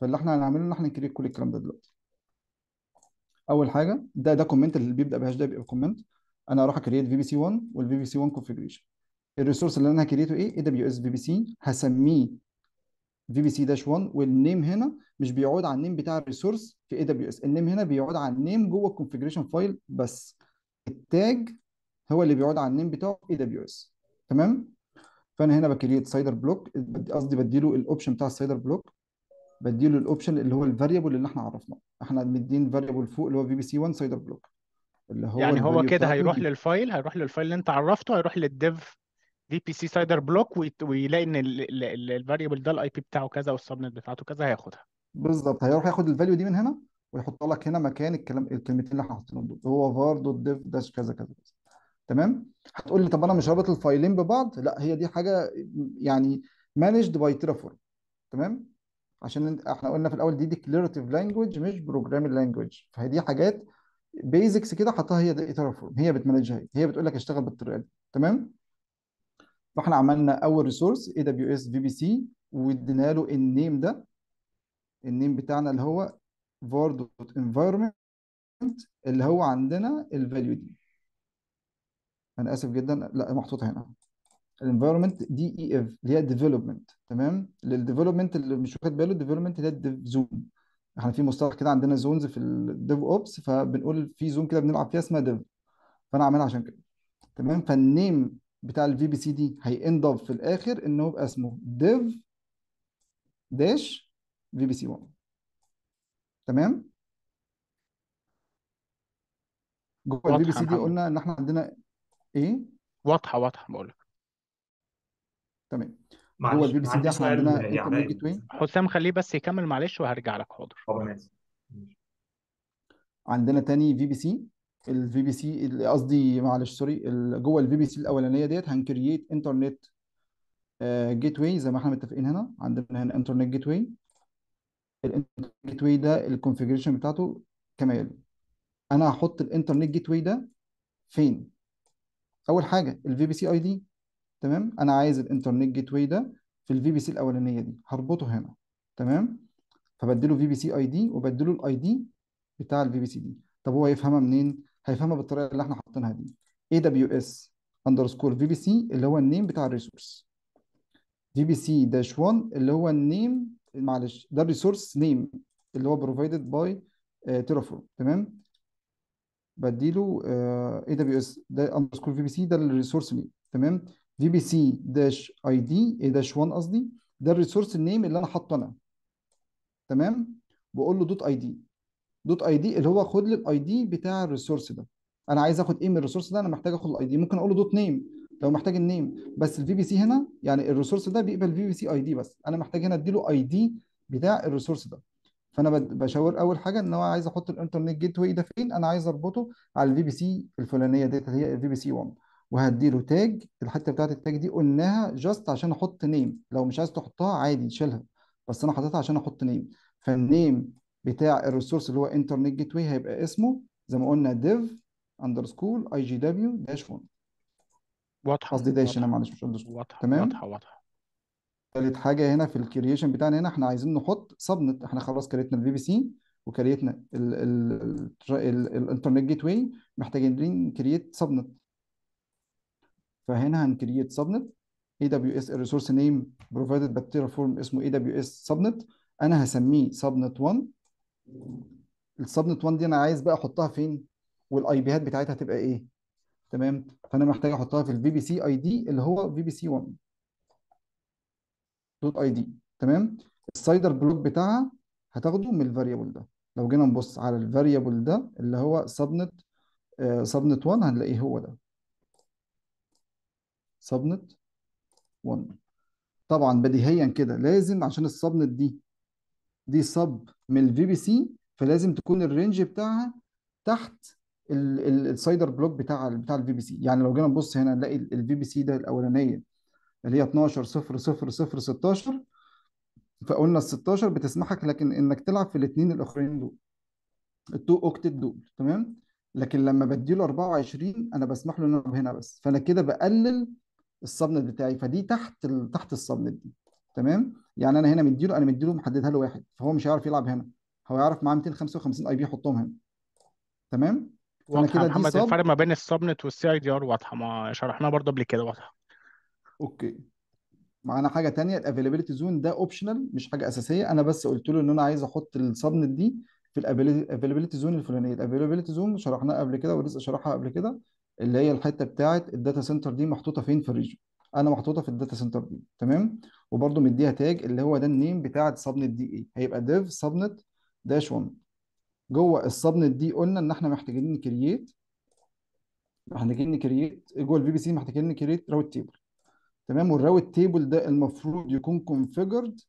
فاللي احنا هنعمله ان احنا نكريت كل الكلام ده دلوقتي اول حاجه ده ده كومنت اللي بيبدا بهاش ده بيبقى كومنت انا هروح اكريت في بي سي 1 والفي بي سي 1 كونفجريشن الريسورس اللي انا هكريته ايه اي دبليو اس في بي سي هسميه في بي سي داش 1 والنيم هنا مش بيعود على النيم بتاع الريسورس في اي دبليو اس النيم هنا بيعود على النيم جوه الكونفيجريشن فايل بس التاج هو اللي بيعود على النيم بتاعه اي دبليو اس تمام فانا هنا بكريت سايدر بلوك قصدي بديله الاوبشن بتاع السايدر بلوك بديله الاوبشن اللي هو الفاريبل اللي احنا عرفناه احنا مدين فاريبل فوق اللي هو في بي سي 1 سايدر بلوك اللي هو يعني هو كده هيروح للفايل هيروح للفايل اللي انت عرفته هيروح للديف في بي سي سايدر بلوك ويلاقي ان الفاريبل ده الاي بي بتاعه كذا والسبنت بتاعته كذا هياخدها بالظبط هيروح ياخد الفاليو دي من هنا ويحط لك هنا مكان الكلام الكلمتين اللي احنا حاطينهم دول هو var.dev كذا كذا كذا تمام هتقول لي طب انا مش رابط الفايلين ببعض لا هي دي حاجه يعني مانجد باي تيرافورم تمام عشان احنا قلنا في الاول دي ديكلاريتيف لانجوج مش بروجرامينج لانجوج فهي دي حاجات بيزكس كده حطها هي تيرافورم هي بتمانجها هي هي بتقول لك اشتغل بالطريقه دي تمام فاحنا عملنا اول ريسورس اي دبليو اس في بي سي وادينا له النيم ده النيم بتاعنا اللي هو دوت انفايرمنت اللي هو عندنا الفاليو دي انا اسف جدا لا محطوطه هنا الانفايرمنت دي اي اف اللي هي ديفلوبمنت تمام للديفلوبمنت اللي مش واخد باله الديفلوبمنت اللي هي الديف زون احنا في مصطلح كده عندنا زونز في الديف اوبس فبنقول في زون كده بنلعب فيها اسمها ديف فانا عاملها عشان كده تمام فالنيم بتاع الفي بي سي دي هيند اب في الاخر ان هو يبقى اسمه ديف داش في بي سي 1 تمام جوه الفي بي سي دي قلنا ان احنا عندنا ايه واضحه واضحه بقول لك تمام هو معلش البي بي سي ده احنا عندنا يعني إيه؟ حسام خليه بس يكمل معلش وهرجع لك حاضر طب ماشي عندنا تاني في بي سي الفي بي سي قصدي معلش سوري جوه الفي بي سي الاولانيه ديت هنكرييت انترنت جيت آه، واي زي ما احنا متفقين هنا عندنا هنا انترنت جيت واي الانترنت جيت واي ده الكونفيجريشن بتاعته كما يلي انا هحط الانترنت جيت واي ده فين اول حاجه الفي بي سي اي دي تمام انا عايز الانترنت جيت واي ده في الفي بي سي الاولانيه دي هربطه هنا تمام فبديله في بي سي اي دي وبديله الاي دي بتاع الفي بي سي دي طب هو يفهمها منين هيفهمها بالطريقه اللي احنا حاطينها دي اي دبليو اس اندرسكور في بي سي اللي هو النيم بتاع الريسورس في بي سي داش 1 اللي هو النيم معلش ده الريسورس نيم اللي هو بروفايدد باي تيرافورم تمام بديله اي دبليو اس ده اندرسكور في بي سي ده الريسورس نيم تمام في بي سي داش اي دي اي داش 1 قصدي ده الريسورس نيم اللي انا حاطه انا تمام بقول له دوت اي دي دوت اي دي اللي هو خد لي الاي دي بتاع الريسورس ده انا عايز اخد ايه من الريسورس ده انا محتاج اخد الاي دي ممكن اقول له دوت نيم لو محتاج النيم بس الفي بي سي هنا يعني الريسورس ده بيقبل في بي سي اي دي بس انا محتاج هنا اديله اي دي بتاع الريسورس ده فانا بشاور اول حاجه ان هو عايز احط الانترنت جيت واي ده فين انا عايز اربطه على الفي بي سي الفلانيه ديت اللي هي الفي بي سي 1 وهديله تاج الحته بتاعت التاج دي قلناها جاست عشان احط نيم لو مش عايز تحطها عادي شيلها بس انا حاططها عشان احط نيم فالنيم بتاع الريسورس اللي هو انترنت جيت واي هيبقى اسمه زي ما قلنا ديف اندرسكول اي جي دبليو داش 1 واضحه قصدي داش انا معلش مش اندرسكور واضحه تمام واضحه واضحه ثالث حاجه هنا في الكرييشن بتاعنا هنا احنا عايزين نحط سبنت احنا خلاص كريتنا البي بي سي وكريتنا الانترنت جيت واي محتاجين كرييت سبنت فهنا هنكرييت سبنت اي دبليو اس الريسورس نيم بروفايدد فورم اسمه اي دبليو اس سبنت انا هسميه سبنت 1 السبنت 1 دي انا عايز بقى احطها فين والاي بيهات بتاعتها هتبقى ايه تمام فانا محتاج احطها في البي بي سي اي دي اللي هو في بي سي 1 دوت اي دي تمام السايدر بلوك بتاعها هتاخده من الفاريبل ده لو جينا نبص على الفاريبل ده اللي هو سبنت آه، سبنت 1 هنلاقيه هو ده سبنت 1 طبعا بديهيا كده لازم عشان السبنت دي دي سب من الفي بي سي فلازم تكون الرينج بتاعها تحت السايدر بلوك بتاع بتاع الفي بي سي يعني لو جينا نبص هنا نلاقي الفي بي سي ده الاولانيه اللي هي 12 0 0 0 16 فقلنا ال 16 بتسمحك لكن انك تلعب في الاثنين الاخرين دول التو اوكتيد دول تمام لكن لما بديله 24 انا بسمح له انه يلعب هنا بس فانا كده بقلل السبنت بتاعي فدي تحت ال... تحت السبنت دي تمام يعني انا هنا مديله انا مديله محددها له واحد فهو مش هيعرف يلعب هنا هو يعرف معاه 255 اي بي يحطهم هنا تمام فانا واضحه يا كده دي محمد الفرق ما بين السبنت والسي اي دي ار واضحه ما شرحناها برضه قبل كده واضحه اوكي معانا حاجه تانية الافيلابيلتي زون ده اوبشنال مش حاجه اساسيه انا بس قلت له ان انا عايز احط السبنت دي في الافيلابيلتي زون الفلانيه الافيلابيلتي زون شرحناها قبل كده ولسه شرحها قبل كده اللي هي الحته بتاعه الداتا سنتر دي محطوطه فين في الريجن انا محطوطه في الداتا سنتر دي تمام وبرده مديها تاج اللي هو ده النيم بتاع السبنت دي ايه هيبقى ديف سبنت داش 1 جوه السبنت دي قلنا ان احنا محتاجين نكرييت محتاجين نكرييت جوه البي بي سي محتاجين نكرييت راوت تيبل تمام والراوت تيبل ده المفروض يكون كونفيجرد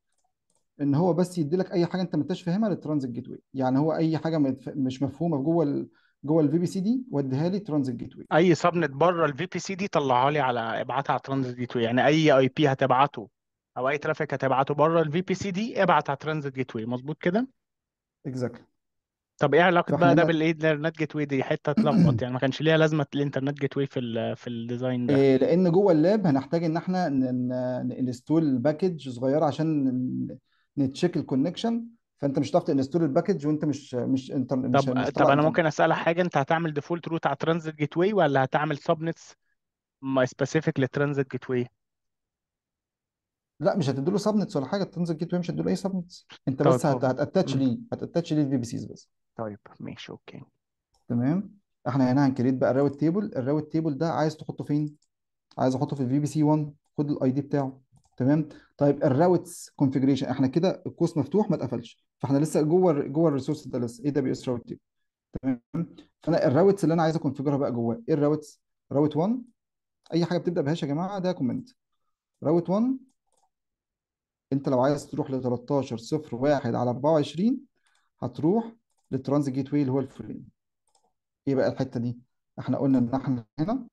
ان هو بس يدي لك اي حاجه انت ما انتش فاهمها للترانزيت جيت واي يعني هو اي حاجه مش مفهومه جوه جوه الفي بي سي دي وديها لي ترانزيت جيت واي اي سبنت بره الفي بي سي دي طلعها لي على ابعتها على ترانزيت جيت واي يعني اي اي بي هتبعته او اي ترافيك هتبعته بره الفي بي سي دي ابعت على ترانزيت جيت واي مظبوط كده؟ اكزاكتلي طب ايه علاقه بقى ده بالانترنت جيت واي دي حته اتلخبط يعني ما كانش ليها لازمه الانترنت جيت واي في الـ في الديزاين ده إيه، لان جوه اللاب هنحتاج ان احنا ننستول باكج صغيره عشان نتشيك الكونكشن فانت مش هتعرف تنستول الباكج وانت مش مش انتر مش طب مش طب انا ممكن انترنت اسالك حاجه انت هتعمل ديفولت روت على ترانزيت جيت واي ولا هتعمل سبنتس سبيسيفيك لترانزيت جيت واي لا مش له سبنتس ولا حاجه تنزل جيت واي مش له اي سبنتس انت بس هتاتش ليه هتاتش ليه الفي بي سيز بس طيب ماشي اوكي تمام احنا هنا هنكريت بقى الراوت تيبل الراوت تيبل ده عايز تحطه فين عايز احطه في الفي بي سي 1 خد الاي دي بتاعه تمام طيب الراوتس كونفيجريشن احنا كده الكوست مفتوح ما اتقفلش فاحنا لسه جوه جوه الريسورس ده لسه اي دبليو اس راوت تيبل تمام فانا الراوتس اللي انا عايز اكونفيجرها بقى جواه ايه الراوتس راوت 1 اي حاجه بتبدا بهاش يا جماعه ده كومنت راوت 1 انت لو عايز تروح ل 13 0 1 على 24 هتروح للترانزيت جيت واي اللي هو الفريم ايه بقى الحته دي احنا قلنا ان احنا هنا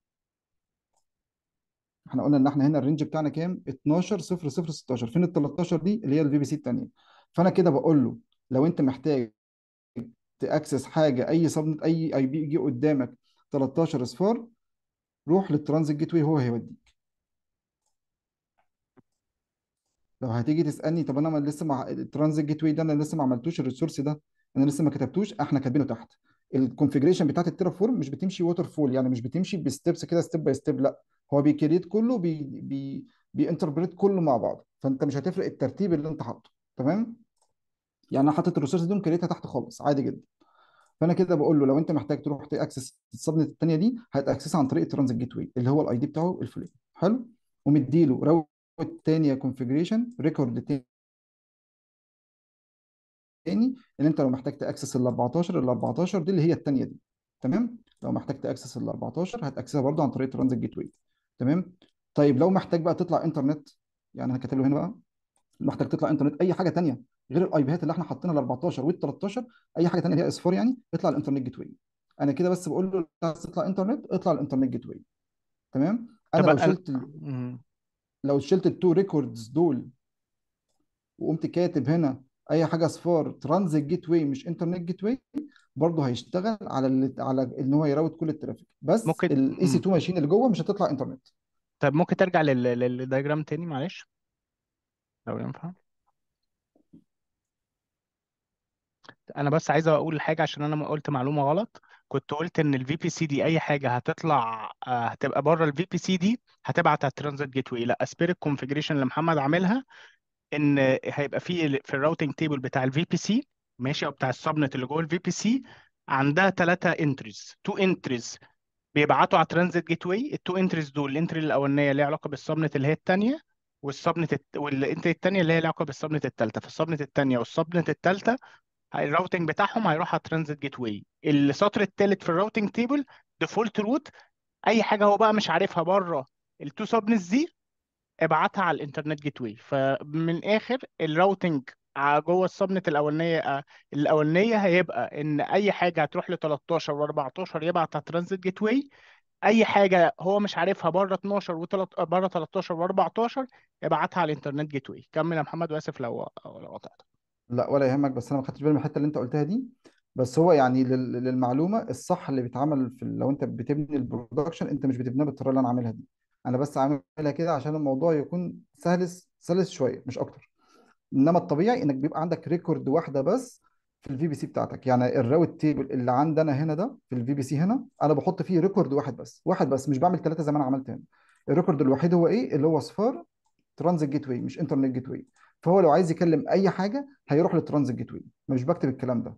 احنا قلنا ان احنا هنا الرينج بتاعنا كام 12 0 0 16 فين ال 13 دي اللي هي الفي بي سي الثانيه فانا كده بقول له لو انت محتاج تاكسس حاجه اي سبنت اي اي بي يجي قدامك 13 اصفار روح للترانزيت جيت واي هو هيوديك لو هتيجي تسالني طب انا ما لسه مع الترانزيت جيت واي ده انا لسه ما عملتوش الريسورس ده انا لسه ما كتبتوش احنا كاتبينه تحت الكونفيجريشن بتاعت التيرا فورم مش بتمشي ووتر فول يعني مش بتمشي بستبس كده ستيب باي ستيب لا هو بيكريت كله بي بي بينتربريت كله مع بعض فانت مش هتفرق الترتيب اللي انت حاطه تمام يعني انا حاطط الريسورس دي كريتها تحت خالص عادي جدا فانا كده بقول له لو انت محتاج تروح تاكسس السبنت الثانيه دي هتاكسسها عن طريق الترانزيت جيت واي اللي هو الاي دي بتاعه الفلاني حلو ومديله راوت ثانيه كونفيجريشن ريكورد تاني ان انت لو محتاج تاكسس ال 14 ال 14 دي اللي هي الثانيه دي تمام لو محتاج تاكسس ال 14 هتاكسسها برضه عن طريق ترانزيت جيت واي تمام طيب لو محتاج بقى تطلع انترنت يعني انا كاتب له هنا بقى محتاج تطلع انترنت اي حاجه ثانيه غير الاي بيهات اللي احنا حاطينها ال 14 وال 13 اي حاجه ثانيه اللي هي اس 4 يعني اطلع الانترنت جيت واي انا كده بس بقول له عايز تطلع انترنت اطلع الانترنت جيت واي تمام انا لو شلت ال... لو شلت التو ريكوردز دول وقمت كاتب هنا اي حاجه صفار ترانزيت جيت واي مش انترنت جيت واي برضه هيشتغل على على ان هو يراوت كل الترافيك بس ممكن الاي سي 2 ماشين اللي جوه مش هتطلع انترنت طب ممكن ترجع لل... للدايجرام تاني معلش لو ينفع انا بس عايز اقول حاجه عشان انا ما قلت معلومه غلط كنت قلت ان الفي بي سي دي اي حاجه هتطلع آه، هتبقى بره الفي بي سي دي هتبعت على الترانزيت جيت واي لا سبيريت كونفجريشن اللي محمد عاملها ان هيبقى في في الراوتنج تيبل بتاع الفي بي سي ماشي او بتاع السبنت اللي جوه الفي بي سي عندها ثلاثه انتريز تو انتريز بيبعتوا على ترانزيت جيت واي التو انتريز دول الانتري الاولانيه ليها علاقه بالسبنت اللي هي الثانيه والسبنت والانتري الثانيه اللي هي ليها علاقه بالسبنت الثالثه فالسبنت الثانيه والسبنت الثالثه الراوتنج بتاعهم هيروح على ترانزيت جيت واي السطر الثالث في الراوتنج تيبل ديفولت روت اي حاجه هو بقى مش عارفها بره التو سبنتس دي ابعتها على الانترنت جيت واي فمن اخر الراوتنج جوه السبنت الاولانيه الاولانيه هيبقى ان اي حاجه هتروح ل 13 و14 يبعتها ترانزيت جيت واي اي حاجه هو مش عارفها بره 12 و بره 13 و14 ابعتها على الانترنت جيت واي كمل يا محمد واسف لو لو قطعت لا ولا يهمك بس انا ما خدتش بالي من الحته اللي انت قلتها دي بس هو يعني للمعلومه الصح اللي بيتعمل في لو انت بتبني البرودكشن انت مش بتبنيها بالطريقه اللي انا عاملها دي انا بس عاملها كده عشان الموضوع يكون سلس سلس شويه مش اكتر انما الطبيعي انك بيبقى عندك ريكورد واحده بس في الفي بي سي بتاعتك يعني الراوت تيبل اللي عندنا هنا ده في الفي بي سي هنا انا بحط فيه ريكورد واحد بس واحد بس مش بعمل ثلاثه زي ما انا عملت هنا الريكورد الوحيد هو ايه اللي هو صفار ترانزيت جيت واي مش انترنت جيت واي فهو لو عايز يكلم اي حاجه هيروح للترانزيت جيت واي مش بكتب الكلام ده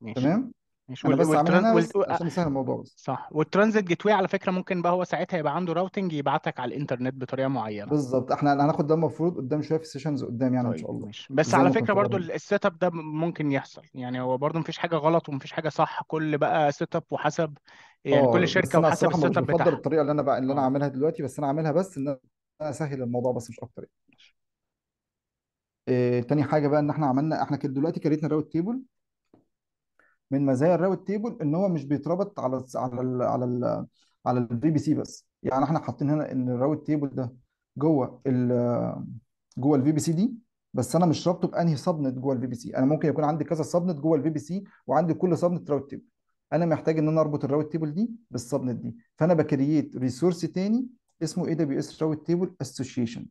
ماشي. تمام مش انا بس عاملها والتران... بس عشان اسهل الموضوع بس صح والترانزيت جيت واي على فكره ممكن بقى هو ساعتها يبقى عنده راوتنج يبعتك على الانترنت بطريقه معينه بالظبط احنا هناخد ده المفروض قدام شويه في السيشنز قدام يعني ان طيب، شاء الله ماشي بس على فكره برضو السيت اب ده ممكن يحصل يعني هو برضو مفيش حاجه غلط ومفيش حاجه صح كل بقى سيت اب وحسب يعني كل آه، بس شركه انا وحسب الصراحه السيت اب بفضل بتاعها الطريقه اللي انا بقى اللي انا آه. عاملها دلوقتي بس انا عاملها بس ان انا اسهل الموضوع بس مش اكتر يعني إيه تاني حاجه بقى ان احنا عملنا احنا كده دلوقتي كريتنا راوت تيبل من مزايا الراوت تيبل ان هو مش بيتربط على الـ على الـ على الـ على الفي بي سي بس يعني احنا حاطين هنا ان الراوت تيبل ده جوه ال جوه الفي بي سي دي بس انا مش رابطه بانهي سبنت جوه الفي بي سي انا ممكن يكون عندي كذا سبنت جوه الفي بي سي وعندي كل سبنت راوت تيبل انا محتاج ان انا اربط الراوت تيبل دي بالسبنت دي فانا بكرييت ريسورس تاني اسمه اي دبليو اس راوت تيبل اسوشيشن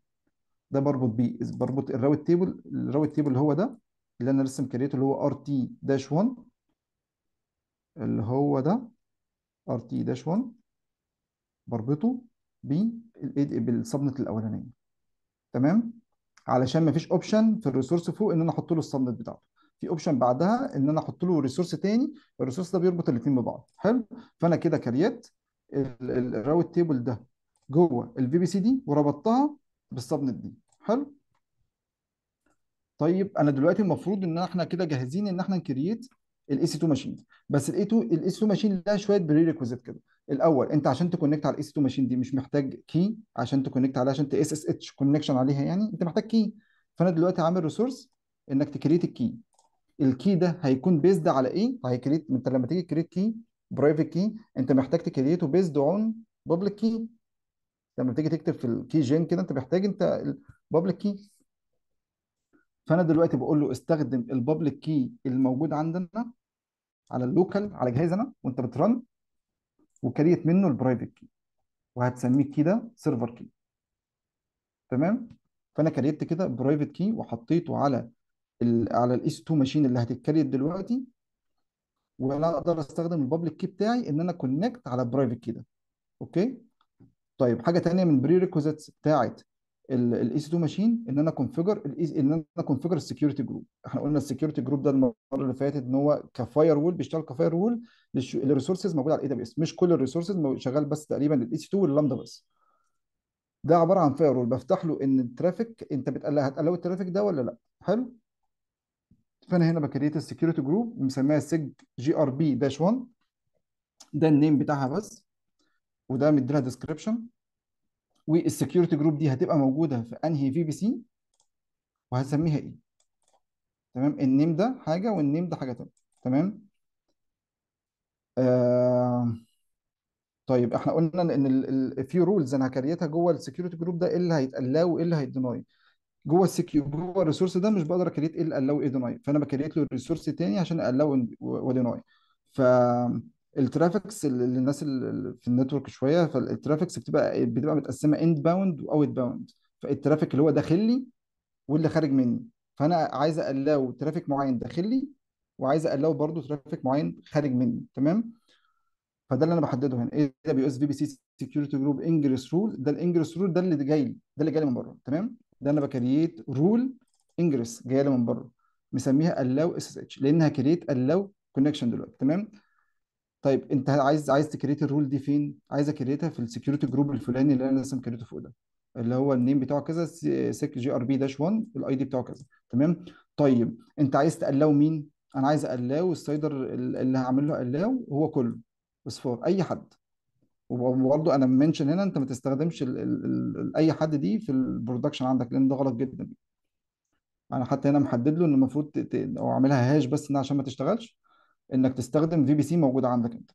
ده بربط بيه بربط الراوت تيبل الراوت تيبل اللي هو ده اللي انا لسه مكريته اللي هو ار تي داش 1 اللي هو ده ار تي داش 1 بربطه بالسبنت الاولانيه تمام علشان ما فيش اوبشن في الريسورس فوق ان انا احط له السبنت بتاعته في اوبشن بعدها ان انا احط له ريسورس تاني الريسورس ده بيربط الاثنين ببعض حلو فانا كده كريت الراوت تيبل ده جوه الفي بي سي دي وربطتها بالسبنت دي حلو طيب انا دلوقتي المفروض ان احنا كده جاهزين ان احنا نكريت الاي سي 2 ماشينز بس الاي 2 الاي سي 2 ماشين لها شويه بري كده الاول انت عشان تكونكت على الاي سي 2 ماشين دي مش محتاج كي عشان تكونكت عليها عشان تاس اس اتش كونكشن عليها يعني انت محتاج كي فانا دلوقتي عامل ريسورس انك تكريت الكي الكي ده هيكون بيزد على ايه؟ هيكريت انت لما تيجي تكريت كي برايفت كي انت محتاج تكريته بيزد اون بابليك كي لما تيجي تكتب في الكي جين كده انت محتاج انت بابليك كي فانا دلوقتي بقول له استخدم البابليك كي الموجود عندنا على اللوكال على جهازنا وانت بترن وكريت منه البرايفت كي وهتسميه كده سيرفر كي تمام فانا كريت كده برايفت كي وحطيته على ال على الاس 2 ماشين اللي هتتكريت دلوقتي وانا اقدر استخدم البابليك كي بتاعي ان انا كونكت على برايفت كي ده اوكي طيب حاجه ثانيه من بري ريكوزيتس بتاعت الاي سي 2 ماشين ان انا كونفيجر ان انا كونفيجر السكيورتي جروب احنا قلنا السكيورتي جروب ده المره اللي فاتت ان هو كفاير وول بيشتغل كفاير وول للريسورسز موجوده على الاي دبليو اس مش كل الريسورسز شغال بس تقريبا الاي سي 2 واللامدا بس ده عباره عن فاير وول بفتح له ان الترافيك انت بتقلق هتقلق الترافيك ده ولا لا حلو فانا هنا بكريت السكيورتي جروب مسميها سيج جي ار بي داش 1 ده النيم بتاعها بس وده مديلها ديسكريبشن والسكيورتي جروب دي هتبقى موجوده في انهي في بي سي وهسميها ايه تمام النيم ده حاجه والنيم ده حاجه ثانيه تمام آه... طيب احنا قلنا ان في رولز انا هكريتها جوه السكيورتي جروب ده ايه اللي له وايه اللي هيديناي جوه السكيو جوه الريسورس ده مش بقدر اكريت ايه اللي الاو ايه ديناي فانا بكريت له الريسورس تاني عشان الاو وديناي ف الترافيكس اللي الناس اللي في النتورك شويه فالترافيكس بتبقى إيه؟ بتبقى متقسمه اند باوند واوت باوند فالترافيك اللي هو داخل لي واللي خارج مني فانا عايز الاو ترافيك معين داخل لي وعايز الاو برضه ترافيك معين خارج مني تمام فده اللي انا بحدده هنا اي دبليو اس في بي سي سكيورتي جروب انجريس رول ده الانجريس رول ده اللي جاي لي ده اللي جاي لي من بره تمام ده انا بكرييت رول انجريس جايه لي من بره مسميها allow اس اس اتش لانها كريت allow كونكشن دلوقتي تمام طيب انت عايز عايز تكريت الرول دي فين؟ عايز اكريتها في السكيورتي جروب الفلاني اللي انا لسه مكريته فوق ده اللي هو النيم بتاعه كذا سيك جي ار بي داش 1 الاي دي بتاعه كذا تمام؟ طيب انت عايز تقلاو مين؟ انا عايز اقلاو السايدر اللي هعمل له قلاو هو كله اصفار اي حد وبرضه انا منشن هنا انت ما تستخدمش الـ الـ الـ اي حد دي في البرودكشن عندك لان ده غلط جدا انا حتى هنا محدد له ان المفروض او عاملها هاش بس انها عشان ما تشتغلش انك تستخدم في بي سي موجوده عندك انت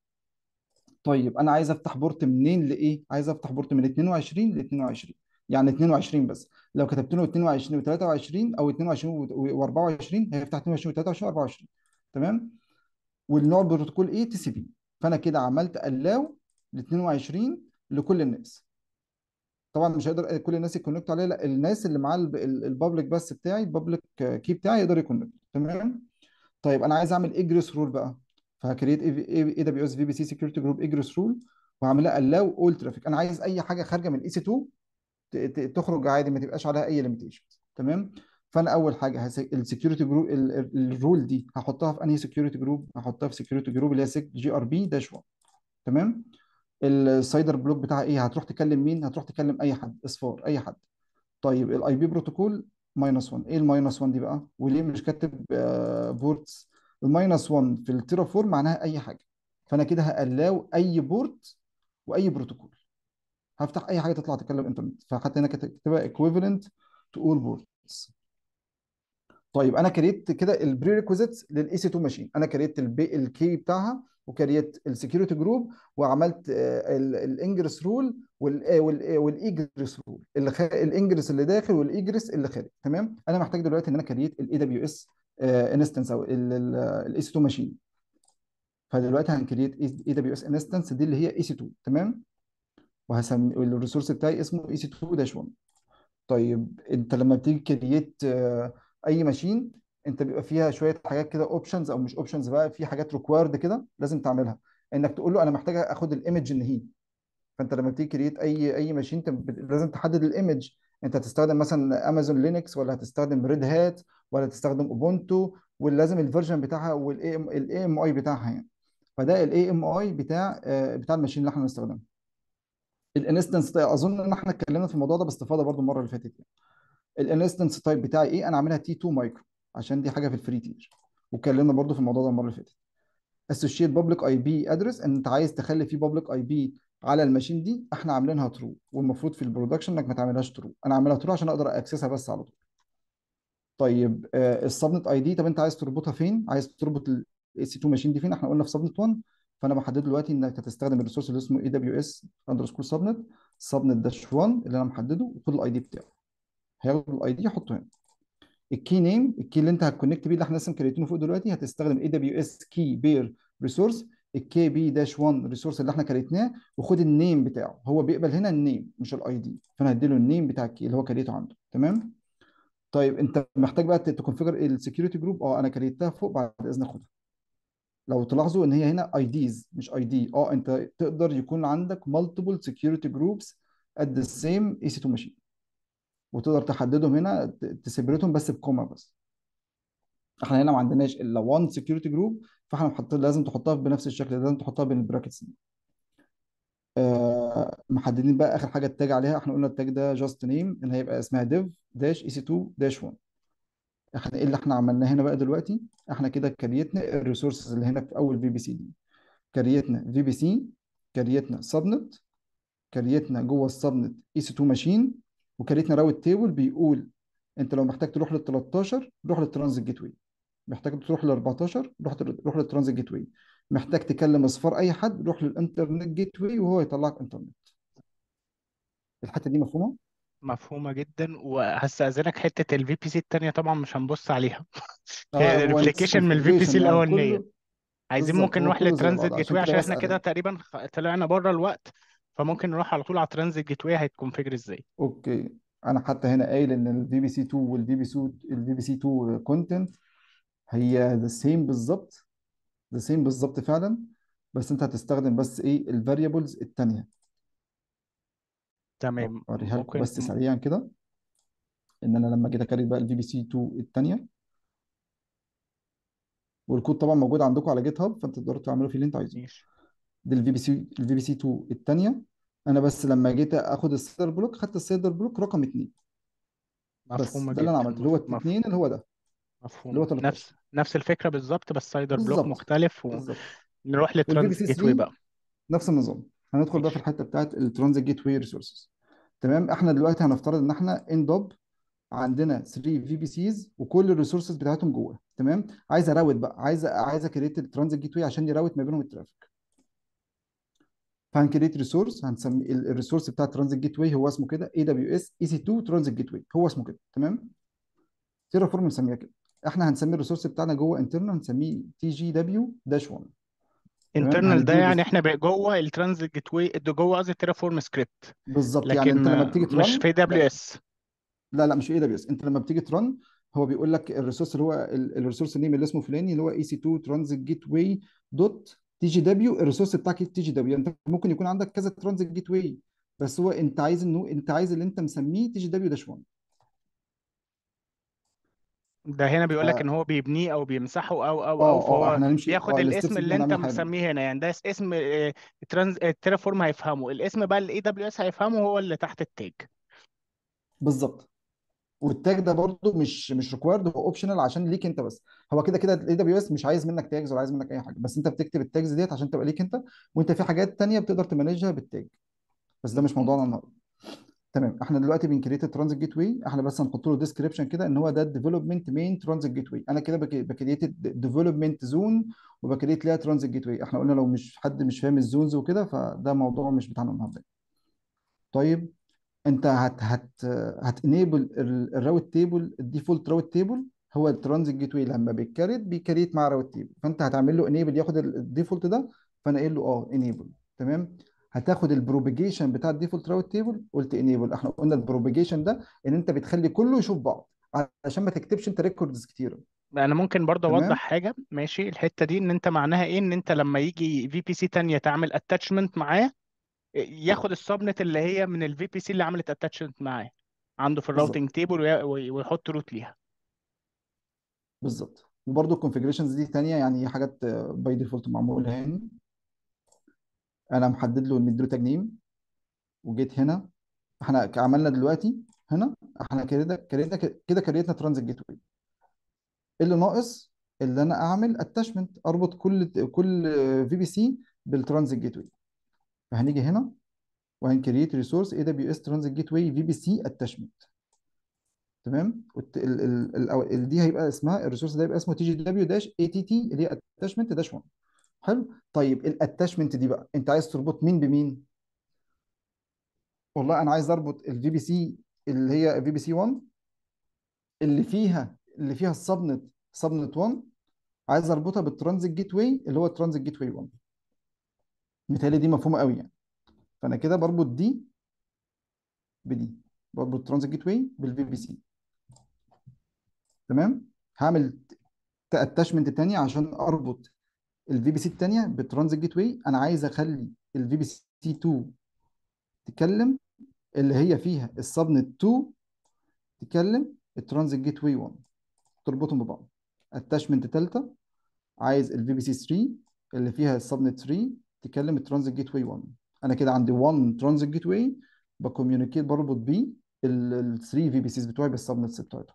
طيب انا عايز افتح بورت منين لايه عايز افتح بورت من 22 ل 22 يعني 22 بس لو كتبت له 22 و23 او 22 و24 هيفتح 22 و23 و24 تمام والنوع بروتوكول ايه تي سي بي فانا كده عملت الاو ل 22 لكل الناس طبعا مش هيقدر كل الناس يكونكت عليه لا الناس اللي معاه البابليك بس بتاعي البابليك كي بتاعي يقدر يكونكت تمام طيب انا عايز اعمل اجريس رول بقى فهكريت اي دبليو اس في بي سي سكيورتي جروب اجريس رول وهعملها الاو اول ترافيك انا عايز اي حاجه خارجه من اي سي 2 تخرج عادي ما تبقاش عليها اي ليميتيشن تمام فانا اول حاجه السكيورتي جروب الرول دي هحطها في انهي سكيورتي جروب هحطها في سكيورتي جروب اللي هي جي ار بي داش 1 تمام السايدر بلوك بتاعها ايه هتروح تكلم مين هتروح تكلم اي حد اصفار اي حد طيب الاي بي بروتوكول ماينس 1 ايه الماينس 1 دي بقى وليه مش كاتب آه، بورتس الماينس 1 في التيرافورم معناها اي حاجه فانا كده هقلاو اي بورت واي بروتوكول هفتح اي حاجه تطلع تتكلم انترنت فحتى هنا كاتبها equivalent to all بورتس طيب انا كريت كده البري ريكوزيتس للاي سي 2 ماشين انا كريت البي الكي بتاعها وكريت السكيورتي جروب وعملت الانجرس رول والايجرس رول الانجرس اللي داخل والايجرس اللي خارج تمام انا محتاج دلوقتي ان انا كريت الاي دبليو اس انستنس او الاي سي 2 ماشين فدلوقتي هنكريت اي دبليو اس انستنس دي اللي هي اي سي 2 تمام وهسمي الريسورس بتاعي اسمه اي سي 2 داش 1 طيب انت لما بتيجي كريت آه، اي ماشين انت بيبقى فيها شويه حاجات كده اوبشنز او مش اوبشنز بقى في حاجات ريكوايرد كده لازم تعملها انك تقول له انا محتاج اخد الايمج هي فانت لما بتيجي كريت اي اي ماشين لازم تحدد الايمج انت هتستخدم مثلا امازون لينكس ولا هتستخدم ريد هات ولا هتستخدم اوبونتو ولازم الفيرجن بتاعها والاي ام اي بتاعها يعني فده الاي ام اي بتاع آه، بتاع الماشين اللي احنا بنستخدمه الانستنس اظن ان احنا اتكلمنا في الموضوع ده باستفاضه برضو المره اللي فاتت يعني الانستنس تايب بتاعي ايه انا عاملها تي 2 مايكرو عشان دي حاجه في الفري تير واتكلمنا برضو في الموضوع ده المره اللي فاتت اسوشيت بابليك اي بي ادرس ان انت عايز تخلي فيه بابليك اي بي على الماشين دي احنا عاملينها ترو والمفروض في البرودكشن انك ما تعملهاش ترو انا عاملها ترو عشان اقدر اكسسها بس على طول طيب آه، السبنت اي دي طب انت عايز تربطها فين عايز تربط الاي سي 2 ماشين دي فين احنا قلنا في سبنت 1 فانا بحدد دلوقتي انك هتستخدم الريسورس اللي اسمه اي دبليو اس اندرسكور سبنت سبنت داش 1 اللي انا محدده وخد الاي دي بتاعه هياخد الاي دي يحطه هنا الكي نيم الكي اللي انت هتكونكت بيه اللي احنا لسه مكريتينه فوق دلوقتي هتستخدم اي دبليو اس كي بير ريسورس الكي بي داش 1 ريسورس اللي احنا كريتناه وخد النيم بتاعه هو بيقبل هنا النيم مش الاي دي فانا هديله النيم بتاع الكي اللي هو كريته عنده تمام طيب انت محتاج بقى تكونفيجر السكيورتي جروب اه انا كريتها فوق بعد اذنك خدها لو تلاحظوا ان هي هنا اي ديز مش اي دي اه انت تقدر يكون عندك مالتيبل سكيورتي جروبس ات ذا سيم اي سي 2 ماشين وتقدر تحددهم هنا تسيبريتهم بس بكوما بس احنا هنا ما عندناش الا وان سكيورتي جروب فاحنا لازم تحطها بنفس الشكل لازم تحطها بين البراكتس دي آه، محددين بقى اخر حاجه التاج عليها احنا قلنا التاج ده جاست نيم اللي هيبقى اسمها ديف داش اي سي 2 داش 1 احنا ايه اللي احنا عملناه هنا بقى دلوقتي احنا كده كريتنا الريسورسز اللي هنا في اول في بي سي دي كريتنا في بي سي كريتنا سبنت كريتنا جوه السبنت اي سي 2 ماشين وكاريتنا راوت تيبل بيقول انت لو محتاج تروح لل 13 روح للترانزيت جيت واي محتاج تروح لل 14 روح روح للترانزيت جيت واي محتاج تكلم اصفار اي حد روح للانترنت جيت واي وهو يطلعك انترنت الحته دي مفهومه مفهومه جدا وهستاذنك حته الفي بي سي الثانيه طبعا مش هنبص عليها هي آه، ريبليكيشن من الفي بي سي الاولانيه عايزين ممكن نروح للترانزيت جيت واي عشان احنا كده تقريبا طلعنا بره الوقت فممكن نروح على طول على ترانزيت جيت واي هيتكونفجر ازاي اوكي انا حتى هنا قايل ان البي بي سي 2 والبي بي سي البي بي سي 2 كونتنت هي ذا سيم بالظبط ذا سيم بالظبط فعلا بس انت هتستخدم بس ايه الفاريبلز الثانيه تمام اوريها لكم بس سريعا كده ان انا لما جيت اكريت بقى البي بي سي 2 الثانيه والكود طبعا موجود عندكم على جيت هاب فانت تقدروا تعملوا فيه اللي انت عايزه دي الفي بي سي الفي بي سي 2 الثانيه انا بس لما جيت اخد السيدر بلوك خدت السيدر بلوك رقم اتنين بس مفهومة ده اللي انا جدا عملته اللي هو مف- اللي هو ده اللي مفهومة 13 نفس نفس الفكرة بالظبط بس سايدر بلوك بالظبط مختلف بالظبط ونروح والبي بي للترانزيت سي جيت واي بقى نفس النظام هندخل بقى في الحته بتاعت الترانزيت جيت واي ريسورسز تمام احنا دلوقتي هنفترض ان احنا دوب عندنا 3 في بي سيز وكل الريسورسز بتاعتهم جوه تمام عايز اراوت بقى عايز عايز اكريت الترانزيت جيت واي عشان يراوت ما بينهم الترافيك بانكريت ريسورس هنسمي الريسورس بتاع ترانزيت جيت واي هو اسمه كده اي دبليو اس اي سي 2 ترانزيت جيت واي هو اسمه كده تمام تيرا فورم نسميها كده احنا هنسمي الريسورس بتاعنا جوه انترنال هنسميه تي جي دبليو داش 1 انترنال ده يعني احنا جوه الترانزيت جيت واي جوه قصدي تيرا فورم سكريبت بالظبط يعني انت لما بتيجي ترن مش في دبليو اس لا لا مش اي دبليو اس انت لما بتيجي ترن هو بيقول لك الريسورس اللي هو الريسورس نيم اللي اسمه فلاني اللي هو اي سي 2 ترانزيت جيت واي دوت تي جي دبليو الريسورس بتاعك تي جي دبليو انت ممكن يكون عندك كذا ترانزيت جيت واي بس هو انت عايز انه انت عايز اللي انت مسميه تي جي دبليو داش 1 ده هنا بيقول لك ان هو بيبنيه او بيمسحه او او آه، او آه، فهو بياخد آه، الاسم اللي انت مسميه هنا يعني ده اسم الترانز فورم هيفهمه الاسم بقى الاي دبليو اس هيفهمه هو اللي تحت التاج بالظبط والتاج ده برضه مش مش ريكوايرد هو اوبشنال عشان ليك انت بس هو كده كده الاي دبليو اس مش عايز منك تاجز ولا عايز منك اي حاجه بس انت بتكتب التاجز ديت عشان تبقى ليك انت وانت في حاجات تانيه بتقدر تمانجها بالتاج بس ده مش موضوعنا النهارده تمام احنا دلوقتي بنكريت الترانزيت جيت واي احنا بس هنحط له ديسكريبشن كده ان هو ده الديفلوبمنت مين ترانزيت جيت واي انا كده بكريت الديفلوبمنت زون وبكريت ليها ترانزيت جيت واي احنا قلنا لو مش حد مش فاهم الزونز وكده فده موضوع مش بتاعنا النهارده طيب انت هت هت هت هتنيبل الراوت تيبل الديفولت راوت تيبل هو الترانزيت جيت واي لما بيتكريت بيكريت مع راوت تيبل فانت هتعمل له انيبل ياخد الديفولت ده فانا قايل له اه انيبل تمام هتاخد البروبيجيشن بتاع الديفولت راوت تيبل قلت انيبل احنا قلنا البروبيجيشن ده ان انت بتخلي كله يشوف بعض عشان ما تكتبش انت ريكوردز كتيره انا ممكن برضه اوضح حاجه ماشي الحته دي ان انت معناها ايه ان انت لما يجي في بي سي ثانيه تعمل اتاتشمنت معاه ياخد السبنت اللي هي من الفي بي سي اللي عملت اتاتشمنت معاه عنده في الراوتنج تيبل ويحط روت ليها بالظبط وبرده الكونفجريشنز دي ثانيه يعني حاجات باي ديفولت معموله يعني انا محدد له مديله نيم وجيت هنا احنا عملنا دلوقتي هنا احنا كده كده كده كريتنا ترانزيت جيت واي اللي ناقص اللي انا اعمل اتاتشمنت اربط كل كل في بي سي بالترانزيت جيت واي فهنيجي هنا وهنكريت ريسورس اي دبليو اس ترانزيت جيت واي في بي سي اتشمنت تمام ال... دي هيبقى اسمها الريسورس ده هيبقى اسمه تي جي دبليو داش اي تي تي اللي هي اتشمنت داش 1 حلو طيب الاتشمنت دي بقى انت عايز تربط مين بمين والله انا عايز اربط الفي بي سي اللي هي في بي سي 1 اللي فيها اللي فيها السبنت سبنت 1 عايز اربطها بالترانزيت جيت واي اللي هو الترانزيت جيت واي 1 متهيألي دي مفهومه قوي يعني فانا كده بربط دي بدي بربط ترانزيت جيت واي بالفي بي سي تمام هعمل اتشمنت تانية عشان اربط الفي بي سي التانية بالترانزيت جيت واي انا عايز اخلي الفي بي سي 2 تكلم اللي هي فيها السبنت 2 تكلم الترانزيت جيت واي 1 تربطهم ببعض اتشمنت تالتة عايز الفي بي سي 3 اللي فيها السبنت 3 تكلم الترانزيت جيت واي 1 انا كده عندي 1 ترانزيت جيت واي بكوميونيكيت بربط بيه ال 3 في بي سيز بتوعي بالسبنتس بتاعته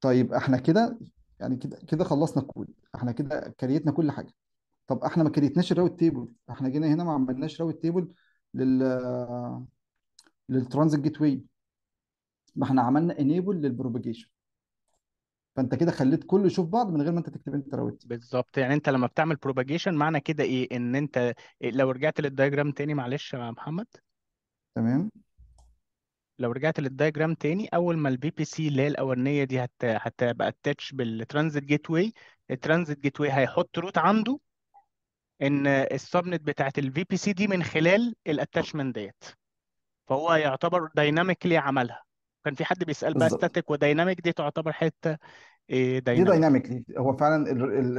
طيب احنا كده يعني كده كده خلصنا الكود احنا كده كريتنا كل حاجه طب احنا ما كريتناش الراوت تيبل احنا جينا هنا ما عملناش راوت تيبل لل للترانزيت جيت واي ما احنا عملنا انيبل للبروباجيشن فانت كده خليت كله يشوف بعض من غير ما انت تكتب انت راوت بالظبط يعني انت لما بتعمل بروباجيشن معنى كده ايه ان انت لو رجعت للدايجرام تاني معلش يا محمد تمام لو رجعت للدايجرام تاني اول ما البي بي سي اللي هي الاولانيه دي هت... هتبقى اتاتش بالترانزيت جيت واي الترانزيت جيت واي هيحط روت عنده ان السبنت بتاعت الفي بي سي دي من خلال الاتاتشمنت ديت فهو يعتبر دايناميكلي عملها كان في حد بيسال بقى ستاتيك ودايناميك دي تعتبر حته ايه دي دايناميكلي هو فعلا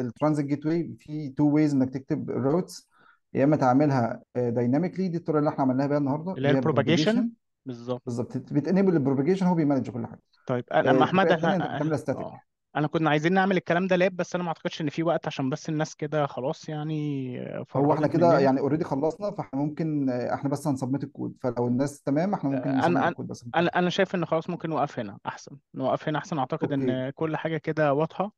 الترانزيت جيت واي في تو ويز انك تكتب الروتس يا اما تعملها دايناميكلي آه، دي الطريقه اللي احنا عملناها بيها النهارده اللي هي البروباجيشن بالظبط بالظبط بتنيبل البروباجيشن هو بيمانج كل حاجه طيب لما آه، احمد احنا بتعملها ستاتيك انا كنا عايزين نعمل الكلام ده لاب بس انا ما اعتقدش ان في وقت عشان بس الناس كده خلاص يعني آه، هو احنا فرغت كده مننا يعني اوريدي خلصنا فاحنا ممكن آه، احنا بس هنسبمت الكود فلو الناس تمام احنا ممكن نسبمت آه، انا انا الكود بس انا أنا شايف ان خلاص ممكن نوقف هنا احسن نوقف هنا احسن اعتقد اوكي ان كل حاجة كده واضحة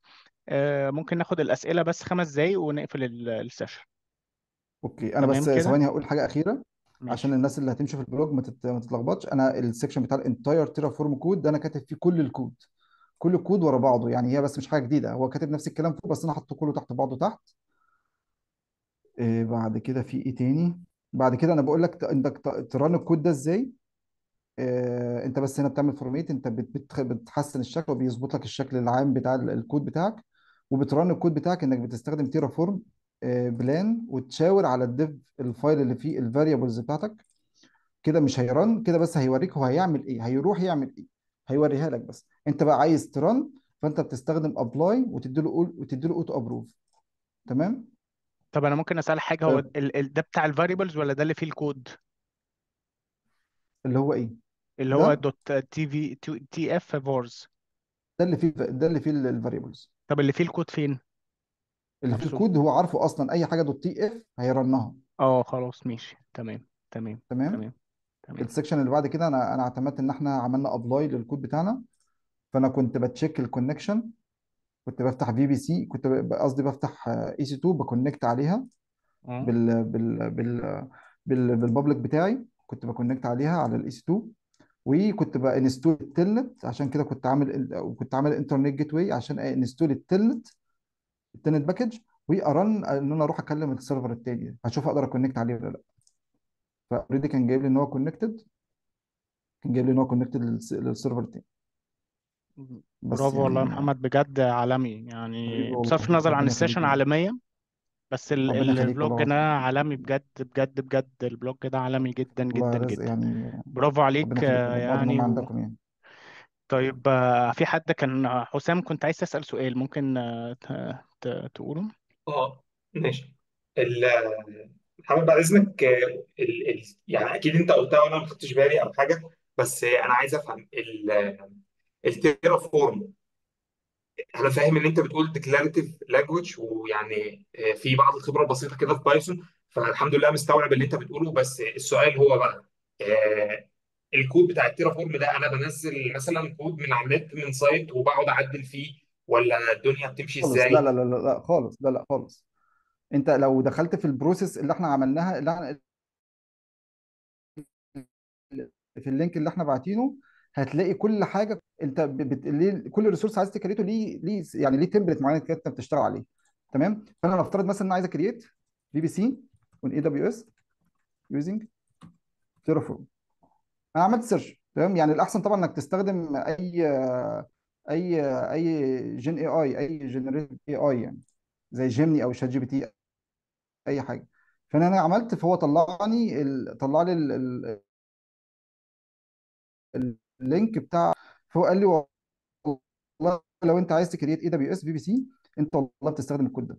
ممكن ناخد الاسئلة بس خمس دقايق ونقفل السيشن اوكي انا تمام بس كده ثواني هقول حاجه اخيره عشان ماشي الناس اللي هتمشي في البلوج ما ما تتلخبطش انا السكشن بتاع الانتاير تيرا فورم كود ده انا كاتب فيه كل الكود كل الكود ورا بعضه يعني هي بس مش حاجه جديده هو كاتب نفس الكلام فوق بس انا حاطه كله تحت بعضه تحت إيه بعد كده في ايه تاني بعد كده انا بقول لك انك ترن الكود ده ازاي إيه انت بس هنا بتعمل فورميت انت بتحسن الشكل وبيظبط لك الشكل العام بتاع الكود بتاعك وبترن الكود بتاعك انك بتستخدم تيرا فورم بلان وتشاور على الديف الفايل اللي فيه الفاريبلز بتاعتك كده مش هيرن كده بس هيوريك هو هيعمل ايه هيروح يعمل ايه هيوريها لك بس انت بقى عايز ترن فانت بتستخدم ابلاي وتدي له وتدي له اوتو ابروف تمام طب انا ممكن اسال حاجه هو طيب. ده بتاع الفاريبلز ولا ده اللي فيه الكود اللي هو ايه اللي هو دوت تي في تي اف فورز ده اللي فيه ده اللي فيه الفاريبلز طب اللي فيه الكود فين اللي فيه الكود هو عارفه اصلا اي حاجه دوت تي اف هيرنها اه خلاص ماشي تمام تمام تمام تمام السكشن اللي بعد كده انا انا اعتمدت ان احنا عملنا ابلاي للكود بتاعنا فانا كنت بتشيك الكونكشن كنت بفتح في بي سي كنت قصدي بفتح اي سي 2 بكونكت عليها بال بال بال بال بالبابليك بتاعي كنت بكونكت عليها على الاي سي 2 وكنت بانستول التلت عشان كده كنت عامل كنت عامل انترنت جيت واي عشان انستول التلت التلت باكج وارن ان انا اروح اكلم السيرفر التاني اشوف اقدر اكونكت عليه ولا لا فاوريدي كان جايب لي ان هو كونكتد كان جايب لي ان هو كونكتد للسيرفر تيم برافو يعني والله يا يعني محمد بجد عالمي يعني بصرف النظر عن السيشن عالميه عالميا بس البلوج ده عالمي بجد بجد بجد البلوج ده عالمي جدا جدا جدا يعني برافو عليك يعني, يعني طيب في حد كان حسام كنت عايز تسأل سؤال ممكن آه، تقوله اه ماشي محمد بعد اذنك ال... ال... يعني اكيد انت قلتها وانا ما خدتش بالي او حاجه بس انا عايز افهم ال... التيرا فورم انا فاهم ان انت بتقول ديكلاريتيف لانجوج ويعني آه، في بعض الخبره البسيطه كده في بايثون فالحمد لله مستوعب اللي انت بتقوله بس السؤال هو بقى آه، الكود بتاع التيرا فورم ده انا بنزل مثلا كود من على النت من سايت وبقعد اعدل فيه ولا الدنيا بتمشي خالص ازاي؟ لا لا لا لا خالص لا لا خالص انت لو دخلت في البروسيس اللي احنا عملناها اللي في اللينك اللي احنا باعتينه هتلاقي كل حاجه انت بت... ليه... كل ريسورس عايز تكريته ليه ليه يعني ليه تمبلت معين انت بتشتغل عليه تمام فانا نفترض مثلا ان انا عايز اكريت بي بي سي اون اي دبليو اس يوزنج تيرافورم انا عملت سيرش تمام يعني الاحسن طبعا انك تستخدم اي اي اي جين اي اي اي جنريت اي اي يعني زي جيمني او شات جي بي تي اي حاجه فانا انا عملت فهو طلعني ال... طلع لي ال... ال... اللينك بتاع فهو قال لي والله لو انت عايز تكريت اي دبليو اس بي بي سي انت والله بتستخدم الكود ده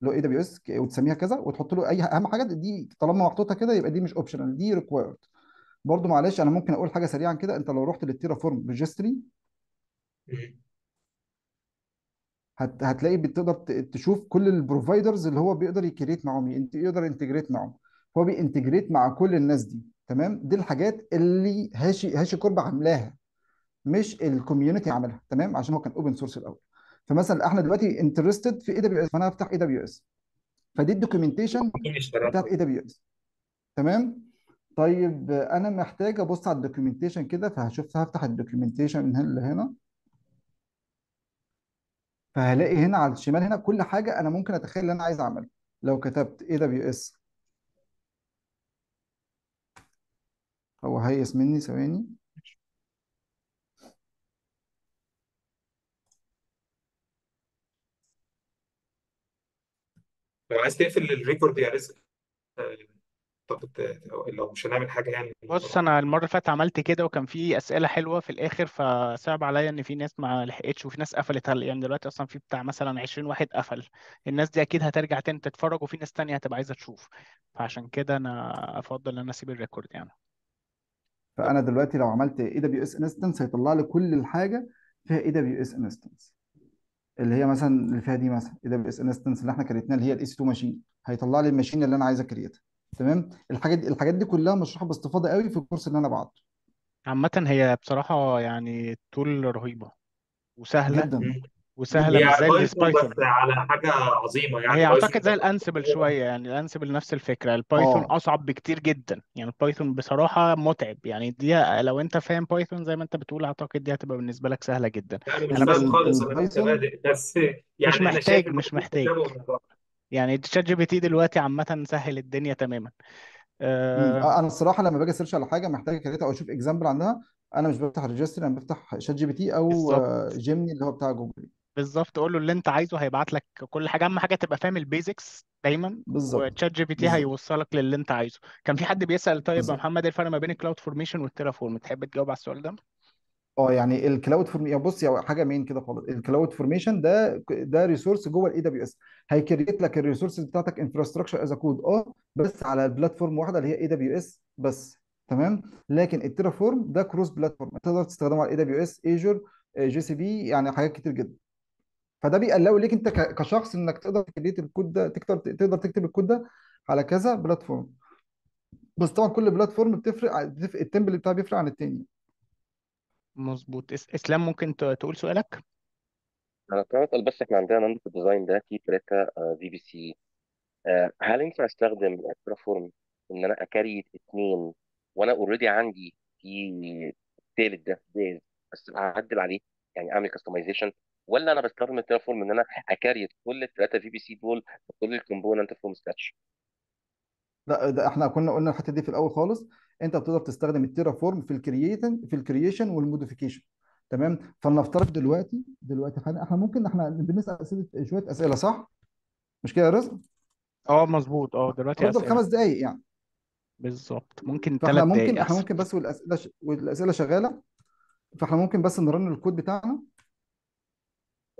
اللي هو اي دبليو اس وتسميها كذا وتحط له اي اهم حاجه دي طالما محطوطه كده يبقى دي مش اوبشنال دي ريكوايرد برضه معلش انا ممكن اقول حاجه سريعا كده انت لو رحت للتيرا فورم ريجستري هت... هتلاقي بتقدر ت- تشوف كل البروفايدرز اللي هو بيقدر يكريت معاهم ينت- يقدر انتجريت معاهم هو بينتجريت مع كل الناس دي تمام دي الحاجات اللي هاشي هاشي كورب عاملاها مش الكوميونتي عاملها تمام عشان هو كان اوبن سورس الاول فمثلا احنا دلوقتي انترستد في اي دبليو اس فانا هفتح اي دبليو اس فدي الدوكيومنتيشن بتاعت اي دبليو اس تمام طيب انا محتاج ابص على الدوكيومنتيشن كده فهشوف هفتح الدوكيومنتيشن من هنا لهنا فهلاقي هنا على الشمال هنا كل حاجة أنا ممكن أتخيل اللي أنا عايز أعمله لو كتبت اي دبليو اس هو هيقس مني ثواني لو عايز تقفل الريكورد يا رزق طب لو مش هنعمل حاجه يعني بص انا المره اللي فاتت عملت كده وكان في اسئله حلوه في الاخر فصعب عليا ان في ناس ما لحقتش وفي ناس قفلت يعني دلوقتي اصلا في بتاع مثلا 20 واحد قفل الناس دي اكيد هترجع تاني تتفرج وفي ناس تانية هتبقى عايزه تشوف فعشان كده انا افضل ان انا اسيب الريكورد يعني فانا دلوقتي لو عملت اي دبليو اس انستنس هيطلع لي كل الحاجه فيها اي دبليو اس انستنس اللي هي مثلا اللي فيها دي مثلا اي دبليو اس انستنس اللي احنا كريتناها اللي هي الاي سي 2 ماشين هيطلع لي الماشين اللي انا عايز اكريتها تمام الحاجات دي الحاجات دي كلها مشروحه باستفاضه قوي في الكورس اللي انا بعته عامة هي بصراحة يعني تول رهيبة وسهلة جدا وسهلة مش زي بايثون بس البايثون على حاجة عظيمة يعني هي بايثون أعتقد زي الأنسبل شوية يعني الأنسبل نفس الفكرة البايثون آه. أصعب بكتير جدا يعني البايثون بصراحة متعب يعني دي لو أنت فاهم بايثون زي ما أنت بتقول أعتقد دي هتبقى بالنسبة لك سهلة جدا يعني مش أنا بس فاهم خالص انا لسه بس مش يعني انا شايف محتاج مش محتاج يعني تشات جي بي تي دلوقتي عامه سهل الدنيا تماما أه... انا الصراحه لما باجي سيرش على حاجه محتاجه كريتها او اشوف اكزامبل عندها انا مش بفتح ريجستر انا بفتح شات جي بي تي او بالظبط. جيمني اللي هو بتاع جوجل بالظبط تقول له اللي انت عايزه هيبعت لك كل حاجه اهم حاجه تبقى فاهم البيزكس دايما بالظبط وتشات جي بي تي بالظبط هيوصلك للي انت عايزه كان في حد بيسال طيب يا محمد ايه الفرق ما بين الكلاود فورميشن والتيرا فورم تحب تجاوب على السؤال ده اه يعني الكلاود فورم يعني بص يا يعني حاجه مين كده خالص الكلاود فورميشن ده ده ريسورس جوه الاي دبليو اس هيكريت لك الريسورس بتاعتك انفراستراكشر از كود اه بس على البلاتفورم واحده اللي هي اي دبليو اس بس تمام لكن التيرا فورم ده كروس بلاتفورم تقدر تستخدمه على اي دبليو اس ايجور جي سي بي يعني حاجات كتير جدا فده بيقلل ليك انت كشخص انك تقدر تكريت الكود ده تقدر تقدر تكتب الكود ده على كذا بلاتفورم بس طبعا كل بلاتفورم بتفرق التمبل بتاعها بيفرق عن التاني مظبوط إس... اسلام ممكن ت... تقول سؤالك انا كنت اسال بس احنا عندنا نمط الديزاين ده في ثلاثه في بي سي هل ينفع استخدم الترافورم ان انا اكريت اثنين وانا اوريدي عندي في التالت ده جاهز بس اعدل عليه يعني اعمل كاستمايزيشن ولا انا بستخدم الترافورم ان انا اكريت كل الثلاثه في بي سي دول بكل الكومبوننت فروم سكتش لا ده احنا كنا قلنا الحته دي في الاول خالص انت بتقدر تستخدم التيرا فورم في الكرييتن في الكرييشن والموديفيكيشن تمام فلنفترض دلوقتي دلوقتي احنا ممكن احنا بنسال اسئله شويه اسئله صح مش كده يا رزق اه مظبوط اه دلوقتي اسئله خمس دقائق يعني بالظبط ممكن ثلاث ممكن دقايق احنا احسن ممكن بس والاسئله والاسئله شغاله فاحنا ممكن بس نرن الكود بتاعنا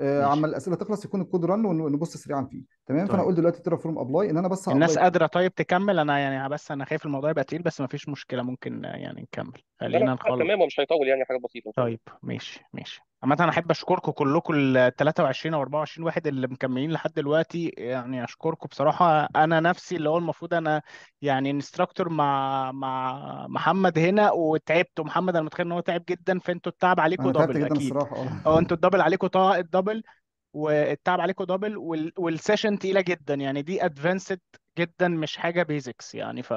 آه، عما الاسئله تخلص يكون الكود رن ونبص سريعا فيه تمام طيب. فانا اقول دلوقتي تيرا فورم ابلاي ان انا بس الناس قادره طيب تكمل انا يعني بس انا خايف الموضوع يبقى تقيل بس ما فيش مشكله ممكن يعني نكمل خلينا نخلص تمام ومش هيطول يعني حاجات بسيطه طيب ماشي ماشي عامة أنا أحب أشكركم كلكم ال 23 أو 24 واحد اللي مكملين لحد دلوقتي يعني أشكركم بصراحة أنا نفسي اللي هو المفروض أنا يعني انستراكتور مع مع محمد هنا وتعبت ومحمد أنا متخيل إن هو تعب جدا فأنتوا التعب عليكم انا تعبت دبل جدا أكيد الصراحه اه أنتوا الدبل عليكم طا الدبل والتعب عليكم دبل وال... والسيشن تقيلة جدا يعني دي ادفانسد جدا مش حاجة بيزكس يعني ف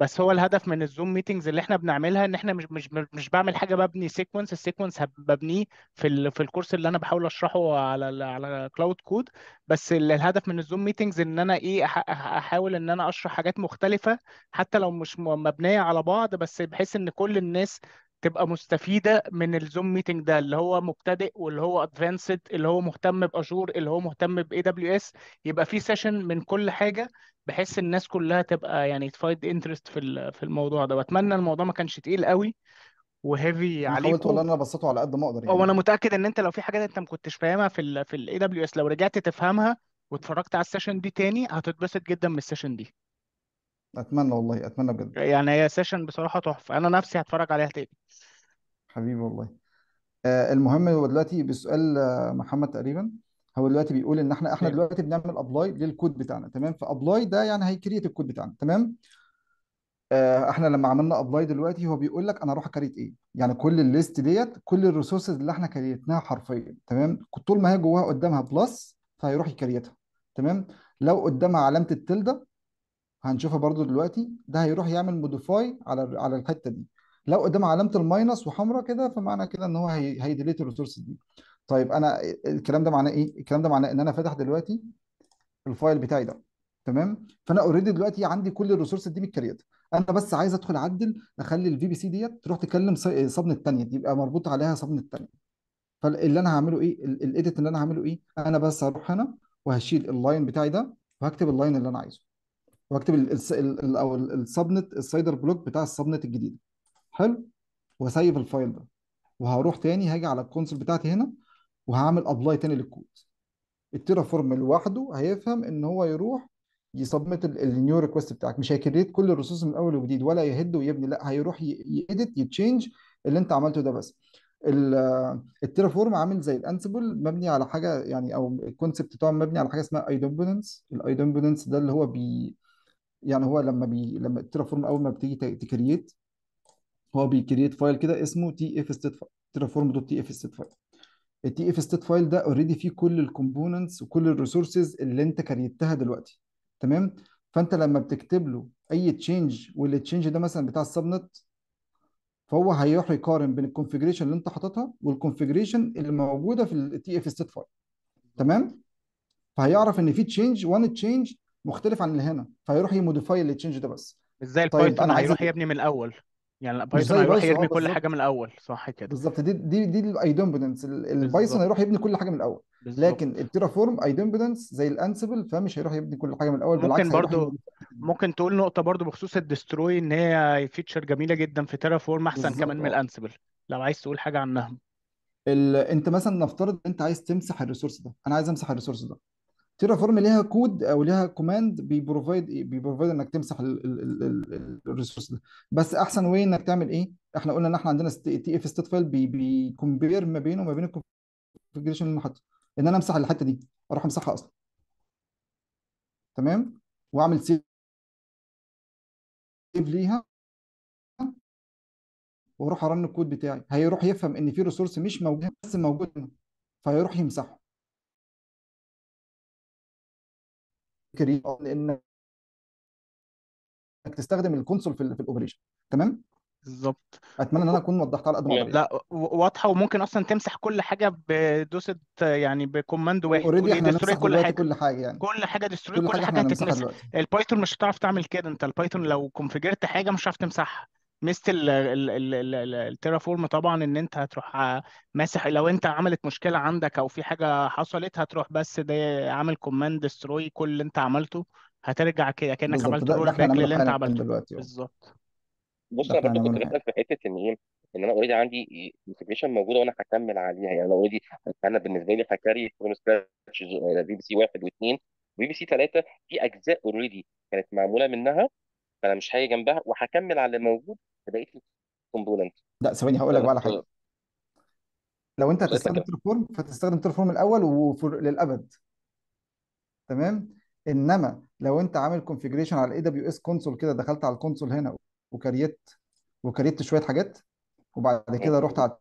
بس هو الهدف من الزوم ميتنجز اللي احنا بنعملها ان احنا مش مش مش بعمل حاجه ببني سيكونس السيكونس ببنيه في ال في الكورس اللي انا بحاول اشرحه على ال على كلاود كود بس الهدف من الزوم ميتنجز ان انا ايه احاول ان انا اشرح حاجات مختلفه حتى لو مش مبنيه على بعض بس بحيث ان كل الناس تبقى مستفيده من الزوم ميتنج ده اللي هو مبتدئ واللي هو ادفانسد اللي هو مهتم باجور اللي هو مهتم باي دبليو اس يبقى في سيشن من كل حاجه بحيث الناس كلها تبقى يعني تفايد انترست في في الموضوع ده واتمنى الموضوع ما كانش تقيل قوي وهيفي عليكم حاولت والله ان انا بسطه على قد ما اقدر يعني هو انا متاكد ان انت لو في حاجات انت ما كنتش فاهمها في الـ في الاي دبليو اس لو رجعت تفهمها واتفرجت على السيشن دي تاني هتتبسط جدا من السيشن دي اتمنى والله اتمنى بجد يعني هي سيشن بصراحة تحفة أنا نفسي هتفرج عليها تاني حبيبي والله آه، المهم هو دلوقتي بسؤال آه، محمد تقريبا هو دلوقتي بيقول ان احنا احنا إيه. دلوقتي بنعمل ابلاي للكود بتاعنا تمام فابلاي ده يعني هيكريت الكود بتاعنا تمام آه، احنا لما عملنا ابلاي دلوقتي هو بيقول لك انا اروح اكريت ايه يعني كل الليست ديت كل الريسورسز اللي احنا كريتناها حرفيا تمام طول ما هي جواها قدامها بلس فهيروح يكريتها تمام لو قدامها علامه التلده هنشوفها برضو دلوقتي ده هيروح يعمل موديفاي على على الحته دي لو قدام علامه الماينس وحمراء كده فمعنى كده ان هو هي... هيديليت الريسورس دي طيب انا الكلام ده معناه ايه الكلام ده معناه ان انا فاتح دلوقتي الفايل بتاعي ده تمام فانا اوريدي دلوقتي عندي كل الريسورس دي متكريت انا بس عايز ادخل اعدل اخلي الفي بي سي ديت تروح تكلم صبن الثانيه يبقى مربوط عليها صبن الثانيه فاللي انا هعمله ايه الايديت اللي انا هعمله ايه انا بس هروح هنا وهشيل اللاين بتاعي ده وهكتب اللاين اللي انا عايزه واكتب او السبنت السايدر بلوك بتاع السبنت الجديده حلو واسيف الفايل ده وهروح تاني هاجي على الكونسول بتاعتي هنا وهعمل ابلاي تاني للكود التيرافورم لوحده هيفهم ان هو يروح يسبمت النيو ريكوست بتاعك مش هيكريت كل الرصوص من اول وجديد ولا يهد ويبني لا هيروح يديت يتشينج اللي انت عملته ده بس التيرافورم عامل زي الانسبل مبني على حاجه يعني او الكونسبت بتاعه مبني على حاجه اسمها ايدومبوننس الايدومبوننس ده اللي هو بي يعني هو لما بي لما فورم اول ما بتيجي تكريت هو بيكريت فايل كده اسمه تي اف ستيت فايل فورم دوت تي اف ستيت فايل التي اف ستيت فايل ده اوريدي فيه كل الكومبوننتس وكل الريسورسز اللي انت كريتها دلوقتي تمام فانت لما بتكتب له اي تشينج والتشينج ده مثلا بتاع السبنت فهو هيروح يقارن بين الكونفجريشن اللي انت حاططها والكونفجريشن اللي موجوده في التي اف ستيت فايل تمام فهيعرف ان في تشينج وان تشينج مختلف عن اللي هنا فيروح يموديفاي تشينج ده بس ازاي طيب البايثون انا هيروح يبني من الاول يعني مش بايثون هيروح بايثون اه يرمي كل بالظبط حاجه من الاول صح كده بالظبط دي دي دي الايدومبننس البايثون هيروح يبني كل حاجه من الاول لكن بالظبط التيرافورم ايدومبننس زي الانسبل فمش هيروح يبني كل حاجه من الاول ممكن بالعكس هيروح برضو يموديفاي ممكن تقول نقطه برضو بخصوص الدستروي ان هي فيتشر جميله جدا في تيرافورم احسن كمان من الانسبل لو عايز تقول حاجه عنها ال... انت مثلا نفترض انت عايز تمسح الريسورس ده انا عايز امسح الريسورس ده تيرا فورم ليها كود او ليها كوماند بيبروفايد ايه بيبروفايد انك تمسح الريسورس ده بس احسن واي انك تعمل ايه احنا قلنا ان احنا عندنا تي اف ستيت فايل بيكمبير ما بينه وما بين الكونفجريشن اللي حاطه ان انا امسح الحته دي اروح امسحها اصلا تمام واعمل سيف ليها واروح ارن الكود بتاعي هيروح يفهم ان في ريسورس مش موجود بس موجود هنا فيروح يمسحه كريم آه، لانك تستخدم الكونسول في, في الاوبريشن تمام بالظبط اتمنى ان انا اكون وضحتها على قد ما لا واضحه وممكن اصلا تمسح كل حاجه بدوسه يعني بكوماند واحد اوريدي احنا كل حاجه كل حاجه يعني كل حاجه ديستروي كل, كل حاجه, حاجة هتتمسح البايثون مش هتعرف تعمل كده انت البايثون لو كونفجرت حاجه مش هتعرف تمسحها ميزه فورم طبعا ان انت هتروح ماسح لو انت عملت مشكله عندك او في حاجه حصلت هتروح بس ده عامل كوماند دستروي كل اللي انت عملته هترجع كده كانك عملت رول باك للي انت عملته آه. بالظبط بص انا برضه كنت بسألك في حته ان ايه ان انا اوريدي عندي انتجريشن موجوده وانا هكمل عليها يعني انا اوريدي انا بالنسبه لي هكاري فروم سكراتش بي بي سي واحد واثنين بي بي سي ثلاثه في اجزاء اوريدي كانت معموله منها فانا مش هاجي جنبها وهكمل على اللي موجود بقيه كومبوننت لا ثواني هقول لك بقى على حاجه آه. لو انت هتستخدم تيرا فورم فتستخدم فورم الاول وللابد تمام انما لو انت عامل كونفيجريشن على الاي دبليو اس كونسول كده دخلت على الكونسول هنا وكريت وكريت شويه حاجات وبعد كده رحت على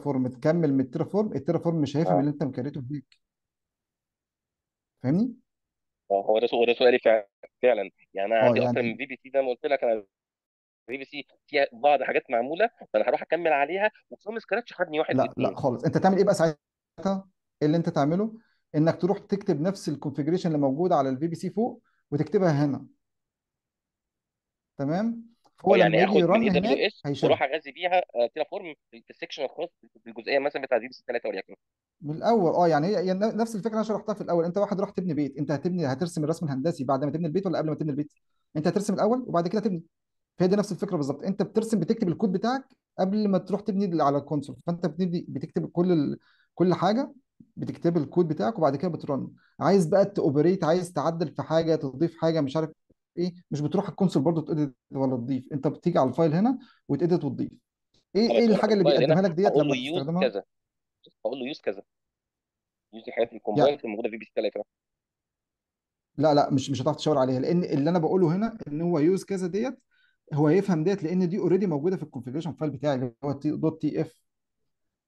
فورم تكمل من فورم التيرا فورم مش هيفهم آه. اللي انت مكريته هناك فاهمني؟ اه هو ده سؤالي فعلا يعني انا اه عندي اكتر يعني من بي بي سي زي ما قلت لك انا بي بي سي فيها بعض حاجات معموله فانا هروح اكمل عليها وفروم سكراتش خدني واحد لا واثنين لا خالص انت تعمل ايه بقى ساعتها إيه اللي انت تعمله انك تروح تكتب نفس الكونفيجريشن اللي موجود على البي بي سي فوق وتكتبها هنا تمام هو أه، يعني لما يعني يجي يرن هنا دبليو هناك اغذي بيها تيرا فورم في السكشن الخاص بالجزئيه مثلا بتاع دي بي سي 3 وليكن من الاول اه يعني هي هي نفس الفكره اللي انا شرحتها في الاول انت واحد راح تبني بيت انت هتبني هترسم الرسم الهندسي بعد ما تبني البيت ولا قبل ما تبني البيت انت هترسم الاول وبعد كده تبني فهي دي نفس الفكره بالظبط انت بترسم بتكتب الكود بتاعك قبل ما تروح تبني على الكونسول فانت بتبني بتكتب كل ال... كل حاجه بتكتب الكود بتاعك وبعد كده بترن عايز بقى تاوبريت عايز تعدل في حاجه تضيف حاجه مش عارف ايه مش بتروح الكونسول برضه تأديت ولا تضيف انت بتيجي على الفايل هنا وتأديت وتضيف ايه ايه الحاجه اللي بيقدمها لك ديت لما له يوز كذا اقول له يوز كذا يوز دي حاجات الكومبايل يعني الموجوده في بي سي 3 لا لا مش مش هتعرف تشاور عليها لان اللي انا بقوله هنا ان هو يوز كذا ديت هو يفهم ديت لان دي اوريدي موجوده في الكونفيجريشن فايل بتاعي اللي هو دوت تي اف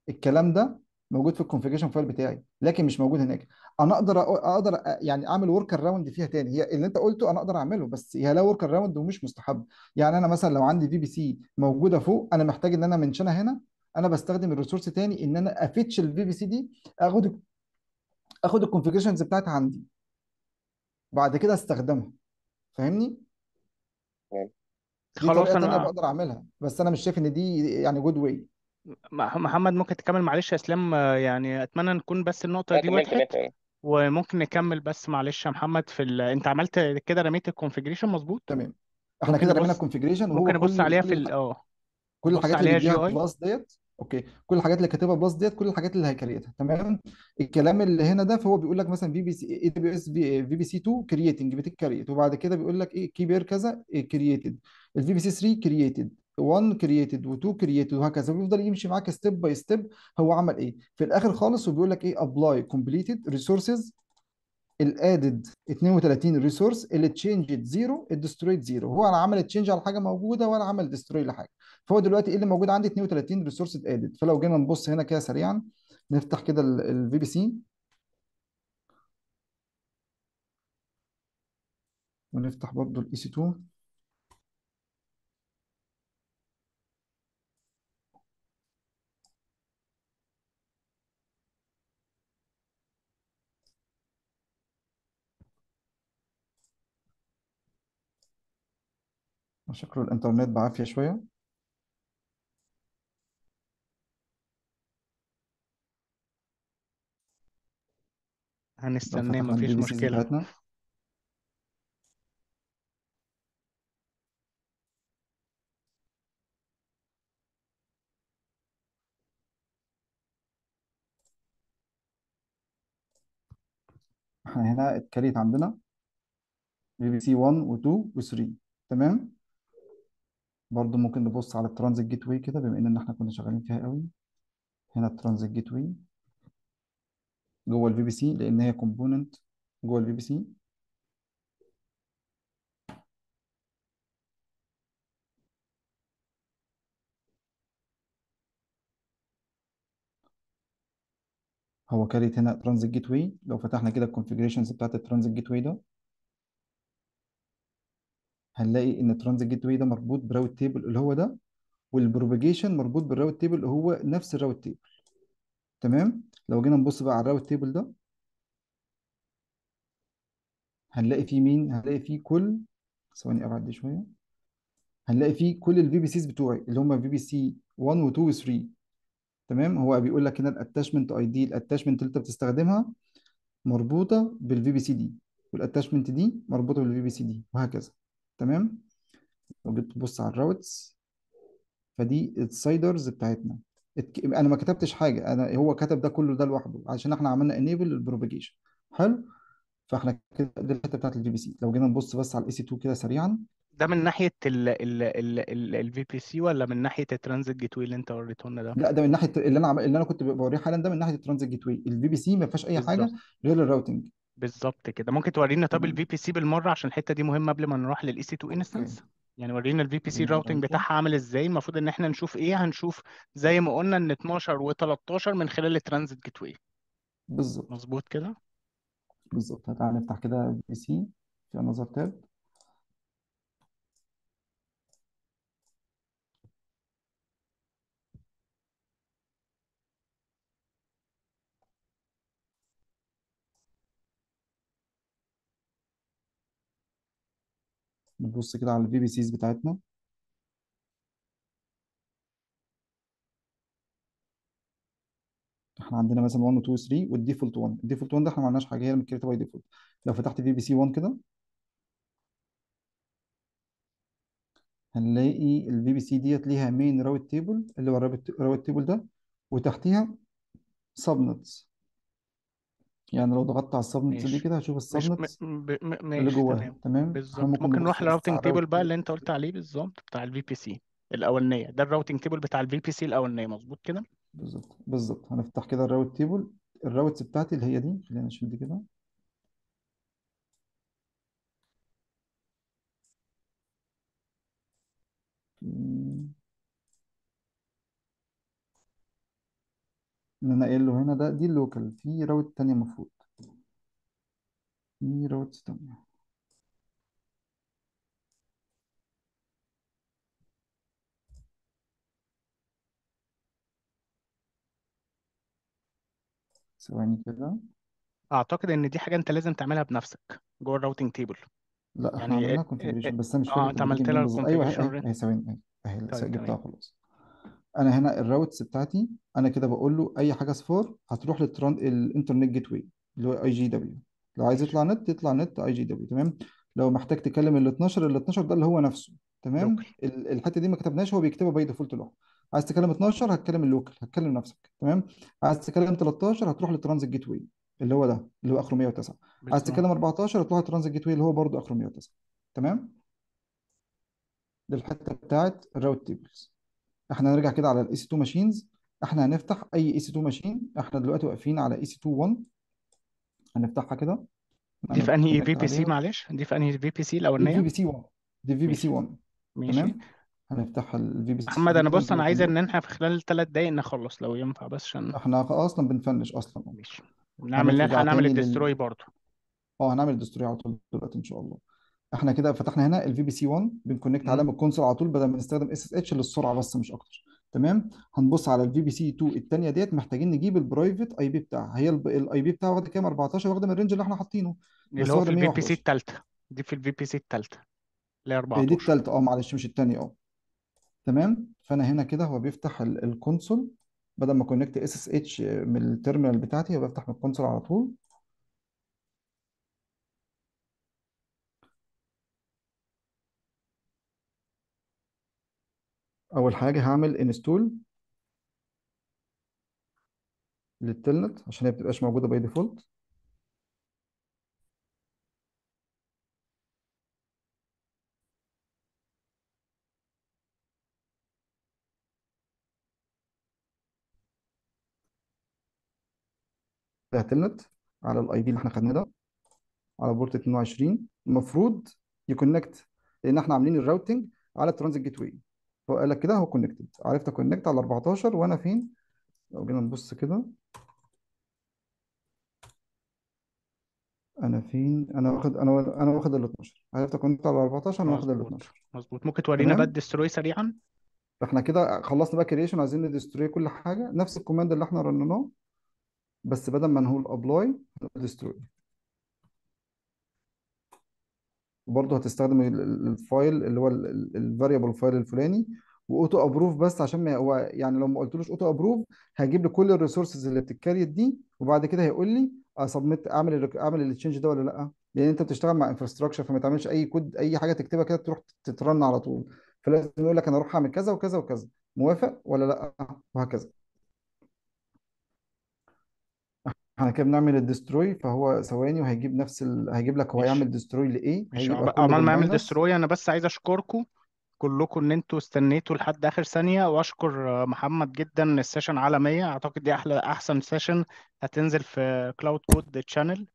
الكلام ده موجود في الكونفيجريشن فايل بتاعي لكن مش موجود هناك انا اقدر اقدر يعني اعمل ورك اراوند فيها تاني هي اللي انت قلته انا اقدر اعمله بس هي لا ورك اراوند ومش مستحب يعني انا مثلا لو عندي في بي سي موجوده فوق انا محتاج ان انا منشنها هنا انا بستخدم الريسورس تاني ان انا افتش الفي بي سي دي اخد اخد الكونفيجريشنز بتاعتها عندي بعد كده استخدمها فاهمني؟ دي خلاص طريقه تانيه انا بقدر اعملها بس انا مش شايف ان دي يعني جود واي محمد ممكن تكمل معلش يا اسلام يعني اتمنى نكون بس النقطه دي كمل كمل وضحت كمل وممكن نكمل بس معلش يا محمد في ال... انت عملت كده رميت الكونفيجريشن مظبوط تمام احنا ممكن كده رمينا نبص الكونفجريشن ممكن نبص كل عليها في ال... اه كل الحاجات اللي عليها جي بيديها اي ديت اوكي كل الحاجات اللي كاتبها بلس ديت كل الحاجات اللي هيكريتها تمام الكلام اللي هنا ده فهو بيقول لك مثلا في بي سي اي دبليو اس في بي سي 2 كرييتنج بتكريت وبعد كده بيقول لك ايه بير كذا كرييتد الفي بي سي 3 كرييتد 1 كرييتد و2 كرييتد وهكذا بيفضل يمشي معاك ستيب باي ستيب هو عمل ايه في الاخر خالص وبيقول لك ايه ابلاي كومبليتد ريسورسز الادد 32 ريسورس اللي تشينجت زيرو الدستروي زيرو هو انا عمل تشينج على حاجه موجوده ولا عمل دستروي لحاجه فهو دلوقتي ايه اللي موجود عندي 32 ريسورس ادد فلو جينا نبص هنا كده سريعا نفتح كده الفي بي سي ونفتح برضو الاي سي e 2 شكله الإنترنت بعافية شوية لو هنستناه فتحنا مفيش البي سي مشكلة بتاعتنا احنا هنا اتكريت عندنا بي بي سي 1 و2 و3 تمام برضو ممكن نبص على الترانزيت جيت واي كده بما ان احنا كنا شغالين فيها قوي هنا الترانزيت جيت واي جوه الفي بي سي لان هي كومبوننت جوه الفي بي سي هو كاريت هنا ترانزيت جيت واي لو فتحنا كده الكونفيجريشنز بتاعت الترانزيت جيت واي ده هنلاقي ان الترانزيت جيت واي ده مربوط براوت تيبل اللي هو ده والبروباجيشن مربوط بالراوت تيبل اللي هو نفس الراوت تيبل تمام لو جينا نبص بقى على الراوت تيبل ده هنلاقي فيه مين هنلاقي فيه كل ثواني ابعد شويه هنلاقي فيه كل الفي بي سيز بتوعي اللي هم في بي سي 1 و2 و3 تمام هو بيقول لك هنا الاتاشمنت اي دي الاتاشمنت اللي انت بتستخدمها مربوطه بالفي بي سي دي والاتاشمنت دي مربوطه بالفي بي سي دي وهكذا تمام وجيت تبص على الراوتس فدي السايدرز بتاعتنا انا ما كتبتش حاجه انا هو كتب ده كله ده لوحده عشان احنا عملنا انيبل البروباجيشن حلو فاحنا كده دي الحته بتاعت الفي بي سي لو جينا نبص بس على الاي سي 2 كده سريعا ده من ناحيه الفي بي سي ولا من ناحيه الترانزيت جيت واي اللي انت وريته لنا ده؟ لا ده من ناحيه اللي انا عم... اللي انا كنت بوريه حالا ده من ناحيه الترانزيت جيت واي البي بي سي ما فيهاش اي بالزبط. حاجه غير الراوتنج بالظبط كده ممكن تورينا طب الفي بي سي بالمره عشان الحته دي مهمه قبل ما نروح للاي سي 2 انستنس يعني ورينا الفي بي سي الراوتنج بتاعها عامل ازاي المفروض ان احنا نشوف ايه هنشوف زي ما قلنا ان 12 و13 من خلال الترانزيت جيت واي بالظبط مظبوط كده بالظبط تعالى نفتح كده بي سي في انذر تاب نبص كده على البي بي سيز بتاعتنا احنا عندنا مثلا 1 و 2 و 3 والديفولت 1 الديفولت 1 ده احنا ما عملناش حاجه هي متكريته باي ديفولت لو فتحت بي بي سي 1 كده هنلاقي البي بي سي ديت ليها مين راوت تيبل اللي هو الراوت تيبل ده وتحتيها سبنتس يعني لو ضغطت على السبنت دي كده هشوف مش م... ب... م... اللي ماشي جواها تمام تمام احنا بالظبط ممكن ممكن نروح نبص للراوتنج على تيبل بقى اللي انت قلت عليه بالظبط بتاع الفي بي سي الاولانيه ده الراوتنج تيبل بتاع الفي بي سي الاولانيه مظبوط كده بالظبط بالظبط هنفتح كده الراوت تيبل الراوتس بتاعتي اللي هي دي خلينا نشيل دي كده اللي انا قايله هنا ده دي اللوكال في راوت تانية المفروض في راوت تانية ثواني كده اعتقد ان دي حاجه انت لازم تعملها بنفسك جوه الراوتنج تيبل لا احنا يعني كونفيجريشن إيه، إيه، إيه، بس انا مش اه فاكر انت كان بيجي عملت لها منين بالظبط ايوه هي الكونفيجريشن هي ثواني اهي أيوة، أيوة، طيب جبتها خلاص انا هنا الراوتس بتاعتي انا كده بقول له اي حاجه صفار هتروح للانترنت جيت واي اللي هو اي جي دبليو لو عايز يطلع نت يطلع نت اي جي دبليو تمام لو محتاج تكلم ال 12 ال 12 ده اللي هو نفسه تمام الحته دي ما كتبناش هو بيكتبها باي ديفولت لوحده عايز تكلم 12 هتكلم اللوكال هتكلم نفسك تمام عايز تكلم 13 هتروح للترانزيت جيت واي اللي هو ده اللي هو اخره 109 عايز تكلم 14 هتروح للترانزيت جيت واي اللي هو برده اخره 109 تمام دي الحته بتاعت الراوت تيبلز احنا هنرجع كده على الاي سي 2 ماشينز احنا هنفتح اي اي سي 2 ماشين احنا دلوقتي واقفين على اي سي 2 1 هنفتحها كده دي في انهي في بي سي معلش دي في انهي في بي سي دي في بي سي 1 دي في بي سي 1 ماشي تمام هنفتح الفي بي سي محمد انا بص انا عايز ان احنا في خلال ثلاث دقايق نخلص لو ينفع بس عشان احنا اصلا بنفنش اصلا ماشي نعمل هنرجع هنعمل الدستروي برضه اه هنعمل الدستروي على طول دلوقتي ان شاء الله احنا كده فتحنا هنا الفي بي سي 1 بنكونكت على الكونسول على طول بدل ما نستخدم اس اس اتش للسرعه بس مش اكتر تمام هنبص على الفي بي سي 2 الثانيه ديت محتاجين نجيب البرايفت اي بي بتاعها هي الاي بي بتاعها واخد كام 14 واخد من الرينج اللي احنا حاطينه اللي هو في الفي بي سي الثالثه دي في الفي بي سي الثالثه اللي هي 14 دي الثالثه اه معلش مش الثانيه اه تمام فانا هنا كده هو بيفتح الكونسول بدل ما كونكت اس اس اتش من التيرمينال بتاعتي هو بفتح من الكونسول على طول اول حاجه هعمل انستول للتلنت عشان هي بتبقاش موجوده باي ديفولت ده تلنت على الاي دي اللي احنا خدناه ده على بورت 22 المفروض يكونكت لان احنا عاملين الراوتنج على الترانزيت جيت واي هو قال لك كده هو كونكتد عرفت اكونكت على 14 وانا فين لو جينا نبص كده انا فين انا واخد انا انا واخد ال 12 عرفت اكونكت على 14 انا واخد ال 12 مظبوط ممكن تورينا بقى الدستروي سريعا فاحنا كده خلصنا بقى كريشن عايزين ندستروي كل حاجه نفس الكوماند اللي احنا رنناه بس بدل ما نقول ابلاي ندستروي برضه هتستخدم الفايل اللي هو الفاريبل فايل الفلاني واوتو ابروف بس عشان ما هو يعني لو ما قلتلوش اوتو ابروف هيجيب لي كل الريسورسز اللي بتتكريت دي وبعد كده هيقول لي اسبمت آه، اعمل اعمل التشنج ده ولا لا لان انت بتشتغل مع انفراستراكشر فما تعملش اي كود اي حاجه تكتبها كده تروح تترن على طول فلازم يقول لك انا اروح اعمل كذا وكذا وكذا موافق ولا لا وهكذا احنا كده بنعمل الدستروي فهو ثواني وهيجيب نفس ال... هيجيب لك هو ماشي يعمل دستروي لايه ماشي هيبقى كله عمال ما يعمل بالماينس دستروي انا بس عايز اشكركم كلكم ان انتوا استنيتوا لحد اخر ثانيه واشكر محمد جدا السيشن عالميه اعتقد دي احلى احسن سيشن هتنزل في كلاود كود تشانل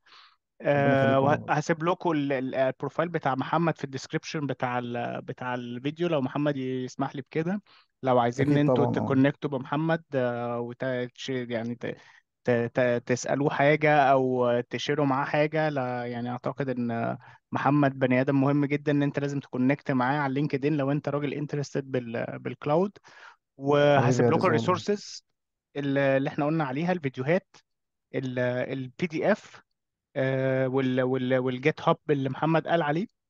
ربنا آه، وهسيب لكم البروفايل بتاع محمد في الديسكريبشن بتاع بتاع الفيديو لو محمد يسمح لي بكده لو عايزين ان اكيد انتوا طبعا آه. تكونكتوا بمحمد آه، وتش يعني تسألوه حاجة أو تشيروا معاه حاجة لا يعني أعتقد إن محمد بني آدم مهم جدا إن أنت لازم تكونكت معاه على لينكدين لو أنت راجل انترستد بالكلاود أيوة، وهسيب يا لكم رزوان الريسورسز اللي احنا قلنا عليها الفيديوهات البي دي اف والجيت هاب اللي محمد قال عليه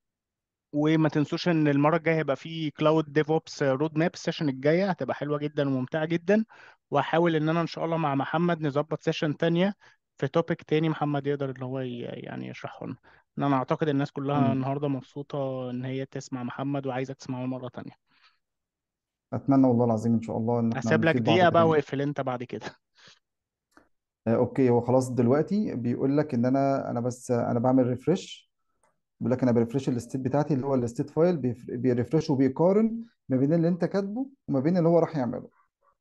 وما تنسوش ان المره الجايه هيبقى في كلاود ديف اوبس رود ماب السيشن الجايه هتبقى حلوه جدا وممتعه جدا وهحاول ان انا ان شاء الله مع محمد نظبط سيشن ثانيه في توبيك تاني محمد يقدر ان هو يعني يشرحه لنا ان انا اعتقد الناس كلها النهارده مبسوطه ان هي تسمع محمد وعايزه تسمعه مره تانية اتمنى والله العظيم ان شاء الله ان احنا هسيب لك نفيد بعض دقيقه بقى كمان واقفل انت بعد كده آه، اوكي هو خلاص دلوقتي بيقول لك ان انا انا بس انا بعمل ريفرش بيقول لك انا بريفرش الستيت بتاعتي اللي هو الستيت فايل بيرفرش وبيقارن ما بين اللي انت كاتبه وما بين اللي هو راح يعمله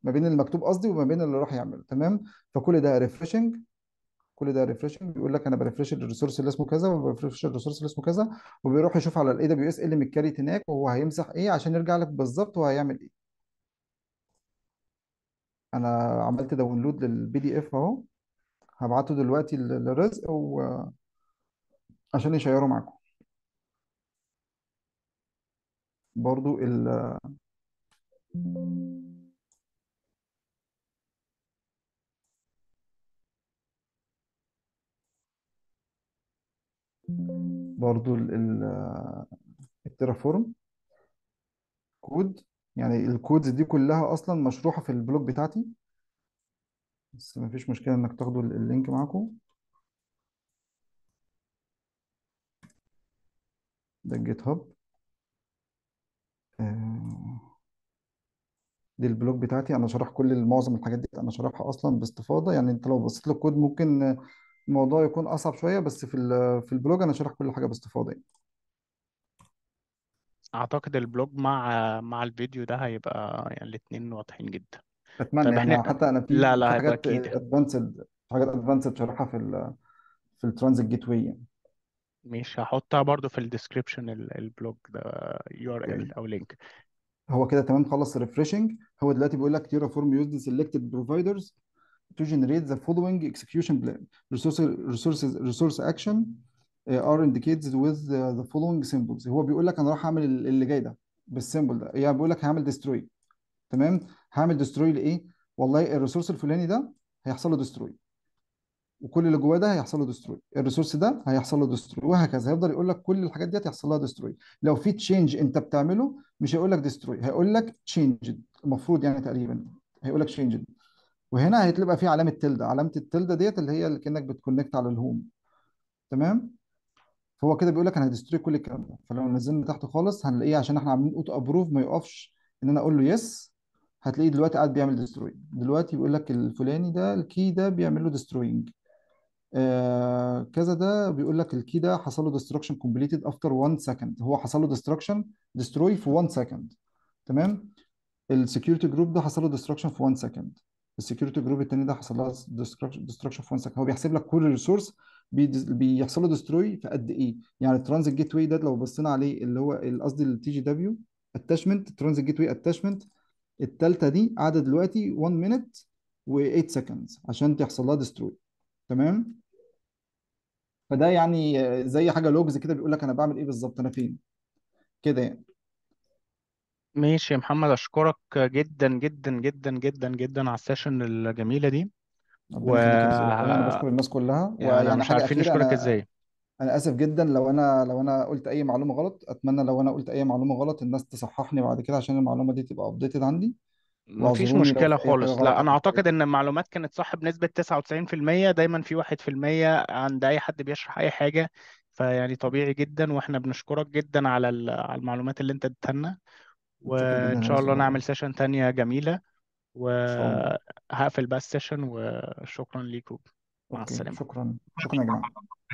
ما بين المكتوب قصدي وما بين اللي راح يعمله تمام فكل ده ريفرشنج كل ده ريفرشنج بيقول لك انا بريفرش الريسورس اللي اسمه كذا وبريفرش الريسورس اللي اسمه كذا وبيروح يشوف على الاي دبليو اس اللي متكريت هناك وهو هيمسح ايه عشان يرجع لك بالظبط وهيعمل ايه انا عملت داونلود للبي دي اف اهو هبعته دلوقتي للرزق عشان يشيره معاكم برضو ال برضو ال التيرافورم كود يعني الكودز دي كلها اصلا مشروحة في البلوج بتاعتي بس مفيش مشكلة انك تاخدوا اللينك معاكم ده جيت هاب دي آه، البلوج بتاعتي انا شارح كل معظم الحاجات دي انا شارحها اصلا باستفاضه يعني انت لو بصيت للكود ممكن الموضوع يكون اصعب شويه بس في في البلوج انا شارح كل حاجه باستفاضه يعني اعتقد البلوج مع مع الفيديو ده هيبقى يعني الاتنين واضحين جدا اتمنى طيب يعني احنا حتى انا في لا في لا هيبقى حاجات اكيد ادفانسد يعني. حاجات ادفانسد شارحها في الـ في الترانزيت جيت واي يعني مش هحطها برضو في الديسكريبشن البلوج ده يو ار ال او لينك هو كده تمام خلص ريفريشنج هو دلوقتي بيقول لك تيرافورم يوزد سيلكتد بروفايدرز تو جنريت ذا فولوينج اكسكيوشن بلان ريسورس ريسورس ريسورس اكشن ار indicated وذ ذا فولوينج symbols هو بيقول لك انا راح اعمل اللي جاي ده بالسيمبل ده يعني بيقول لك هعمل ديستروي تمام هعمل ديستروي لايه والله الريسورس الفلاني ده هيحصل له ديستروي وكل اللي جواه ده هيحصل له ديستروي الريسورس ده هيحصل له ديستروي وهكذا هيفضل يقول لك كل الحاجات دي هيحصل لها ديستروي لو في تشينج انت بتعمله مش هيقول لك ديستروي هيقول لك تشينجد المفروض يعني تقريبا هيقول لك تشينجد وهنا هتبقى في علامه تلده علامه التلده ديت اللي هي اللي كانك بتكونكت على الهوم تمام فهو كده بيقول لك انا هديستروي كل الكلام ده فلو نزلنا تحت خالص هنلاقيه عشان احنا عاملين اوتو ابروف ما يقفش ان انا اقول له يس هتلاقيه دلوقتي قاعد بيعمل ديستروي دلوقتي بيقول لك الفلاني ده الكي ده بيعمل له ديستروينج آه كذا ده بيقول لك الكي ده حصل له ديستركشن كومبليتد افتر 1 سكند هو حصل له ديستركشن ديستروي في 1 سكند تمام السكيورتي جروب ده حصل له ديستركشن في 1 سكند السكيورتي جروب الثاني ده حصل له ديستركشن في 1 سكند هو بيحسب لك كل ريسورس بيحصل له ديستروي في قد ايه يعني الترانزيت جيت واي ده لو بصينا عليه اللي هو قصدي التي جي دبليو اتاشمنت الترانزيت جيت واي اتاشمنت الثالثه دي قاعده دلوقتي 1 مينت و8 سكندز عشان تحصل لها ديستروي تمام فده يعني زي حاجه لوجز كده بيقول لك انا بعمل ايه بالظبط انا فين كده يعني ماشي يا محمد اشكرك جدا جدا جدا جدا جدا على السيشن الجميله دي و ربنا يخليك يا يوسف والله انا بشكر الناس كلها يعني ويعني مش حاجه عارفين اخيره نشكرك ازاي انا اسف جدا لو انا لو انا قلت اي معلومه غلط اتمنى لو انا قلت اي معلومه غلط الناس تصححني بعد كده عشان المعلومه دي تبقى ابديتد عندي مفيش مشكلة خالص لا أنا أعتقد إن المعلومات كانت صح بنسبة 99% دايما في 1% عند أي حد بيشرح أي حاجة فيعني طبيعي جدا وإحنا بنشكرك جدا على ال- على المعلومات اللي أنت اديتها لنا وإن شاء الله نعمل سيشن تانية جميلة وهقفل بقى السيشن وشكرا ليكم مع اوكي السلامة شكرا شكرا يا جماعة